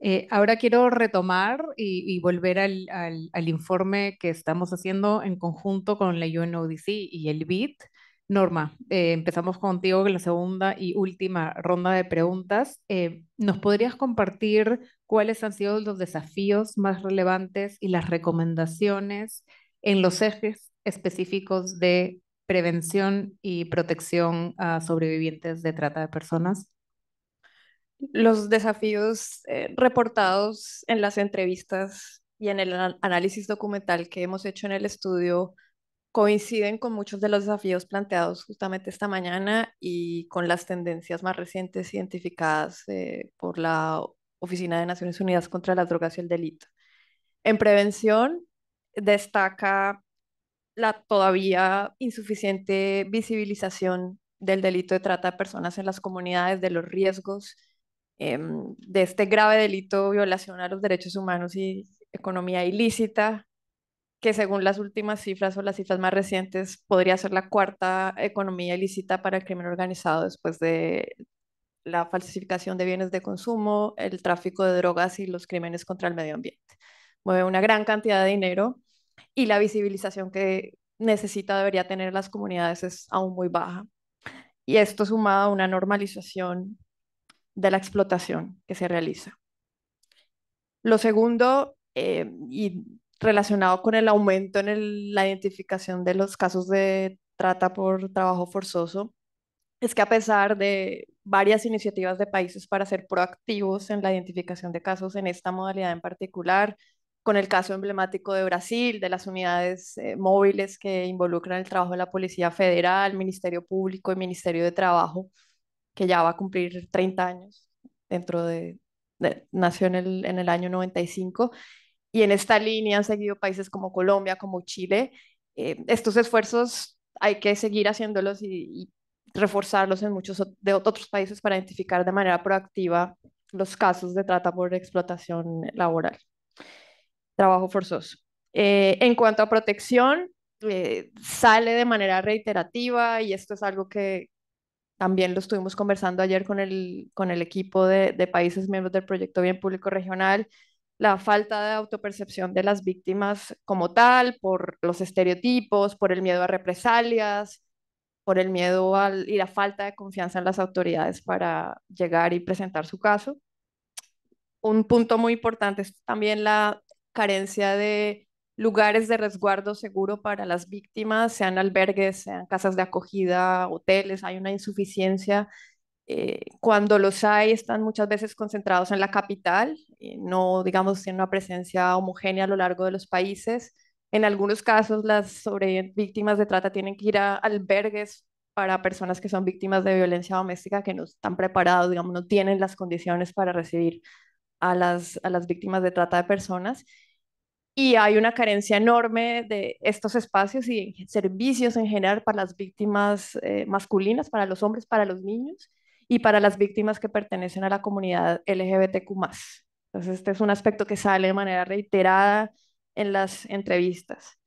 Eh, ahora quiero retomar y, volver al, al, informe que estamos haciendo en conjunto con la UNODC y el BID, Norma, eh, empezamos contigo con la segunda y última ronda de preguntas. Eh, ¿Nos podrías compartir cuáles han sido los desafíos más relevantes y las recomendaciones en los ejes específicos de prevención y protección a sobrevivientes de trata de personas? Los desafíos eh, reportados en las entrevistas y en el análisis documental que hemos hecho en el estudio coinciden con muchos de los desafíos planteados justamente esta mañana y con las tendencias más recientes identificadas eh, por la Oficina de Naciones Unidas contra las Drogas y el Delito. En prevención, destaca la todavía insuficiente visibilización del delito de trata de personas en las comunidades, de los riesgos em, de este grave delito, violación a los derechos humanos y economía ilícita, que según las últimas cifras o las cifras más recientes, podría ser la cuarta economía ilícita para el crimen organizado después de la falsificación de bienes de consumo, el tráfico de drogas y los crímenes contra el medio ambiente. Mueve una gran cantidad de dinero y la visibilización que necesita, debería tener las comunidades es aún muy baja. Y esto sumado a una normalización de la explotación que se realiza. Lo segundo, eh, y relacionado con el aumento en la identificación de los casos de trata por trabajo forzoso es que a pesar de varias iniciativas de países para ser proactivos en la identificación de casos en esta modalidad en particular, con el caso emblemático de Brasil, de las unidades eh, móviles que involucran el trabajo de la Policía Federal, Ministerio Público y Ministerio de Trabajo, que ya va a cumplir 30 años dentro de, nació en el, en el año 95 y en esta línea han seguido países como Colombia, como Chile. Eh, estos esfuerzos hay que seguir haciéndolos y, reforzarlos en muchos de otros países para identificar de manera proactiva los casos de trata por explotación laboral, trabajo forzoso. Eh, en cuanto a protección, eh, sale de manera reiterativa y esto es algo que también lo estuvimos conversando ayer con el, equipo de países miembros del proyecto Bien Público Regional la falta de autopercepción de las víctimas como tal, por los estereotipos, por el miedo a represalias, por el miedo al, y la falta de confianza en las autoridades para llegar y presentar su caso. Un punto muy importante es también la carencia de lugares de resguardo seguro para las víctimas, sean albergues, sean casas de acogida, hoteles, hay una insuficiencia eh, cuando los hay, están muchas veces concentrados en la capital, eh, no, digamos, tienen una presencia homogénea a lo largo de los países. En algunos casos, las sobre víctimas de trata tienen que ir a albergues para personas que son víctimas de violencia doméstica que no están preparados, digamos, no tienen las condiciones para recibir a las, a las víctimas de trata de personas. Y hay una carencia enorme de estos espacios y servicios en general para las víctimas eh, masculinas, para los hombres, para los niños y para las víctimas que pertenecen a la comunidad LGBTQ. Entonces, este es un aspecto que sale de manera reiterada en las entrevistas.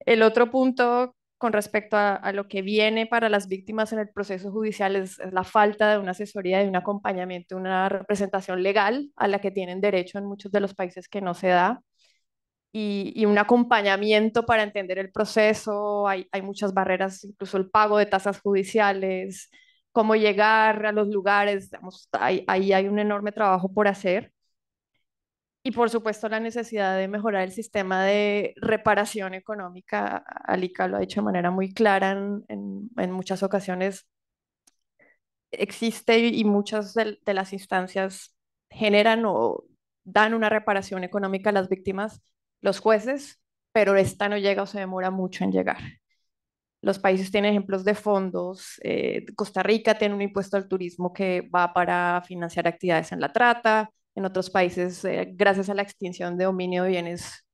El otro punto con respecto a, lo que viene para las víctimas en el proceso judicial es, la falta de una asesoría, de un acompañamiento, una representación legal a la que tienen derecho en muchos de los países que no se da. Y, un acompañamiento para entender el proceso. Hay, hay, muchas barreras, incluso el pago de tasas judiciales, cómo llegar a los lugares, ahí, hay un enorme trabajo por hacer. Y por supuesto la necesidad de mejorar el sistema de reparación económica. Alika lo ha dicho de manera muy clara en, muchas ocasiones. Existe y muchas de, de, las instancias generan o dan una reparación económica a las víctimas, los jueces, pero esta no llega o se demora mucho en llegar. Los países tienen ejemplos de fondos. Eh, Costa Rica tiene un impuesto al turismo que va para financiar actividades en la trata. En otros países, eh, gracias a la extinción de dominio de bienes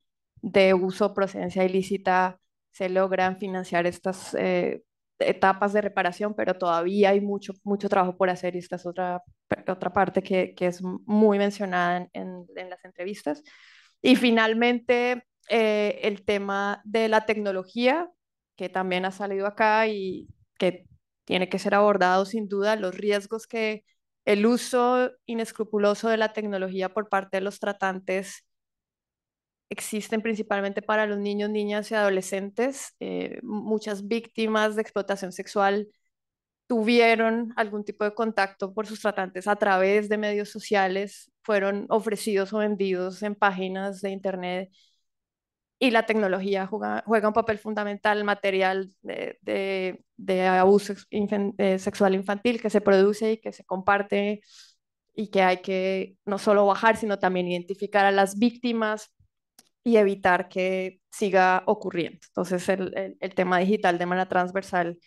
de uso, procedencia ilícita, se logran financiar estas eh, etapas de reparación, pero todavía hay mucho, mucho trabajo por hacer y esta es otra, otra parte que, es muy mencionada en, las entrevistas. Y finalmente, el tema de la tecnología, que también ha salido acá y que tiene que ser abordado sin duda, los riesgos que el uso inescrupuloso de la tecnología por parte de los tratantes existen principalmente para los niños, niñas y adolescentes. Eh, muchas víctimas de explotación sexual tuvieron algún tipo de contacto por sus tratantes a través de medios sociales, fueron ofrecidos o vendidos en páginas de internet y la tecnología juega, un papel fundamental material de, abuso eh, sexual infantil que se produce y que se comparte y que hay que no solo bajar, sino también identificar a las víctimas y evitar que siga ocurriendo. Entonces, el, tema digital de manera transversal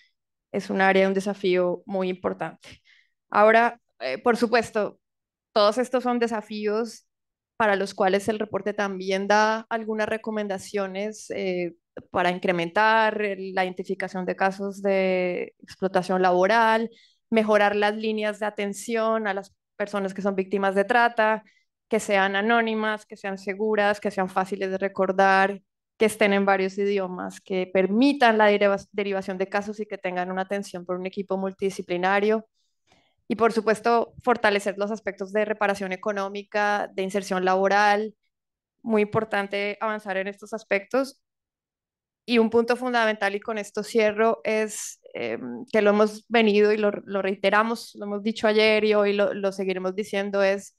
es un área, de un desafío muy importante. Ahora, eh, por supuesto, todos estos son desafíos para los cuales el reporte también da algunas recomendaciones eh, para incrementar eh, la identificación de casos de explotación laboral, mejorar las líneas de atención a las personas que son víctimas de trata, que sean anónimas, que sean seguras, que sean fáciles de recordar, que estén en varios idiomas, que permitan la derivación de casos y que tengan una atención por un equipo multidisciplinario y por supuesto, fortalecer los aspectos de reparación económica, de inserción laboral. Muy importante avanzar en estos aspectos. Y un punto fundamental, y con esto cierro, es em, que lo hemos venido y lo, reiteramos, lo hemos dicho ayer y hoy lo seguiremos diciendo, es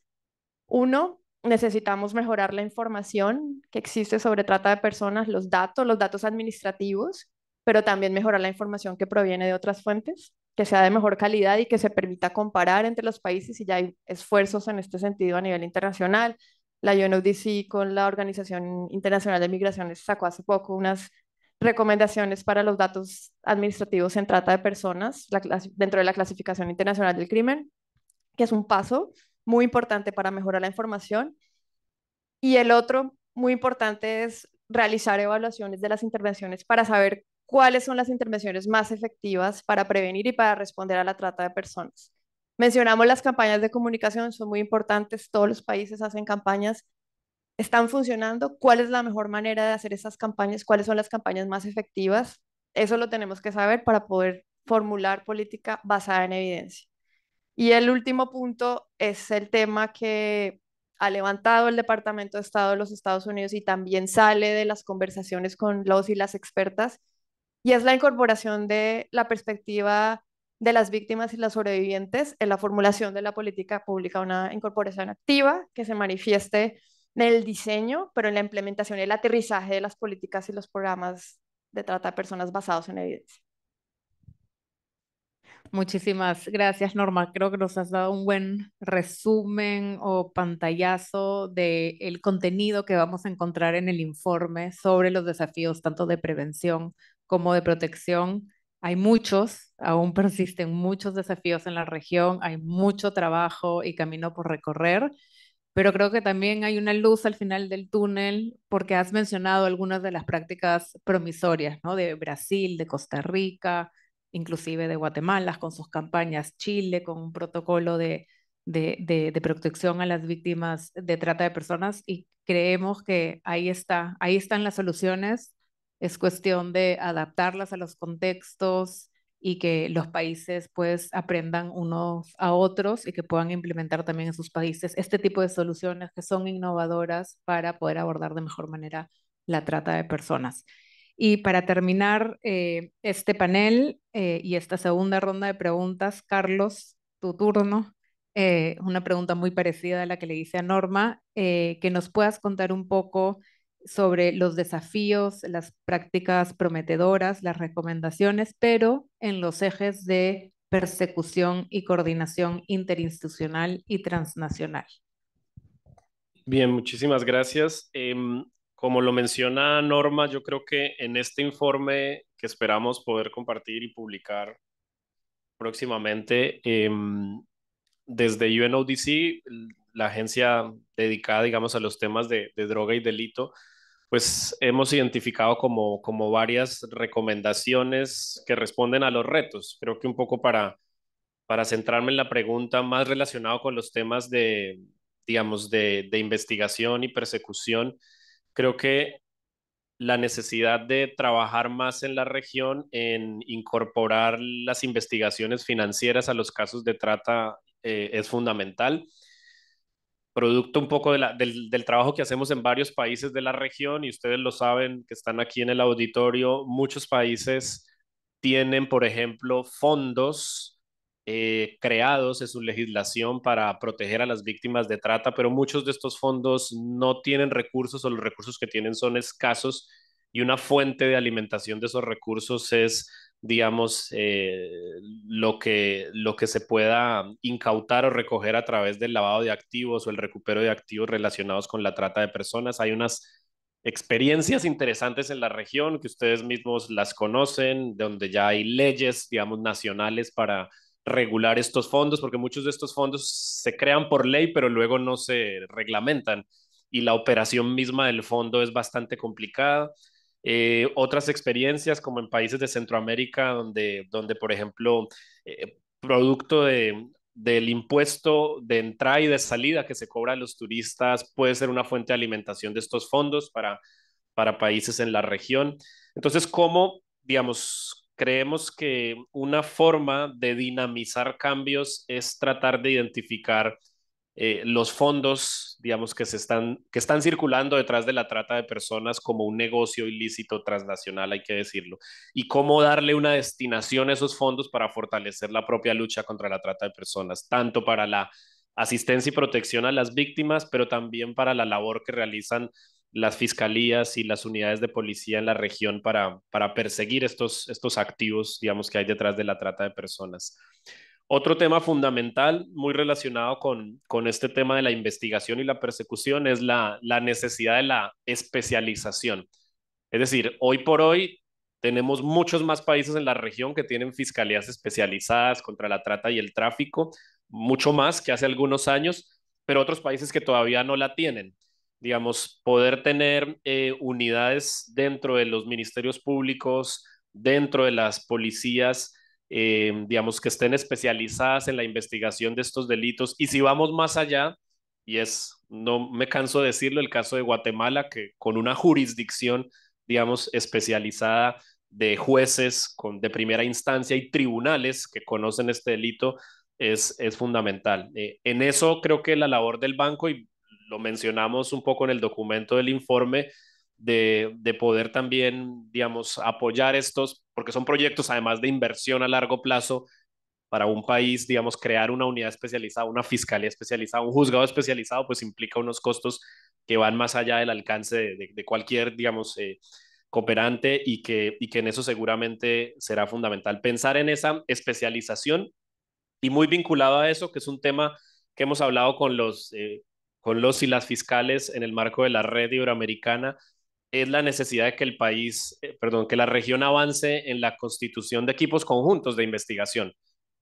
uno, necesitamos mejorar la información que existe sobre trata de personas, los datos, los datos administrativos, pero también mejorar la información que proviene de otras fuentes que sea de mejor calidad y que se permita comparar entre los países y ya hay esfuerzos en este sentido a nivel internacional. La UNODC con la Organización Internacional de Migraciones sacó hace poco unas recomendaciones para los datos administrativos en trata de personas dentro de la clasificación internacional del crimen, que es un paso muy importante para mejorar la información. Y el otro muy importante es realizar evaluaciones de las intervenciones para saber cuáles son las intervenciones más efectivas para prevenir y para responder a la trata de personas. Mencionamos las campañas de comunicación, son muy importantes, todos los países hacen campañas, están funcionando, cuál es la mejor manera de hacer esas campañas, cuáles son las campañas más efectivas. Eso lo tenemos que saber para poder formular política basada en evidencia. Y el último punto es el tema que ha levantado el Departamento de Estado de los Estados Unidos y también sale de las conversaciones con los y las expertas, y es la incorporación de la perspectiva de las víctimas y las sobrevivientes en la formulación de la política pública, una incorporación activa que se manifieste en el diseño, pero en la implementación y el aterrizaje de las políticas y los programas de trata de personas basados en evidencia. Muchísimas gracias, Norma. Creo que nos has dado un buen resumen o pantallazo del el contenido que vamos a encontrar en el informe sobre los desafíos tanto de prevención como de protección. Hay muchos, aún persisten muchos desafíos en la región, hay mucho trabajo y camino por recorrer, pero creo que también hay una luz al final del túnel porque has mencionado algunas de las prácticas promisorias, ¿no? De Brasil, de Costa Rica, inclusive de Guatemala con sus campañas, Chile con un protocolo de, de, de, protección a las víctimas de trata de personas y creemos que ahí, está, ahí están las soluciones es cuestión de adaptarlas a los contextos y que los países pues aprendan unos a otros y que puedan implementar también en sus países este tipo de soluciones que son innovadoras para poder abordar de mejor manera la trata de personas. Y para terminar eh, este panel eh, y esta segunda ronda de preguntas, Carlos, tu turno. Eh, una pregunta muy parecida a la que le hice a Norma, que nos puedas contar un poco sobre los desafíos, las prácticas prometedoras, las recomendaciones, pero en los ejes de persecución y coordinación interinstitucional y transnacional. Bien, muchísimas gracias. Em, como lo menciona Norma, yo creo que en este informe que esperamos poder compartir y publicar próximamente, em, desde UNODC, la agencia dedicada, digamos, a los temas de droga y delito, pues hemos identificado como, varias recomendaciones que responden a los retos. Creo que un poco para, centrarme en la pregunta más relacionado con los temas de, digamos, de, investigación y persecución, creo que la necesidad de trabajar más en la región en incorporar las investigaciones financieras a los casos de trata eh, es fundamental producto un poco de la, del, del, trabajo que hacemos en varios países de la región y ustedes lo saben que están aquí en el auditorio, muchos países tienen, por ejemplo, fondos eh, creados en su legislación para proteger a las víctimas de trata, pero muchos de estos fondos no tienen recursos o los recursos que tienen son escasos y una fuente de alimentación de esos recursos es digamos, eh, lo, que, lo que se pueda incautar o recoger a través del lavado de activos o el recupero de activos relacionados con la trata de personas. Hay unas experiencias interesantes en la región que ustedes mismos las conocen, donde ya hay leyes, digamos, nacionales para regular estos fondos, porque muchos de estos fondos se crean por ley, pero luego no se reglamentan y la operación misma del fondo es bastante complicada. Eh, otras experiencias como en países de Centroamérica, donde, donde por ejemplo, eh, producto de, del impuesto de entrada y de salida que se cobra a los turistas puede ser una fuente de alimentación de estos fondos para, para países en la región. Entonces, ¿cómo, digamos, creemos que una forma de dinamizar cambios es tratar de identificar eh, los fondos, digamos, que, se están, que están circulando detrás de la trata de personas como un negocio ilícito transnacional, hay que decirlo, y cómo darle una destinación a esos fondos para fortalecer la propia lucha contra la trata de personas, tanto para la asistencia y protección a las víctimas, pero también para la labor que realizan las fiscalías y las unidades de policía en la región para, perseguir estos, estos activos, digamos, que hay detrás de la trata de personas. Otro tema fundamental, muy relacionado con, este tema de la investigación y la persecución, es la, necesidad de la especialización. Es decir, hoy por hoy tenemos muchos más países en la región que tienen fiscalías especializadas contra la trata y el tráfico, mucho más que hace algunos años, pero otros países que todavía no la tienen. Digamos, poder tener eh, unidades dentro de los ministerios públicos, dentro de las policías Em, digamos, que estén especializadas en la investigación de estos delitos. Y si vamos más allá, y es, no me canso de decirlo, el caso de Guatemala, que con una jurisdicción, digamos, especializada de jueces con, de primera instancia y tribunales que conocen este delito, es, es fundamental. Eh, en eso creo que la labor del banco, y lo mencionamos un poco en el documento del informe, de, de, poder también, digamos, apoyar estos porque son proyectos además de inversión a largo plazo para un país, digamos, crear una unidad especializada, una fiscalía especializada, un juzgado especializado, pues implica unos costos que van más allá del alcance de, cualquier, digamos, eh, cooperante y que, y que en eso seguramente será fundamental. Pensar en esa especialización y muy vinculado a eso, que es un tema que hemos hablado con los, eh, con los y las fiscales en el marco de la red iberoamericana es la necesidad de que el país, eh, perdón, que la región avance en la constitución de equipos conjuntos de investigación.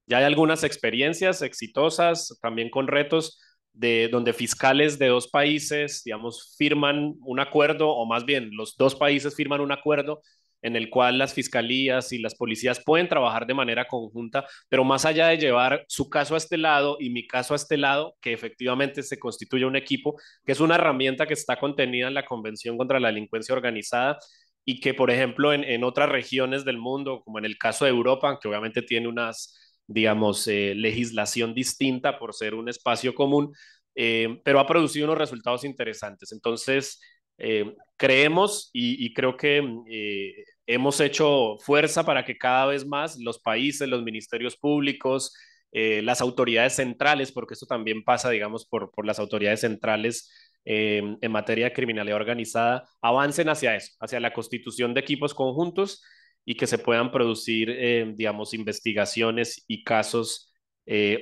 Ya hay algunas experiencias exitosas, también con retos, de donde fiscales de dos países, digamos, firman un acuerdo, o más bien los dos países firman un acuerdo en el cual las fiscalías y las policías pueden trabajar de manera conjunta, pero más allá de llevar su caso a este lado y mi caso a este lado, que efectivamente se constituye un equipo, que es una herramienta que está contenida en la Convención contra la Delincuencia Organizada y que, por ejemplo, en, en otras regiones del mundo, como en el caso de Europa, que obviamente tiene unas, digamos, eh, legislación distinta por ser un espacio común, eh, pero ha producido unos resultados interesantes. Entonces, eh, creemos y, creo que mm, hemos hecho fuerza para que cada vez más los países, los ministerios públicos, eh, las autoridades centrales, porque esto también pasa, digamos, por, las autoridades centrales eh, en materia de criminalidad organizada, avancen hacia eso, hacia la constitución de equipos conjuntos y que se puedan producir, eh, digamos, investigaciones y casos,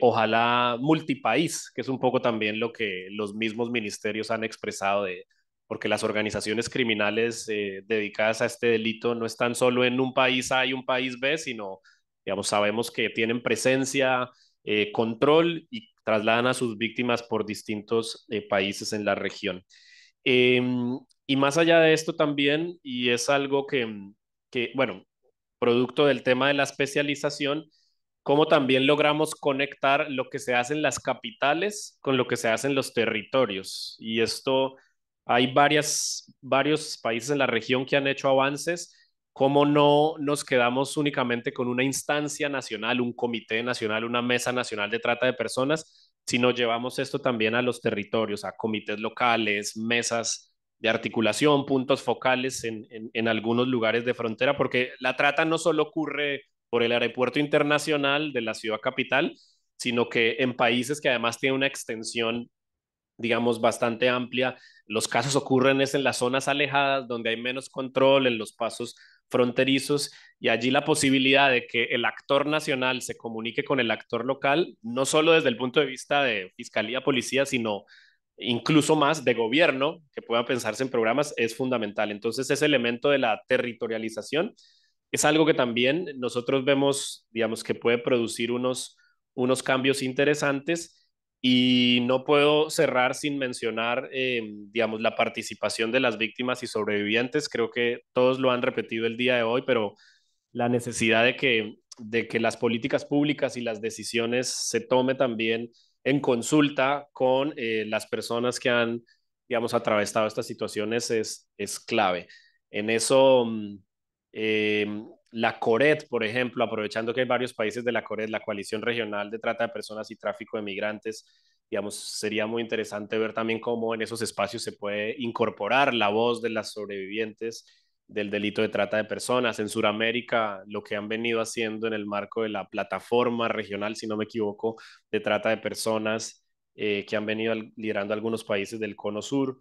ojalá multipaís, que es un poco también lo que los mismos ministerios han expresado de, porque las organizaciones criminales eh, dedicadas a este delito no están solo en un país A y un país B, sino, digamos, sabemos que tienen presencia, eh, control y trasladan a sus víctimas por distintos eh, países en la región. Em, y más allá de esto también, y es algo que, mm, que, bueno, producto del tema de la especialización, cómo también logramos conectar lo que se hace en las capitales con lo que se hace en los territorios. Y esto hay varias, varios países en la región que han hecho avances. ¿Cómo no nos quedamos únicamente con una instancia nacional, un comité nacional, una mesa nacional de trata de personas, sino llevamos esto también a los territorios, a comités locales, mesas de articulación, puntos focales en, en, algunos lugares de frontera, porque la trata no solo ocurre por el aeropuerto internacional de la ciudad capital, sino que en países que además tienen una extensión digamos, bastante amplia. Los casos ocurren es en las zonas alejadas, donde hay menos control, en los pasos fronterizos, y allí la posibilidad de que el actor nacional se comunique con el actor local, no solo desde el punto de vista de fiscalía, policía, sino incluso más de gobierno, que pueda pensarse en programas, es fundamental. Entonces, ese elemento de la territorialización es algo que también nosotros vemos, digamos, que puede producir unos, unos cambios interesantes y no puedo cerrar sin mencionar, em, digamos, la participación de las víctimas y sobrevivientes. Creo que todos lo han repetido el día de hoy, pero la necesidad de que, de que las políticas públicas y las decisiones se tome también en consulta con eh, las personas que han, digamos, atravesado estas situaciones es, es clave. En eso, mm, em, la Coret, por ejemplo, aprovechando que hay varios países de la Coret, la Coalición Regional de Trata de Personas y Tráfico de Migrantes, digamos, sería muy interesante ver también cómo en esos espacios se puede incorporar la voz de las sobrevivientes del delito de trata de personas. En Sudamérica, lo que han venido haciendo en el marco de la plataforma regional, si no me equivoco, de trata de personas eh, que han venido liderando algunos países del Cono Sur,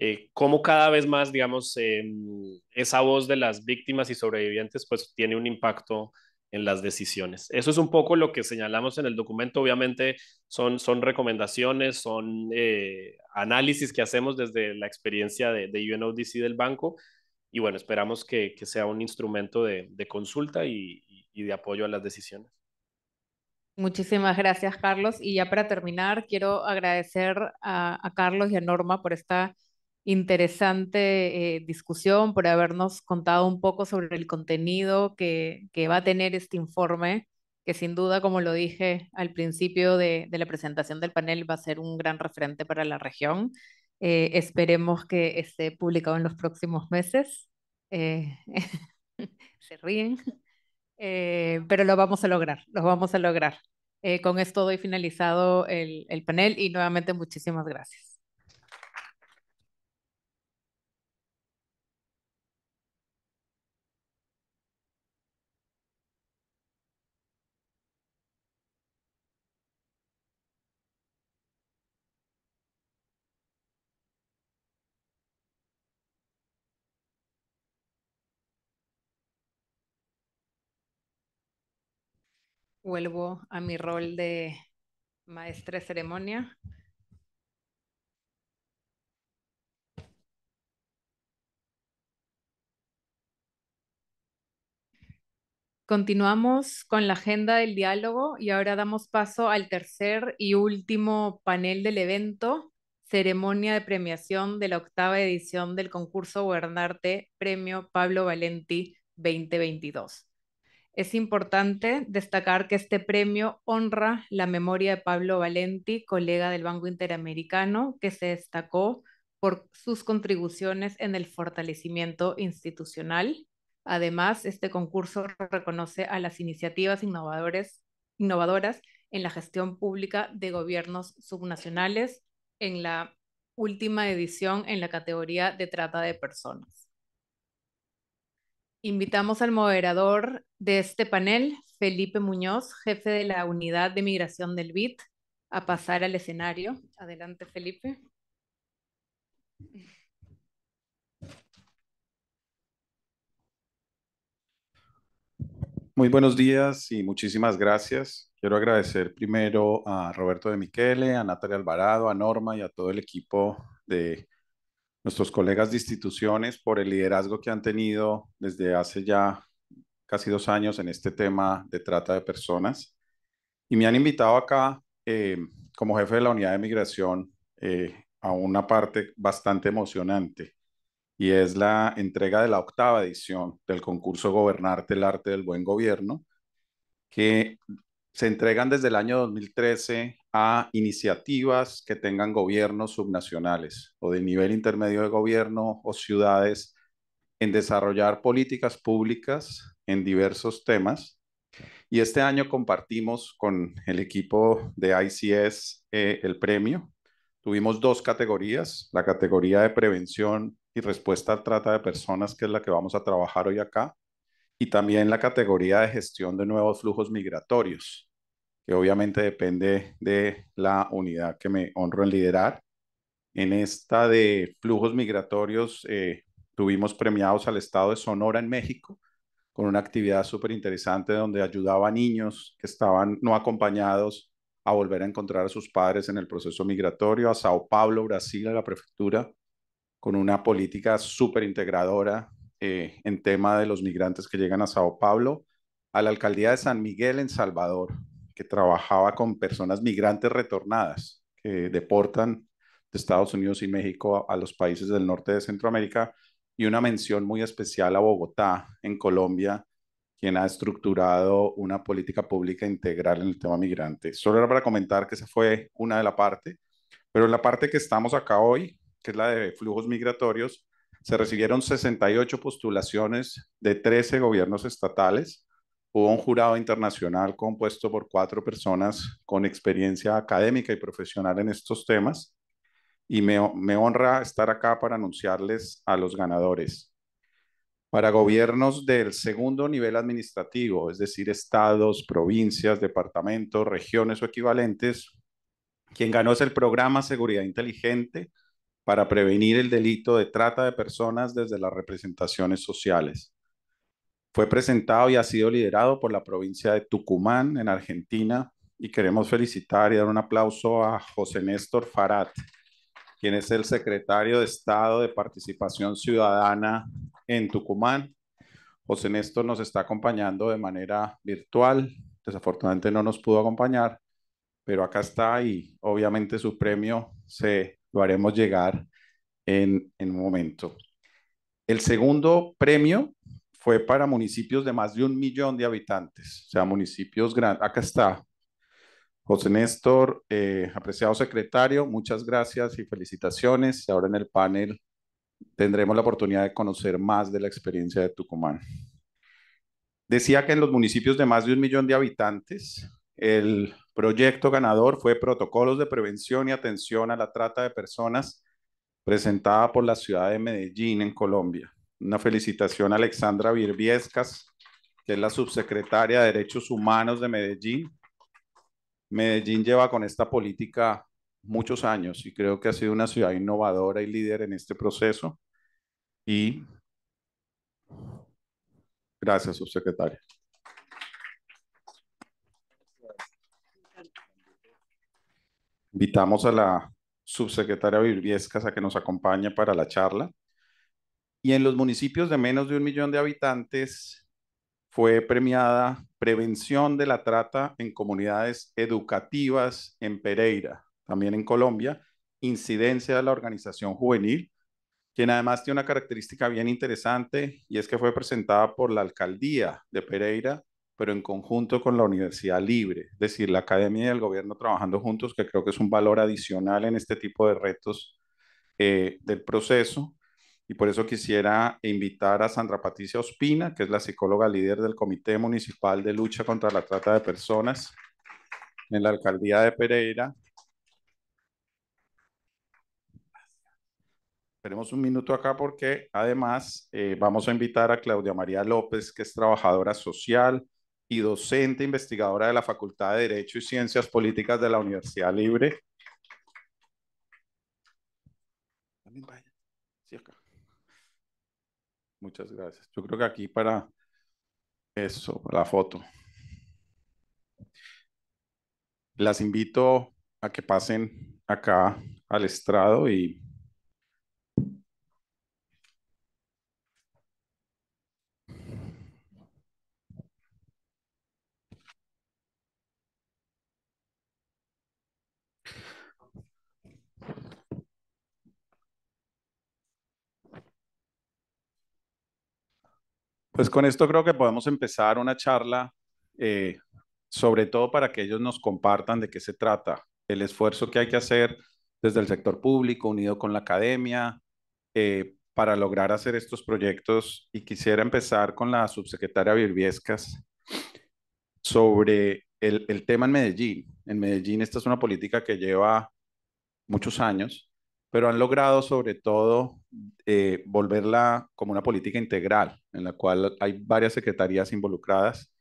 eh, cómo cada vez más, digamos, em, esa voz de las víctimas y sobrevivientes pues tiene un impacto en las decisiones. Eso es un poco lo que señalamos en el documento. Obviamente son, son recomendaciones, son eh, análisis que hacemos desde la experiencia de, de, UNODC del banco. Y bueno, esperamos que, que sea un instrumento de, de consulta y, y de apoyo a las decisiones. Muchísimas gracias, Carlos. Y ya para terminar, quiero agradecer a, a Carlos y a Norma por esta interesante eh, discusión, por habernos contado un poco sobre el contenido que, que, va a tener este informe, que sin duda, como lo dije al principio de, de la presentación del panel, va a ser un gran referente para la región. Eh, esperemos que esté publicado en los próximos meses. Eh, se ríen, pero lo vamos a lograr, lo vamos a lograr. con esto doy finalizado el, el panel y nuevamente muchísimas gracias. vuelvo a mi rol de maestra de ceremonia. Continuamos con la agenda del diálogo y ahora damos paso al tercer y último panel del evento, ceremonia de premiación de la octava edición del concurso Gobernarte Premio Pablo Valenti 2022. Es importante destacar que este premio honra la memoria de Pablo Valenti, colega del Banco Interamericano, que se destacó por sus contribuciones en el fortalecimiento institucional. Además, este concurso reconoce a las iniciativas innovadoras en la gestión pública de gobiernos subnacionales en la última edición en la categoría de trata de personas. Invitamos al moderador de este panel, Felipe Muñoz, jefe de la Unidad de Migración del BIT, a pasar al escenario. Adelante, Felipe. Muy buenos días y muchísimas gracias. Quiero agradecer primero a Roberto de Michele, a Natalia Alvarado, a Norma y a todo el equipo de nuestros colegas de instituciones por el liderazgo que han tenido desde hace ya casi dos años en este tema de trata de personas. Y me han invitado acá eh, como jefe de la unidad de migración eh, a una parte bastante emocionante y es la entrega de la octava edición del concurso Gobernarte el Arte del Buen Gobierno, que se entregan desde el año 2013 a iniciativas que tengan gobiernos subnacionales o de nivel intermedio de gobierno o ciudades en desarrollar políticas públicas en diversos temas. Y este año compartimos con el equipo de ICS eh, el premio. Tuvimos dos categorías, la categoría de prevención y respuesta al trata de personas, que es la que vamos a trabajar hoy acá, y también la categoría de gestión de nuevos flujos migratorios que obviamente depende de la unidad que me honro en liderar. En esta de flujos migratorios eh, tuvimos premiados al estado de Sonora en México con una actividad súper interesante donde ayudaba a niños que estaban no acompañados a volver a encontrar a sus padres en el proceso migratorio, a Sao Paulo, Brasil, a la prefectura, con una política súper integradora eh, en tema de los migrantes que llegan a Sao Paulo, a la alcaldía de San Miguel en Salvador, que trabajaba con personas migrantes retornadas que deportan de Estados Unidos y México a, los países del norte de Centroamérica y una mención muy especial a Bogotá, en Colombia, quien ha estructurado una política pública integral en el tema migrante. Solo era para comentar que esa fue una de la parte, pero en la parte que estamos acá hoy, que es la de flujos migratorios, se recibieron 68 postulaciones de 13 gobiernos estatales Hubo un jurado internacional compuesto por cuatro personas con experiencia académica y profesional en estos temas y me, honra estar acá para anunciarles a los ganadores. Para gobiernos del segundo nivel administrativo, es decir, estados, provincias, departamentos, regiones o equivalentes, quien ganó es el programa Seguridad Inteligente para prevenir el delito de trata de personas desde las representaciones sociales. Fue presentado y ha sido liderado por la provincia de Tucumán, en Argentina, y queremos felicitar y dar un aplauso a José Néstor Farat, quien es el secretario de Estado de Participación Ciudadana en Tucumán. José Néstor nos está acompañando de manera virtual. Desafortunadamente no nos pudo acompañar, pero acá está y obviamente su premio se lo haremos llegar en, en un momento. El segundo premio fue para municipios de más de un millón de habitantes, o sea, municipios grandes. Acá está. José Néstor, eh, apreciado secretario, muchas gracias y felicitaciones. Ahora en el panel tendremos la oportunidad de conocer más de la experiencia de Tucumán. Decía que en los municipios de más de un millón de habitantes, el proyecto ganador fue Protocolos de Prevención y Atención a la Trata de Personas, presentada por la ciudad de Medellín en Colombia. Una felicitación a Alexandra Virviescas, que es la subsecretaria de Derechos Humanos de Medellín. Medellín lleva con esta política muchos años y creo que ha sido una ciudad innovadora y líder en este proceso. Y gracias, subsecretaria. Invitamos a la subsecretaria Virviescas a que nos acompañe para la charla. Y en los municipios de menos de un millón de habitantes fue premiada Prevención de la Trata en Comunidades Educativas en Pereira, también en Colombia, incidencia de la organización juvenil, quien además tiene una característica bien interesante y es que fue presentada por la alcaldía de Pereira, pero en conjunto con la Universidad Libre, es decir, la academia y el gobierno trabajando juntos, que creo que es un valor adicional en este tipo de retos eh, del proceso. Y por eso quisiera invitar a Sandra Patricia Ospina, que es la psicóloga líder del Comité Municipal de Lucha contra la Trata de Personas en la Alcaldía de Pereira. Tenemos un minuto acá porque además eh, vamos a invitar a Claudia María López, que es trabajadora social y docente investigadora de la Facultad de Derecho y Ciencias Políticas de la Universidad Libre. También Muchas gracias. Yo creo que aquí para eso, para la foto. Las invito a que pasen acá al estrado y Pues con esto creo que podemos empezar una charla, eh, sobre todo para que ellos nos compartan de qué se trata, el esfuerzo que hay que hacer desde el sector público, unido con la academia, eh, para lograr hacer estos proyectos. Y quisiera empezar con la subsecretaria Virviescas sobre el tema en Medellín. En Medellín esta es una política que lleva muchos años pero han logrado sobre todo eh, volverla como una política integral, en la cual hay varias secretarías involucradas.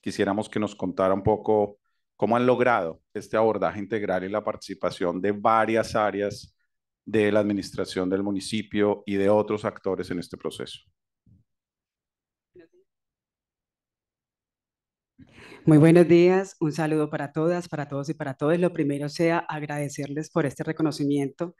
Quisiéramos que nos contara un poco cómo han logrado este abordaje integral y la participación de varias áreas de la administración del municipio y de otros actores en este proceso. Muy buenos días, un saludo para todas, para todos y para todos. Lo primero sea agradecerles por este reconocimiento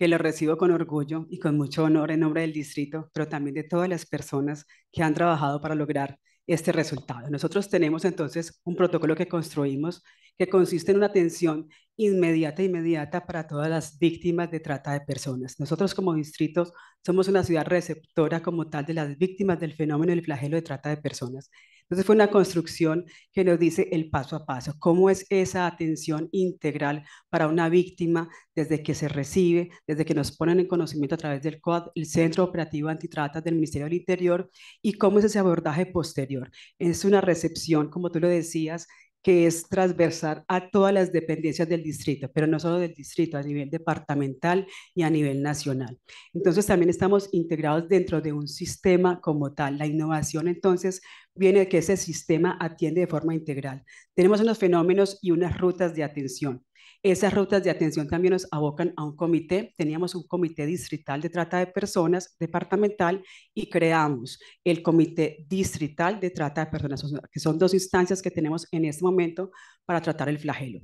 que lo recibo con orgullo y con mucho honor en nombre del distrito, pero también de todas las personas que han trabajado para lograr este resultado. Nosotros tenemos entonces un protocolo que construimos que consiste en una atención inmediata, e inmediata para todas las víctimas de trata de personas. Nosotros como distritos somos una ciudad receptora como tal de las víctimas del fenómeno del flagelo de trata de personas. Entonces fue una construcción que nos dice el paso a paso, cómo es esa atención integral para una víctima desde que se recibe, desde que nos ponen en conocimiento a través del COAD, el Centro Operativo antitrata del Ministerio del Interior, y cómo es ese abordaje posterior. Es una recepción, como tú lo decías, que es transversal a todas las dependencias del distrito, pero no solo del distrito, a nivel departamental y a nivel nacional. Entonces también estamos integrados dentro de un sistema como tal. La innovación entonces viene de que ese sistema atiende de forma integral. Tenemos unos fenómenos y unas rutas de atención. Esas rutas de atención también nos abocan a un comité. Teníamos un comité distrital de trata de personas, departamental, y creamos el comité distrital de trata de personas, que son dos instancias que tenemos en este momento para tratar el flagelo.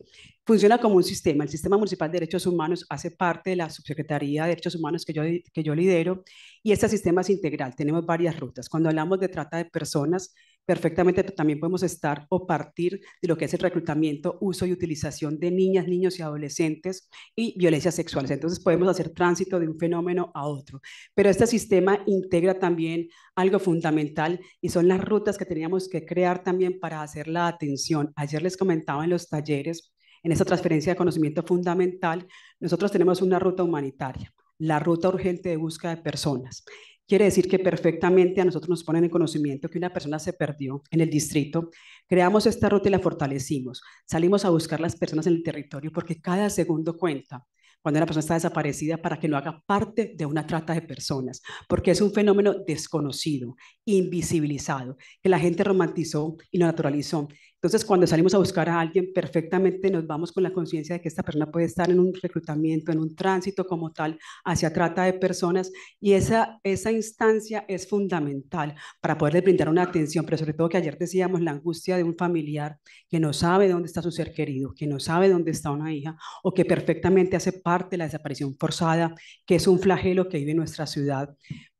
Funciona como un sistema. El Sistema Municipal de Derechos Humanos hace parte de la Subsecretaría de Derechos Humanos que yo, que yo lidero y este sistema es integral. Tenemos varias rutas. Cuando hablamos de trata de personas, perfectamente también podemos estar o partir de lo que es el reclutamiento, uso y utilización de niñas, niños y adolescentes y violencia sexuales. Entonces podemos hacer tránsito de un fenómeno a otro. Pero este sistema integra también algo fundamental y son las rutas que teníamos que crear también para hacer la atención. Ayer les comentaba en los talleres, en esta transferencia de conocimiento fundamental, nosotros tenemos una ruta humanitaria la ruta urgente de búsqueda de personas. Quiere decir que perfectamente a nosotros nos ponen en conocimiento que una persona se perdió en el distrito. Creamos esta ruta y la fortalecimos. Salimos a buscar las personas en el territorio porque cada segundo cuenta cuando una persona está desaparecida para que no haga parte de una trata de personas, porque es un fenómeno desconocido, invisibilizado, que la gente romantizó y lo naturalizó. Entonces, cuando salimos a buscar a alguien, perfectamente nos vamos con la conciencia de que esta persona puede estar en un reclutamiento, en un tránsito como tal, hacia trata de personas, y esa, esa instancia es fundamental para poderle brindar una atención, pero sobre todo que ayer decíamos la angustia de un familiar que no sabe dónde está su ser querido, que no sabe dónde está una hija, o que perfectamente hace parte de la desaparición forzada, que es un flagelo que vive nuestra ciudad,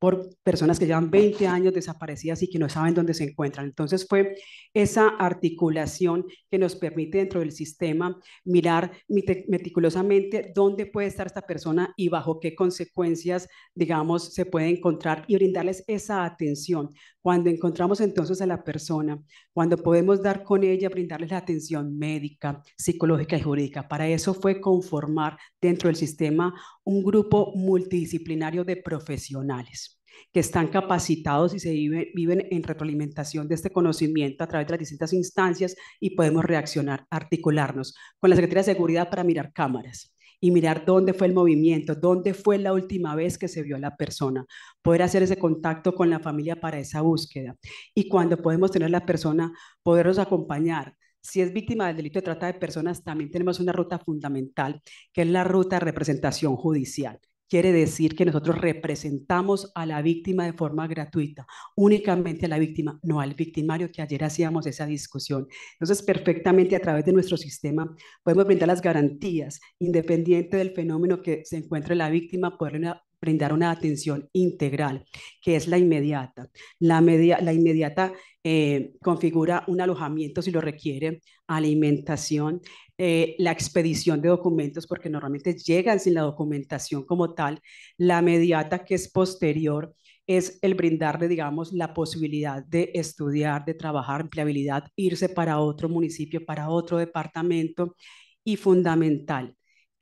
por personas que llevan 20 años desaparecidas y que no saben dónde se encuentran. Entonces fue esa articulación que nos permite dentro del sistema mirar meticulosamente dónde puede estar esta persona y bajo qué consecuencias, digamos, se puede encontrar y brindarles esa atención. Cuando encontramos entonces a la persona, cuando podemos dar con ella, brindarles la atención médica, psicológica y jurídica. Para eso fue conformar dentro del sistema un grupo multidisciplinario de profesionales que están capacitados y se viven en retroalimentación de este conocimiento a través de las distintas instancias y podemos reaccionar, articularnos con la Secretaría de Seguridad para mirar cámaras y mirar dónde fue el movimiento, dónde fue la última vez que se vio a la persona, poder hacer ese contacto con la familia para esa búsqueda. Y cuando podemos tener la persona, poderlos acompañar, si es víctima del delito de trata de personas, también tenemos una ruta fundamental, que es la ruta de representación judicial quiere decir que nosotros representamos a la víctima de forma gratuita, únicamente a la víctima, no al victimario, que ayer hacíamos esa discusión. Entonces, perfectamente a través de nuestro sistema podemos brindar las garantías, independiente del fenómeno que se encuentre la víctima, poderle brindar una atención integral, que es la inmediata. La, media, la inmediata eh, configura un alojamiento si lo requiere, alimentación, eh, la expedición de documentos, porque normalmente llegan sin la documentación como tal. La mediata que es posterior, es el brindarle, digamos, la posibilidad de estudiar, de trabajar, empleabilidad, irse para otro municipio, para otro departamento y fundamental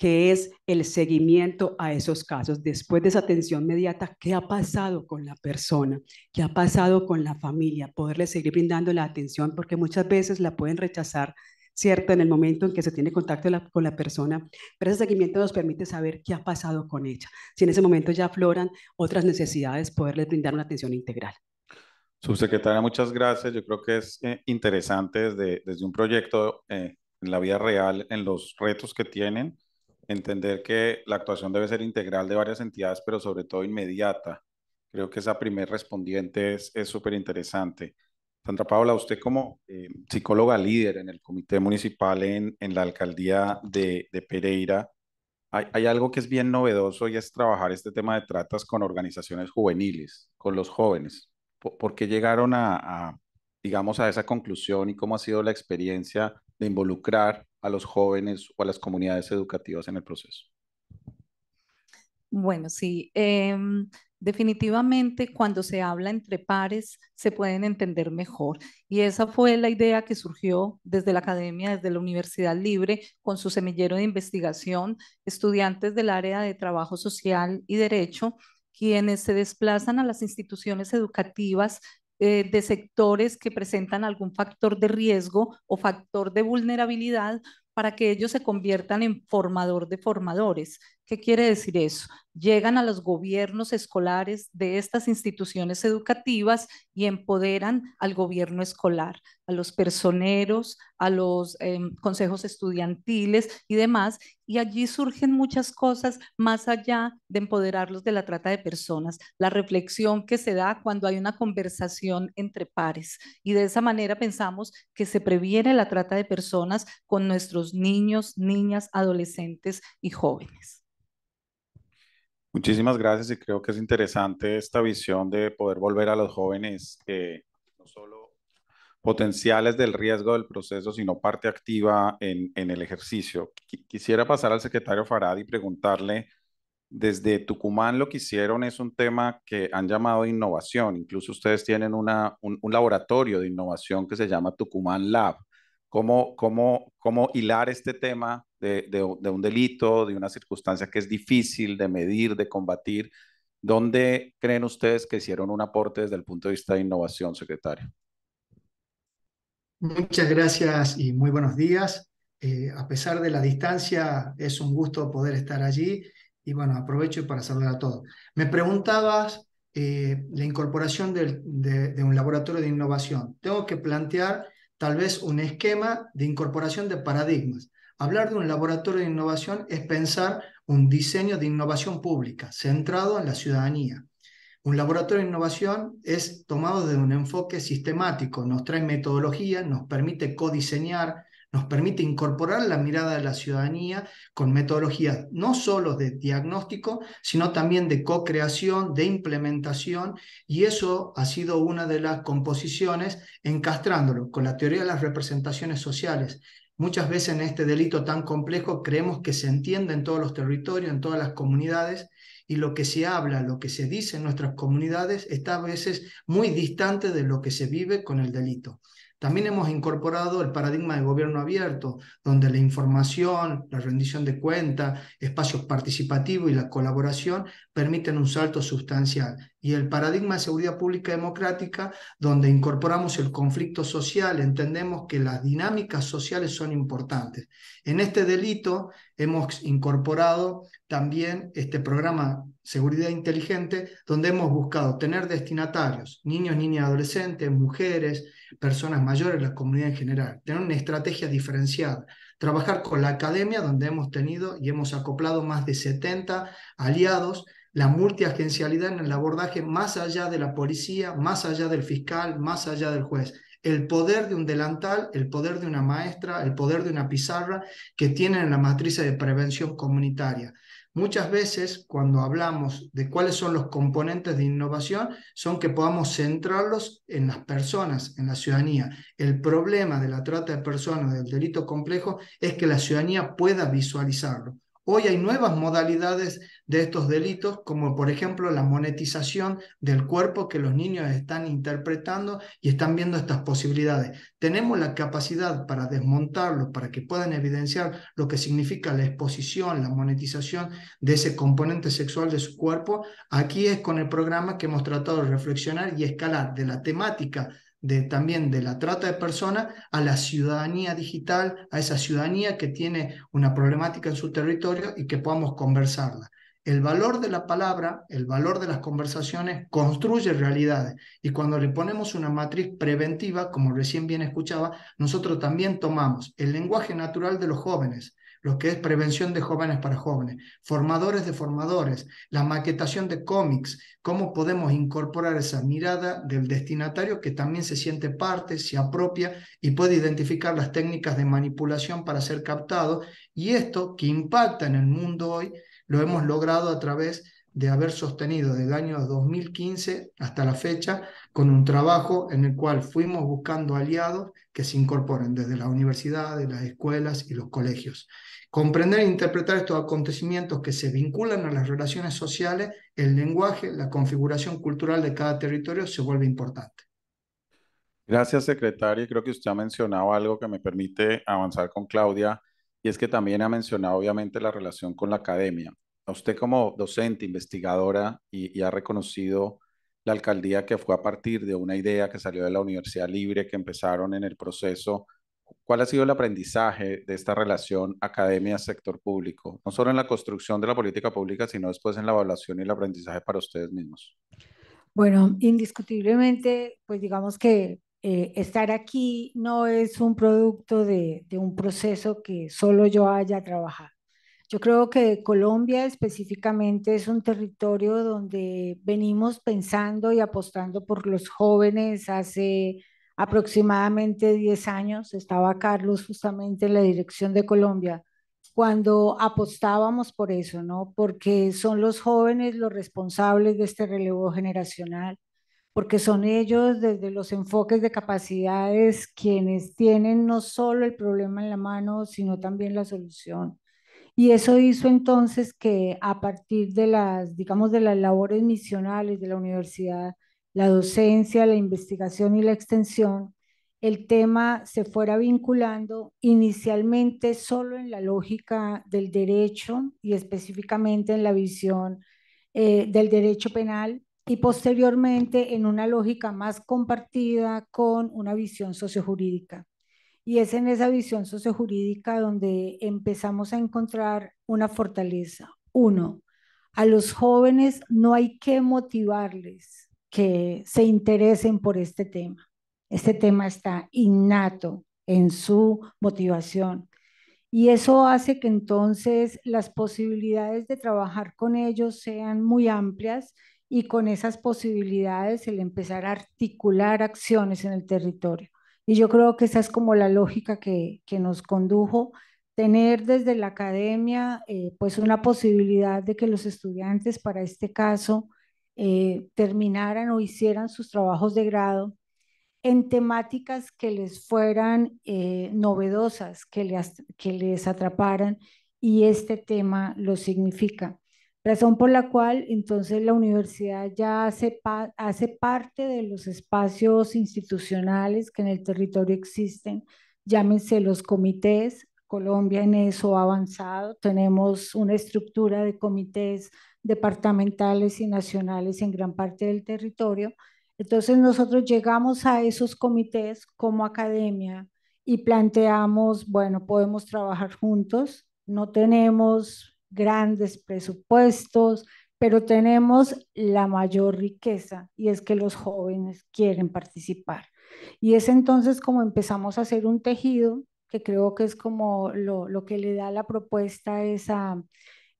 que es el seguimiento a esos casos. Después de esa atención mediata, ¿qué ha pasado con la persona? ¿Qué ha pasado con la familia? Poderle seguir brindando la atención porque muchas veces la pueden rechazar, ¿cierto? En el momento en que se tiene contacto con la persona, pero ese seguimiento nos permite saber qué ha pasado con ella. Si en ese momento ya afloran otras necesidades, poderles brindar una atención integral. Subsecretaria, muchas gracias. Yo creo que es eh, interesante desde, un proyecto eh, en la vida real, en los retos que tienen entender que la actuación debe ser integral de varias entidades, pero sobre todo inmediata. Creo que esa primer respondiente es súper interesante. Sandra Paula, usted como eh, psicóloga líder en el comité municipal en, la alcaldía de, Pereira, hay, algo que es bien novedoso y es trabajar este tema de tratas con organizaciones juveniles, con los jóvenes. ¿Por, qué llegaron a, a, digamos, a esa conclusión y cómo ha sido la experiencia de involucrar a los jóvenes o a las comunidades educativas en el proceso? Bueno, sí. Em, definitivamente cuando se habla entre pares se pueden entender mejor. Y esa fue la idea que surgió desde la academia, desde la Universidad Libre, con su semillero de investigación, estudiantes del área de trabajo social y derecho quienes se desplazan a las instituciones educativas eh, de sectores que presentan algún factor de riesgo o factor de vulnerabilidad para que ellos se conviertan en formador de formadores. ¿Qué quiere decir eso? Llegan a los gobiernos escolares de estas instituciones educativas y empoderan al gobierno escolar, a los personeros, a los em, consejos estudiantiles y demás. Y allí surgen muchas cosas más allá de empoderarlos de la trata de personas, la reflexión que se da cuando hay una conversación entre pares. Y de esa manera pensamos que se previene la trata de personas con nuestros niños, niñas, adolescentes y jóvenes. Muchísimas gracias y creo que es interesante esta visión de poder volver a los jóvenes, no solo potenciales del riesgo del proceso, sino parte activa en, el ejercicio. Quisiera pasar al secretario Farad y preguntarle, desde Tucumán lo que hicieron es un tema que han llamado innovación, incluso ustedes tienen una, un laboratorio de innovación que se llama Tucumán Lab cómo, cómo, cómo hilar este tema de, de, un delito, de una circunstancia que es difícil de medir, de combatir. ¿Dónde creen ustedes que hicieron un aporte desde el punto de vista de innovación, secretario? Muchas gracias y muy buenos días. Eh, a pesar de la distancia, es un gusto poder estar allí y bueno, aprovecho para saludar a todos. Me preguntabas eh, la incorporación de, un laboratorio de innovación. Tengo que plantear tal vez un esquema de incorporación de paradigmas. Hablar de un laboratorio de innovación es pensar un diseño de innovación pública centrado en la ciudadanía. Un laboratorio de innovación es tomado de un enfoque sistemático, nos trae metodología, nos permite codiseñar, nos permite incorporar la mirada de la ciudadanía con metodologías no solo de diagnóstico, sino también de co-creación, de implementación, y eso ha sido una de las composiciones encastrándolo con la teoría de las representaciones sociales. Muchas veces en este delito tan complejo creemos que se entiende en todos los territorios, en todas las comunidades, y lo que se habla, lo que se dice en nuestras comunidades está a veces muy distante de lo que se vive con el delito. También hemos incorporado el paradigma de gobierno abierto, donde la información, la rendición de cuentas, espacios participativos y la colaboración permiten un salto sustancial. Y el paradigma de seguridad pública democrática, donde incorporamos el conflicto social, entendemos que las dinámicas sociales son importantes. En este delito hemos incorporado también este programa seguridad inteligente, donde hemos buscado tener destinatarios, niños, niñas, adolescentes, mujeres, personas mayores, la comunidad en general, tener una estrategia diferenciada, trabajar con la academia donde hemos tenido y hemos acoplado más de 70 aliados, la multiagencialidad en el abordaje más allá de la policía, más allá del fiscal, más allá del juez. El poder de un delantal, el poder de una maestra, el poder de una pizarra que tienen en la matriz de prevención comunitaria. Muchas veces cuando hablamos de cuáles son los componentes de innovación, son que podamos centrarlos en las personas, en la ciudadanía. El problema de la trata de personas, del delito complejo, es que la ciudadanía pueda visualizarlo. Hoy hay nuevas modalidades de estos delitos, como por ejemplo la monetización del cuerpo que los niños están interpretando y están viendo estas posibilidades. Tenemos la capacidad para desmontarlo, para que puedan evidenciar lo que significa la exposición, la monetización de ese componente sexual de su cuerpo. Aquí es con el programa que hemos tratado de reflexionar y escalar de la temática también de la trata de personas a la ciudadanía digital, a esa ciudadanía que tiene una problemática en su territorio y que podamos conversarla. El valor de la palabra, el valor de las conversaciones construye realidades y cuando le ponemos una matriz preventiva, como recién bien escuchaba, nosotros también tomamos el lenguaje natural de los jóvenes, lo que es prevención de jóvenes para jóvenes, formadores de formadores, la maquetación de cómics, cómo podemos incorporar esa mirada del destinatario que también se siente parte, se apropia y puede identificar las técnicas de manipulación para ser captado. Y esto que impacta en el mundo hoy, lo hemos logrado a través de haber sostenido desde el año 2015 hasta la fecha con un trabajo en el cual fuimos buscando aliados que se incorporen desde las universidades, las escuelas y los colegios. Comprender e interpretar estos acontecimientos que se vinculan a las relaciones sociales, el lenguaje, la configuración cultural de cada territorio se vuelve importante. Gracias, secretaria. Creo que usted ha mencionado algo que me permite avanzar con Claudia, y es que también ha mencionado, obviamente, la relación con la academia. usted como docente, investigadora, y ha reconocido la alcaldía que fue a partir de una idea que salió de la Universidad Libre, que empezaron en el proceso ¿Cuál ha sido el aprendizaje de esta relación academia-sector público, no solo en la construcción de la política pública, sino después en la evaluación y el aprendizaje para ustedes mismos? Bueno, indiscutiblemente, pues digamos que eh, estar aquí no es un producto de, de un proceso que solo yo haya trabajado. Yo creo que Colombia específicamente es un territorio donde venimos pensando y apostando por los jóvenes hace aproximadamente 10 años, estaba Carlos justamente en la dirección de Colombia, cuando apostábamos por eso, ¿no? Porque son los jóvenes los responsables de este relevo generacional, porque son ellos desde los enfoques de capacidades quienes tienen no solo el problema en la mano, sino también la solución. Y eso hizo entonces que a partir de las, digamos, de las labores misionales de la universidad, la docencia, la investigación y la extensión, el tema se fuera vinculando inicialmente solo en la lógica del derecho y específicamente en la visión eh, del derecho penal y posteriormente en una lógica más compartida con una visión sociojurídica. Y es en esa visión sociojurídica donde empezamos a encontrar una fortaleza. Uno, a los jóvenes no hay que motivarles, que se interesen por este tema. Este tema está innato en su motivación. Y eso hace que entonces las posibilidades de trabajar con ellos sean muy amplias y con esas posibilidades el empezar a articular acciones en el territorio. Y yo creo que esa es como la lógica que, nos condujo, tener desde la academia eh, pues una posibilidad de que los estudiantes para este caso eh, terminaran o hicieran sus trabajos de grado en temáticas que les fueran eh, novedosas, que les, que les atraparan, y este tema lo significa. Razón por la cual entonces la universidad ya hace, hace parte de los espacios institucionales que en el territorio existen, llámense los comités, Colombia en eso ha avanzado, tenemos una estructura de comités departamentales y nacionales en gran parte del territorio. Entonces nosotros llegamos a esos comités como academia y planteamos, bueno, podemos trabajar juntos, no tenemos grandes presupuestos, pero tenemos la mayor riqueza y es que los jóvenes quieren participar. Y es entonces como empezamos a hacer un tejido, que creo que es como lo, lo que le da la propuesta esa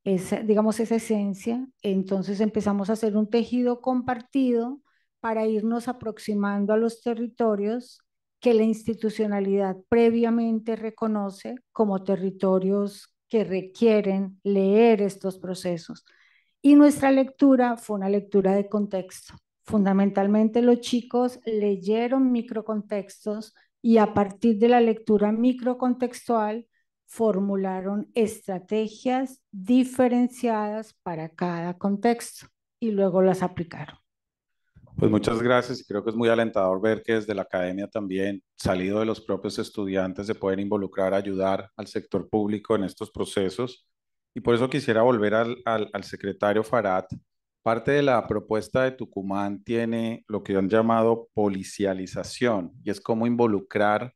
esa, digamos, esa esencia. Entonces empezamos a hacer un tejido compartido para irnos aproximando a los territorios que la institucionalidad previamente reconoce como territorios que requieren leer estos procesos. Y nuestra lectura fue una lectura de contexto. Fundamentalmente los chicos leyeron microcontextos y a partir de la lectura microcontextual formularon estrategias diferenciadas para cada contexto y luego las aplicaron. Pues muchas gracias y creo que es muy alentador ver que desde la academia también, salido de los propios estudiantes, se pueden involucrar, ayudar al sector público en estos procesos. Y por eso quisiera volver al, secretario Farad. Parte de la propuesta de Tucumán tiene lo que han llamado policialización y es cómo involucrar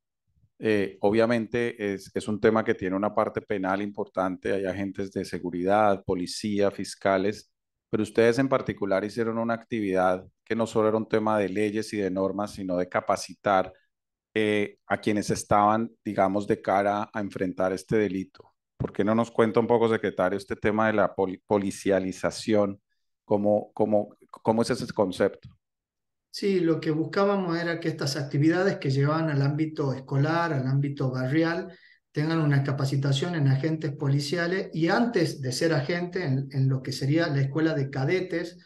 eh, obviamente es, un tema que tiene una parte penal importante, hay agentes de seguridad, policía, fiscales, pero ustedes en particular hicieron una actividad que no solo era un tema de leyes y de normas, sino de capacitar eh, a quienes estaban, digamos, de cara a enfrentar este delito. ¿Por qué no nos cuenta un poco, secretario, este tema de la policialización? ¿Cómo, cómo es ese concepto? Sí, lo que buscábamos era que estas actividades que llevaban al ámbito escolar, al ámbito barrial, tengan una capacitación en agentes policiales y antes de ser agente en, en lo que sería la escuela de cadetes,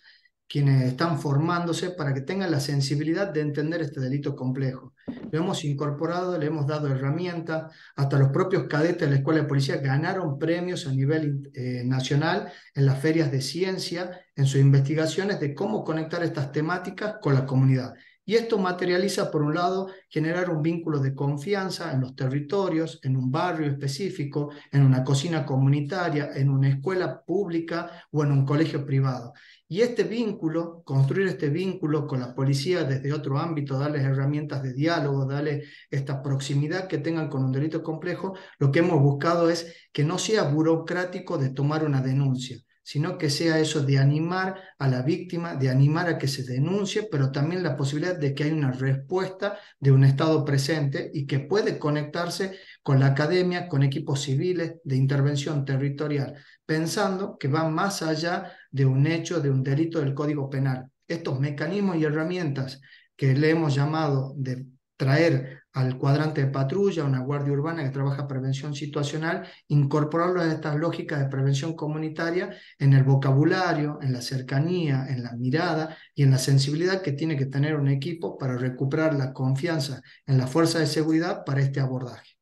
quienes están formándose para que tengan la sensibilidad de entender este delito complejo. Lo hemos incorporado, le hemos dado herramientas, hasta los propios cadetes de la Escuela de Policía ganaron premios a nivel eh, nacional en las ferias de ciencia, en sus investigaciones de cómo conectar estas temáticas con la comunidad. Y esto materializa, por un lado, generar un vínculo de confianza en los territorios, en un barrio específico, en una cocina comunitaria, en una escuela pública o en un colegio privado. Y este vínculo, construir este vínculo con la policía desde otro ámbito, darles herramientas de diálogo, darles esta proximidad que tengan con un delito complejo, lo que hemos buscado es que no sea burocrático de tomar una denuncia, sino que sea eso de animar a la víctima, de animar a que se denuncie, pero también la posibilidad de que hay una respuesta de un Estado presente y que puede conectarse con la academia, con equipos civiles de intervención territorial, pensando que va más allá de un hecho, de un delito del Código Penal. Estos mecanismos y herramientas que le hemos llamado de traer al cuadrante de patrulla, una guardia urbana que trabaja prevención situacional, incorporarlo en estas lógicas de prevención comunitaria, en el vocabulario, en la cercanía, en la mirada y en la sensibilidad que tiene que tener un equipo para recuperar la confianza en la fuerza de seguridad para este abordaje.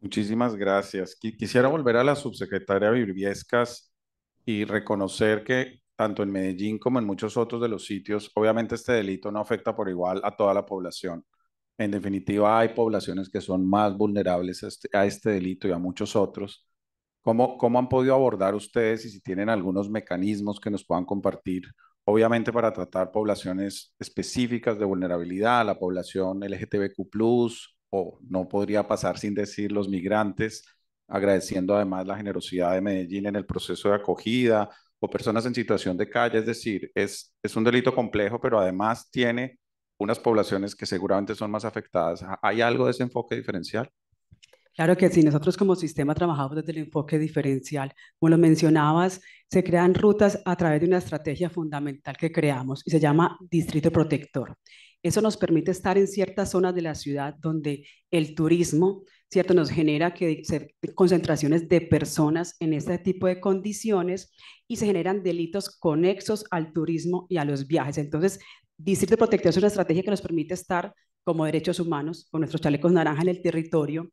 Muchísimas gracias. Quisiera volver a la subsecretaria Viviescas y reconocer que tanto en Medellín como en muchos otros de los sitios, obviamente este delito no afecta por igual a toda la población. En definitiva, hay poblaciones que son más vulnerables a este, este delito y a muchos otros. ¿Cómo, ¿Cómo han podido abordar ustedes y si tienen algunos mecanismos que nos puedan compartir obviamente para tratar poblaciones específicas de vulnerabilidad, la población LGTBQ, o no podría pasar sin decir los migrantes, agradeciendo además la generosidad de Medellín en el proceso de acogida o personas en situación de calle. Es decir, es, es un delito complejo, pero además tiene unas poblaciones que seguramente son más afectadas. ¿Hay algo de ese enfoque diferencial? Claro que sí, nosotros como sistema trabajamos desde el enfoque diferencial. Como lo mencionabas, se crean rutas a través de una estrategia fundamental que creamos y se llama Distrito Protector. Eso nos permite estar en ciertas zonas de la ciudad donde el turismo ¿cierto? Nos genera que concentraciones de personas en este tipo de condiciones y se generan delitos conexos al turismo y a los viajes. Entonces, Distrito Protector es una estrategia que nos permite estar como derechos humanos con nuestros chalecos naranja en el territorio,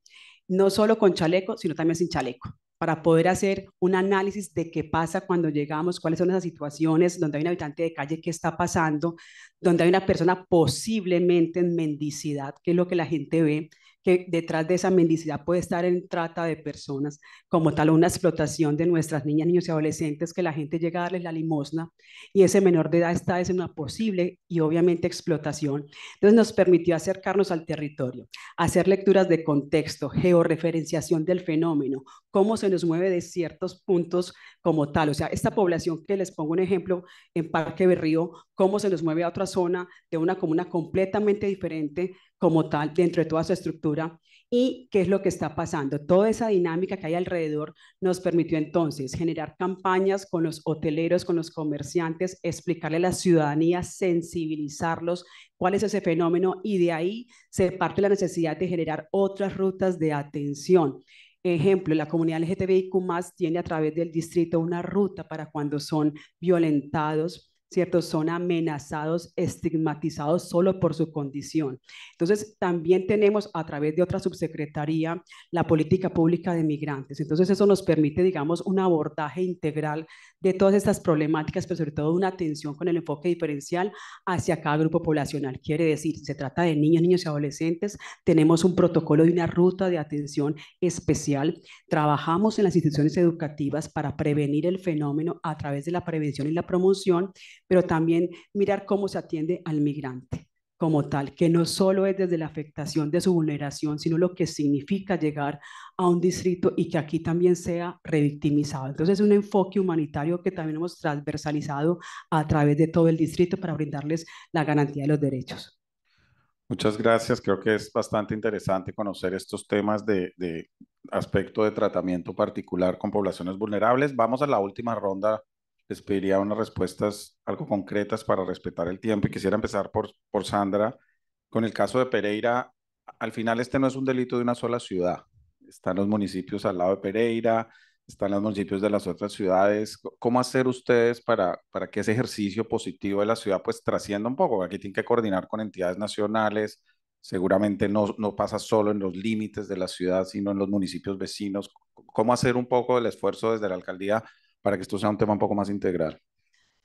no solo con chaleco, sino también sin chaleco para poder hacer un análisis de qué pasa cuando llegamos, cuáles son esas situaciones donde hay un habitante de calle, qué está pasando, donde hay una persona posiblemente en mendicidad, que es lo que la gente ve, que detrás de esa mendicidad puede estar en trata de personas, como tal una explotación de nuestras niñas, niños y adolescentes, que la gente llega a darles la limosna y ese menor de edad está es una posible y obviamente explotación. Entonces nos permitió acercarnos al territorio, hacer lecturas de contexto, georreferenciación del fenómeno, cómo se nos mueve de ciertos puntos como tal. O sea, esta población que les pongo un ejemplo en Parque Berrío, cómo se nos mueve a otra zona de una comuna completamente diferente como tal dentro de toda su estructura y qué es lo que está pasando. Toda esa dinámica que hay alrededor nos permitió entonces generar campañas con los hoteleros, con los comerciantes, explicarle a la ciudadanía, sensibilizarlos cuál es ese fenómeno y de ahí se parte la necesidad de generar otras rutas de atención. Ejemplo, la comunidad LGTBIQ tiene a través del distrito una ruta para cuando son violentados ¿cierto? Son amenazados, estigmatizados solo por su condición. Entonces, también tenemos a través de otra subsecretaría la política pública de migrantes. Entonces, eso nos permite, digamos, un abordaje integral de todas estas problemáticas, pero sobre todo una atención con el enfoque diferencial hacia cada grupo poblacional. Quiere decir, se trata de niños, niños y adolescentes, tenemos un protocolo y una ruta de atención especial. Trabajamos en las instituciones educativas para prevenir el fenómeno a través de la prevención y la promoción pero también mirar cómo se atiende al migrante como tal, que no solo es desde la afectación de su vulneración, sino lo que significa llegar a un distrito y que aquí también sea revictimizado. Entonces, es un enfoque humanitario que también hemos transversalizado a través de todo el distrito para brindarles la garantía de los derechos. Muchas gracias. Creo que es bastante interesante conocer estos temas de, de aspecto de tratamiento particular con poblaciones vulnerables. Vamos a la última ronda les pediría unas respuestas algo concretas para respetar el tiempo y quisiera empezar por, por Sandra. Con el caso de Pereira, al final este no es un delito de una sola ciudad. Están los municipios al lado de Pereira, están los municipios de las otras ciudades. ¿Cómo hacer ustedes para, para que ese ejercicio positivo de la ciudad pues trascienda un poco? Aquí tienen que coordinar con entidades nacionales. Seguramente no, no pasa solo en los límites de la ciudad, sino en los municipios vecinos. ¿Cómo hacer un poco el esfuerzo desde la alcaldía para que esto sea un tema un poco más integral.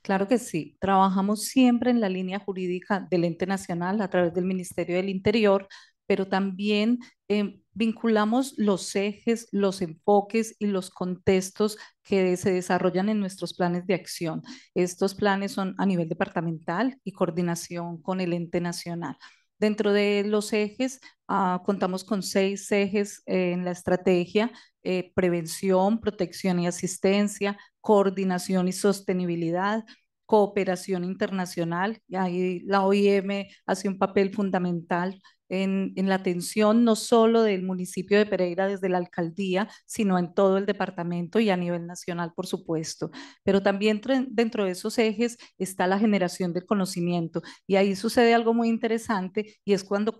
Claro que sí. Trabajamos siempre en la línea jurídica del ente nacional a través del Ministerio del Interior, pero también eh, vinculamos los ejes, los enfoques y los contextos que se desarrollan en nuestros planes de acción. Estos planes son a nivel departamental y coordinación con el ente nacional. Dentro de los ejes, ah, contamos con seis ejes eh, en la estrategia, eh, prevención, protección y asistencia, coordinación y sostenibilidad, cooperación internacional, y ahí la OIM hace un papel fundamental en, la atención no solo del municipio de Pereira desde la alcaldía, sino en todo el departamento y a nivel nacional, por supuesto. Pero también dentro de esos ejes está la generación del conocimiento y ahí sucede algo muy interesante y es cuando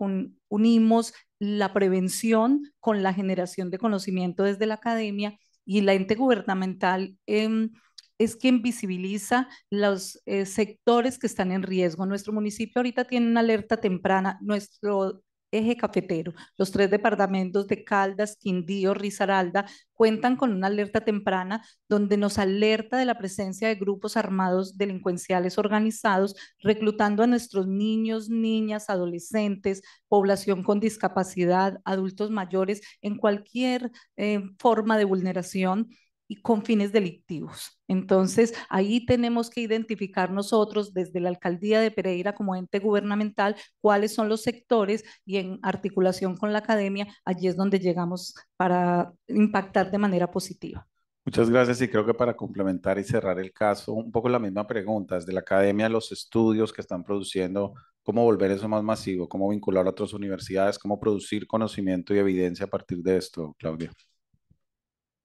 unimos la prevención con la generación de conocimiento desde la academia y la ente gubernamental em, es quien visibiliza los eh, sectores que están en riesgo. Nuestro municipio ahorita tiene una alerta temprana, nuestro eje cafetero. Los tres departamentos de Caldas, Quindío, Risaralda cuentan con una alerta temprana donde nos alerta de la presencia de grupos armados delincuenciales organizados reclutando a nuestros niños, niñas, adolescentes, población con discapacidad, adultos mayores en cualquier eh, forma de vulneración y con fines delictivos. Entonces, ahí tenemos que identificar nosotros desde la alcaldía de Pereira como ente gubernamental cuáles son los sectores y en articulación con la academia, allí es donde llegamos para impactar de manera positiva. Muchas gracias y creo que para complementar y cerrar el caso, un poco la misma pregunta, desde la academia, los estudios que están produciendo, cómo volver eso más masivo, cómo vincular a otras universidades, cómo producir conocimiento y evidencia a partir de esto, Claudia.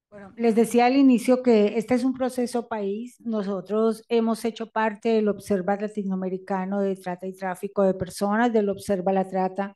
Bueno, les decía al inicio que este es un proceso país. Nosotros hemos hecho parte del Observa Latinoamericano de Trata y Tráfico de Personas, del Observa la Trata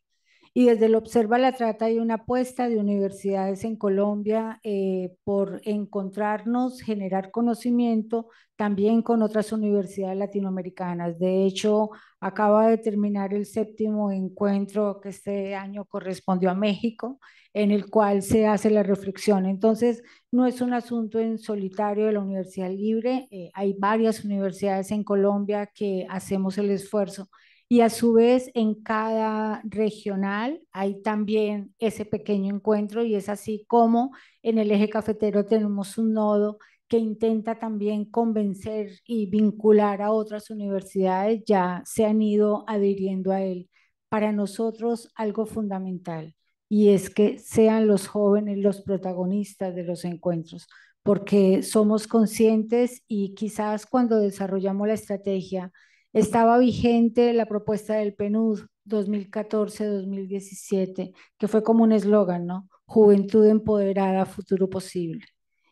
y desde el Observa la Trata hay una apuesta de universidades en Colombia eh, por encontrarnos, generar conocimiento también con otras universidades latinoamericanas. De hecho, acaba de terminar el séptimo encuentro que este año correspondió a México, en el cual se hace la reflexión. Entonces, no es un asunto en solitario de la Universidad Libre. Eh, hay varias universidades en Colombia que hacemos el esfuerzo. Y a su vez, en cada regional hay también ese pequeño encuentro y es así como en el eje cafetero tenemos un nodo que intenta también convencer y vincular a otras universidades, ya se han ido adhiriendo a él. Para nosotros algo fundamental y es que sean los jóvenes los protagonistas de los encuentros, porque somos conscientes y quizás cuando desarrollamos la estrategia estaba vigente la propuesta del PNUD 2014-2017, que fue como un eslogan, ¿no? Juventud empoderada, futuro posible.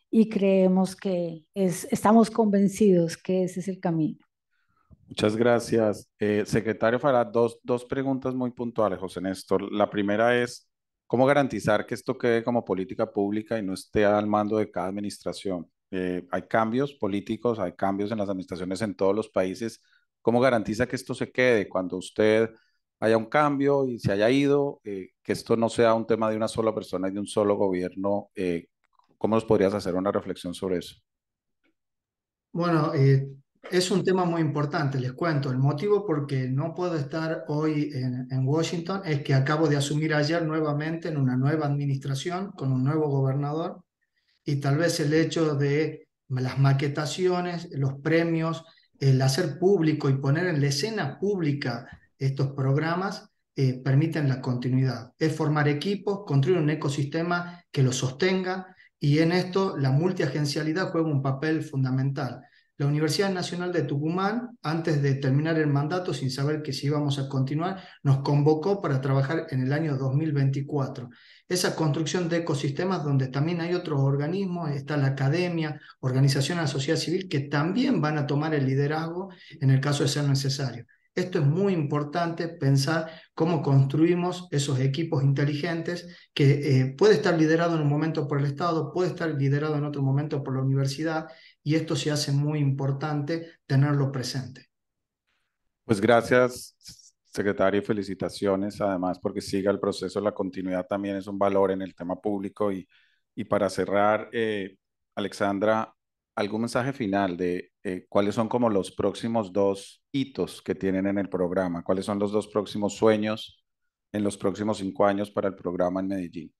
Y creemos que es, estamos convencidos que ese es el camino. Muchas gracias. Eh, secretario Farah, dos, dos preguntas muy puntuales, José Néstor. La primera es, ¿cómo garantizar que esto quede como política pública y no esté al mando de cada administración? Eh, hay cambios políticos, hay cambios en las administraciones en todos los países. ¿Cómo garantiza que esto se quede cuando usted haya un cambio y se haya ido, eh, que esto no sea un tema de una sola persona y de un solo gobierno? Eh, ¿Cómo nos podrías hacer una reflexión sobre eso? Bueno, eh, es un tema muy importante, les cuento. El motivo porque no puedo estar hoy en, en Washington es que acabo de asumir ayer nuevamente en una nueva administración con un nuevo gobernador y tal vez el hecho de las maquetaciones, los premios, el hacer público y poner en la escena pública estos programas eh, permiten la continuidad. Es formar equipos, construir un ecosistema que los sostenga y en esto la multiagencialidad juega un papel fundamental la Universidad Nacional de Tucumán, antes de terminar el mandato, sin saber que si íbamos a continuar, nos convocó para trabajar en el año 2024. Esa construcción de ecosistemas donde también hay otros organismos, está la academia, organización de la sociedad civil, que también van a tomar el liderazgo en el caso de ser necesario. Esto es muy importante pensar cómo construimos esos equipos inteligentes que eh, puede estar liderado en un momento por el Estado, puede estar liderado en otro momento por la universidad y esto se hace muy importante tenerlo presente. Pues gracias, secretario, felicitaciones además porque siga el proceso, la continuidad también es un valor en el tema público y, para cerrar, eh, Alexandra, algún mensaje final de eh, cuáles son como los próximos dos hitos que tienen en el programa, cuáles son los dos próximos sueños en los próximos cinco años para el programa en Medellín.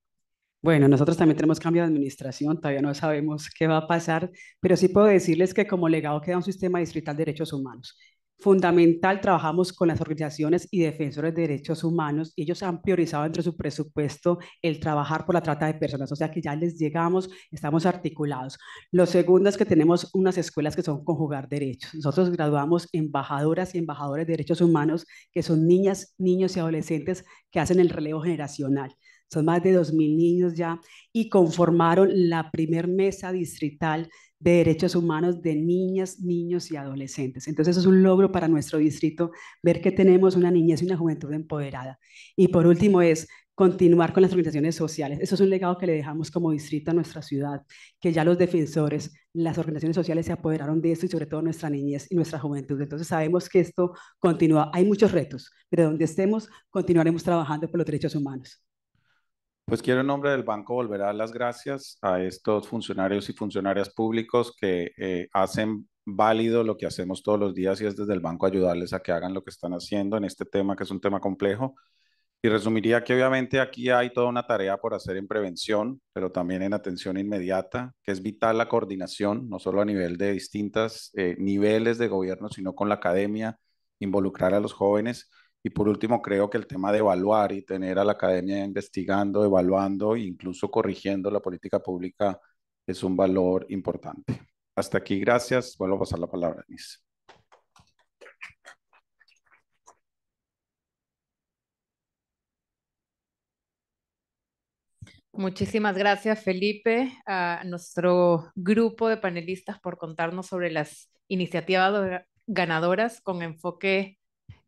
Bueno, nosotros también tenemos cambio de administración, todavía no sabemos qué va a pasar, pero sí puedo decirles que como legado queda un sistema distrital de derechos humanos. Fundamental, trabajamos con las organizaciones y defensores de derechos humanos. Ellos han priorizado entre su presupuesto el trabajar por la trata de personas, o sea que ya les llegamos, estamos articulados. Lo segundo es que tenemos unas escuelas que son conjugar derechos. Nosotros graduamos embajadoras y embajadores de derechos humanos, que son niñas, niños y adolescentes que hacen el relevo generacional son más de 2.000 niños ya, y conformaron la primer mesa distrital de derechos humanos de niñas, niños y adolescentes. Entonces eso es un logro para nuestro distrito, ver que tenemos una niñez y una juventud empoderada. Y por último es continuar con las organizaciones sociales. Eso es un legado que le dejamos como distrito a nuestra ciudad, que ya los defensores, las organizaciones sociales se apoderaron de esto y sobre todo nuestra niñez y nuestra juventud. Entonces sabemos que esto continúa. Hay muchos retos, pero donde estemos continuaremos trabajando por los derechos humanos. Pues quiero en nombre del banco volver a dar las gracias a estos funcionarios y funcionarias públicos que eh, hacen válido lo que hacemos todos los días y es desde el banco ayudarles a que hagan lo que están haciendo en este tema que es un tema complejo. Y resumiría que obviamente aquí hay toda una tarea por hacer en prevención, pero también en atención inmediata, que es vital la coordinación, no solo a nivel de distintos eh, niveles de gobierno, sino con la academia, involucrar a los jóvenes. Y por último, creo que el tema de evaluar y tener a la academia investigando, evaluando e incluso corrigiendo la política pública es un valor importante. Hasta aquí, gracias. Vuelvo a pasar la palabra Denise. Muchísimas gracias, Felipe, a nuestro grupo de panelistas por contarnos sobre las iniciativas ganadoras con enfoque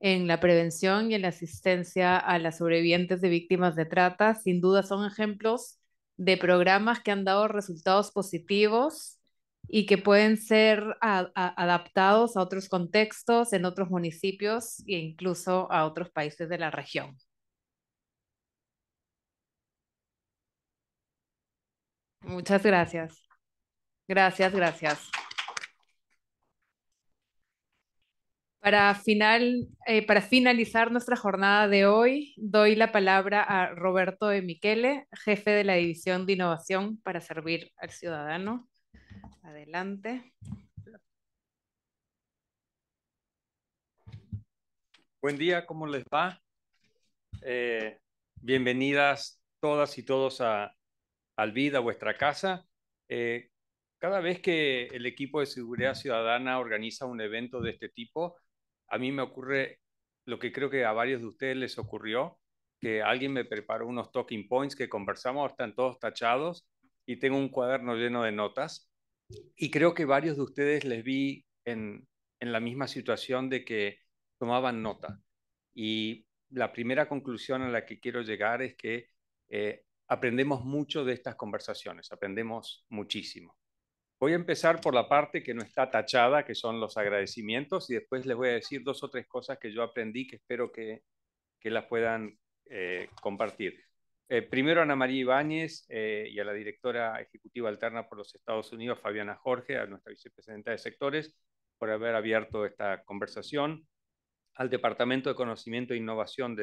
en la prevención y en la asistencia a las sobrevivientes de víctimas de trata. Sin duda son ejemplos de programas que han dado resultados positivos y que pueden ser adaptados a otros contextos, en otros municipios e incluso a otros países de la región. Muchas gracias. Gracias, gracias. Para, final, eh, para finalizar nuestra jornada de hoy, doy la palabra a Roberto de Miquele, jefe de la División de Innovación para Servir al Ciudadano. Adelante. Buen día, ¿cómo les va? Eh, bienvenidas todas y todos a Alvida, vuestra casa. Eh, cada vez que el equipo de seguridad ciudadana organiza un evento de este tipo, a mí me ocurre lo que creo que a varios de ustedes les ocurrió, que alguien me preparó unos talking points que conversamos, están todos tachados y tengo un cuaderno lleno de notas. Y creo que varios de ustedes les vi en, la misma situación de que tomaban nota. Y la primera conclusión a la que quiero llegar es que eh, aprendemos mucho de estas conversaciones, aprendemos muchísimo. Voy a empezar por la parte que no está tachada, que son los agradecimientos, y después les voy a decir dos o tres cosas que yo aprendí que espero que, que las puedan eh, compartir. Eh, primero Ana María Ibáñez eh, y a la directora ejecutiva alterna por los Estados Unidos, Fabiana Jorge, a nuestra vicepresidenta de sectores, por haber abierto esta conversación. Al Departamento de Conocimiento e Innovación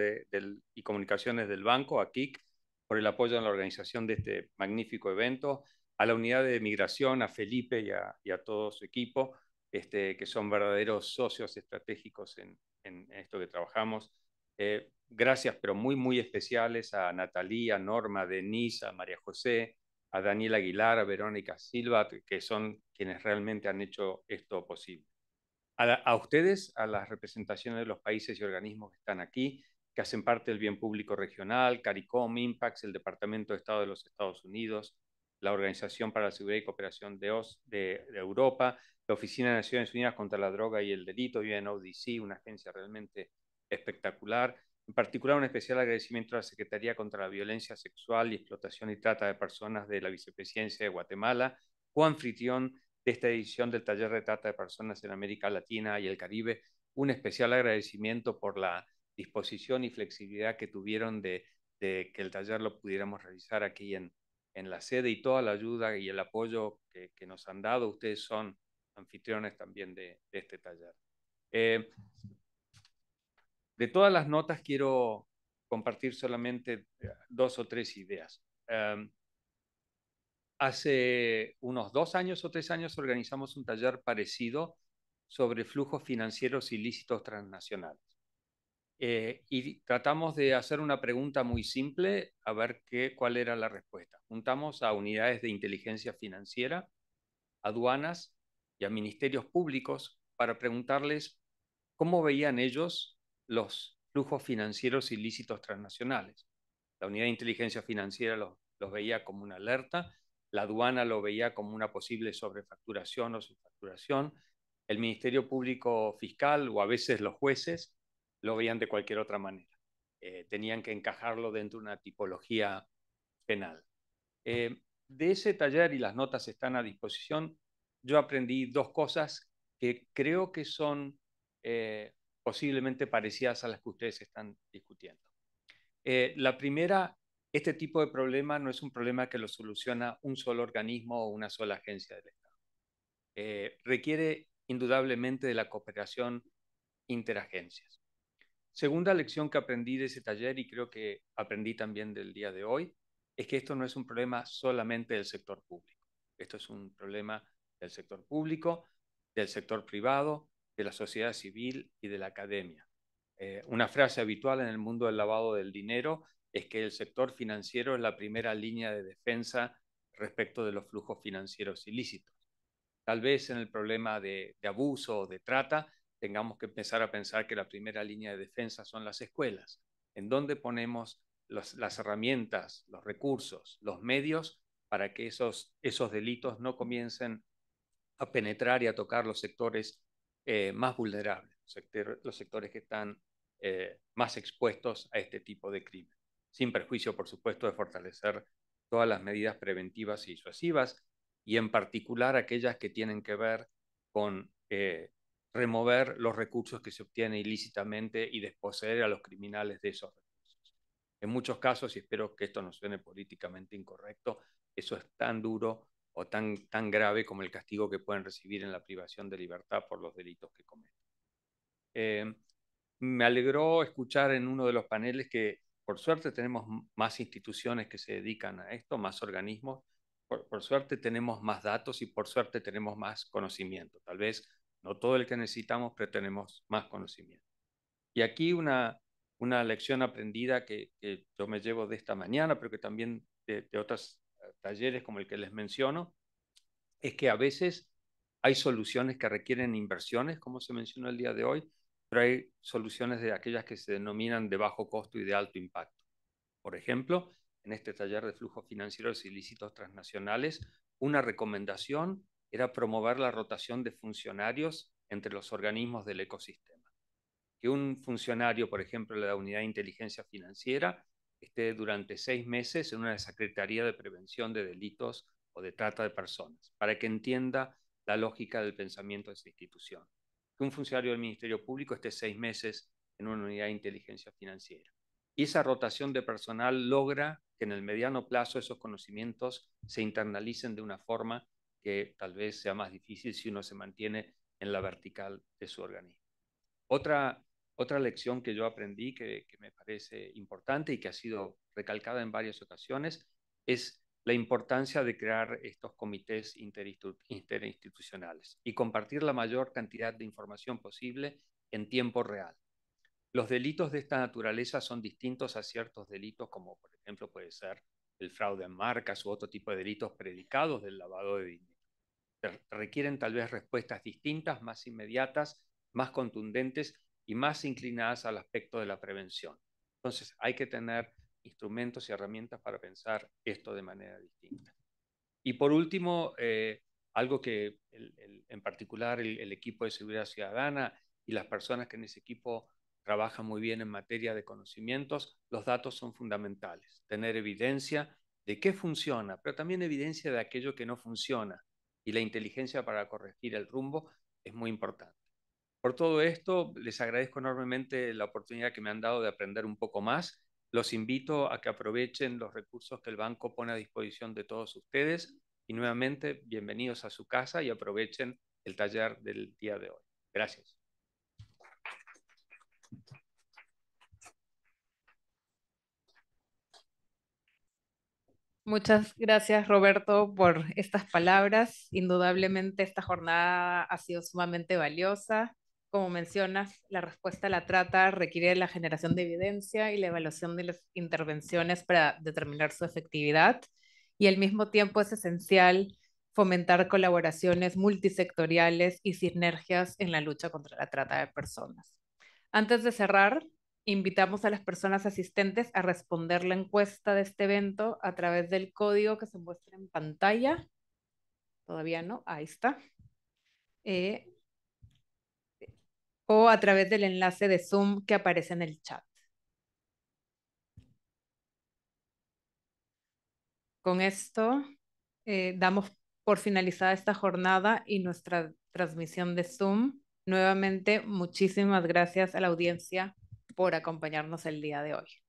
y Comunicaciones del Banco, a KIC, por el apoyo en la organización de este magnífico evento a la unidad de migración, a Felipe y a, todo su equipo, este, que son verdaderos socios estratégicos en, esto que trabajamos. Eh, gracias, pero muy, muy especiales a Natalia, a Norma, a Denise, a María José, a Daniel Aguilar, a Verónica Silva, que son quienes realmente han hecho esto posible. A, a ustedes, a las representaciones de los países y organismos que están aquí, que hacen parte del bien público regional, CARICOM, IMPACS, el Departamento de Estado de los Estados Unidos, la Organización para la Seguridad y Cooperación de, OS, de, Europa, la Oficina de Naciones Unidas contra la Droga y el Delito, UNODC, una agencia realmente espectacular. En particular, un especial agradecimiento a la Secretaría contra la Violencia Sexual y Explotación y Trata de Personas de la Vicepresidencia de Guatemala, Juan coanfitrión de esta edición del Taller de Trata de Personas en América Latina y el Caribe. Un especial agradecimiento por la disposición y flexibilidad que tuvieron de que el taller lo pudiéramos realizar aquí en, en la sede y toda la ayuda y el apoyo que, nos han dado. Ustedes son anfitriones también de, este taller. Eh, de todas las notas quiero compartir solamente eh, dos o tres ideas. Em, hace unos dos años o tres años organizamos un taller parecido sobre flujos financieros ilícitos transnacionales. Eh, y tratamos de hacer una pregunta muy simple a ver qué, cuál era la respuesta. Juntamos a unidades de inteligencia financiera, aduanas y a ministerios públicos para preguntarles cómo veían ellos los flujos financieros ilícitos transnacionales. La unidad de inteligencia financiera los, los veía como una alerta, la aduana lo veía como una posible sobrefacturación o subfacturación, el Ministerio Público Fiscal o a veces los jueces lo veían de cualquier otra manera. Eh, tenían que encajarlo dentro de una tipología penal. Eh, de ese taller, y las notas están a disposición, yo aprendí dos cosas que creo que son eh, posiblemente parecidas a las que ustedes están discutiendo. la primera, este tipo de problema no es un problema que lo soluciona un solo organismo o una sola agencia del Estado. requiere indudablemente de la cooperación interagencias segunda lección que aprendí de ese taller y creo que aprendí también del día de hoy es que esto no es un problema solamente del sector público. Esto es un problema del sector público, del sector privado, de la sociedad civil y de la academia. Eh, una frase habitual en el mundo del lavado del dinero es que el sector financiero es la primera línea de defensa respecto de los flujos financieros ilícitos. Tal vez en el problema de abuso o de trata, tengamos que empezar a pensar que la primera línea de defensa son las escuelas, en dónde ponemos las herramientas, los recursos, los medios para que esos, esos delitos no comiencen a penetrar y a tocar los sectores eh, más vulnerables, los sectores que están eh, más expuestos a este tipo de crimen, sin perjuicio, por supuesto, de fortalecer todas las medidas preventivas y disuasivas, y en particular aquellas que tienen que ver con eh, remover los recursos que se obtienen ilícitamente y desposeer a los criminales de esos recursos. En muchos casos, y espero que esto no suene políticamente incorrecto, eso es tan duro o tan, tan grave como el castigo que pueden recibir en la privación de libertad por los delitos que cometen. Eh, me alegró escuchar en uno de los paneles que por suerte tenemos más instituciones que se dedican a esto, más organismos, por suerte tenemos más datos y por suerte tenemos más conocimiento. Tal vez no todo el que necesitamos, pero más conocimiento. Y aquí una, lección aprendida que, yo me llevo de esta mañana, pero que también de, de otros eh, talleres como el que les menciono, es que a veces hay soluciones que requieren inversiones, como se mencionó el día de hoy, pero hay soluciones de aquellas que se denominan de bajo costo y de alto impacto. Por ejemplo, en este taller de flujos financieros ilícitos transnacionales, una recomendación era promover la rotación de funcionarios entre los organismos del ecosistema. Que un funcionario, por ejemplo, de la Unidad de Inteligencia Financiera, esté durante seis meses en una Secretaría de Prevención de Delitos o de Trata de Personas, para que entienda la lógica del pensamiento de esa institución. Que un funcionario del Ministerio Público esté seis meses en una Unidad de Inteligencia Financiera. Y esa rotación de personal logra que en el mediano plazo esos conocimientos se internalicen de una forma que tal vez sea más difícil si uno se mantiene en la vertical de su organismo. Otra, otra lección que yo aprendí que, me parece importante y que ha sido recalcada en varias ocasiones es la importancia de crear estos comités interinstitucionales y compartir la mayor cantidad de información posible en tiempo real. Los delitos de esta naturaleza son distintos a ciertos delitos como por ejemplo puede ser el fraude en marcas u otro tipo de delitos predicados del lavado de, requieren tal vez respuestas distintas, más inmediatas, más contundentes y más inclinadas al aspecto de la prevención. Entonces hay que tener instrumentos y herramientas para pensar esto de manera distinta. Y por último, eh, algo que en particular el, equipo de seguridad ciudadana y las personas que en ese equipo trabajan muy bien en materia de conocimientos, los datos son fundamentales. Tener evidencia de qué funciona, pero también evidencia de aquello que no funciona y la inteligencia para corregir el rumbo es muy importante. Por todo esto, les agradezco enormemente la oportunidad que me han dado de aprender un poco más. Los invito a que aprovechen los recursos que el banco pone a disposición de todos ustedes y nuevamente bienvenidos a su casa y aprovechen el taller del día de hoy. Gracias. Muchas gracias, Roberto, por estas palabras. Indudablemente esta jornada ha sido sumamente valiosa. Como mencionas, la respuesta a la trata requiere la generación de evidencia y la evaluación de las intervenciones para determinar su efectividad. Y al mismo tiempo es esencial fomentar colaboraciones multisectoriales y sinergias en la lucha contra la trata de personas. Antes de cerrar, invitamos a las personas asistentes a responder la encuesta de este evento a través del código que se muestra en pantalla. Todavía no, ahí está. Eh, o a través del enlace de Zoom que aparece en el chat. Con esto eh, damos por finalizada esta jornada y nuestra transmisión de Zoom. Nuevamente, muchísimas gracias a la audiencia por acompañarnos el día de hoy.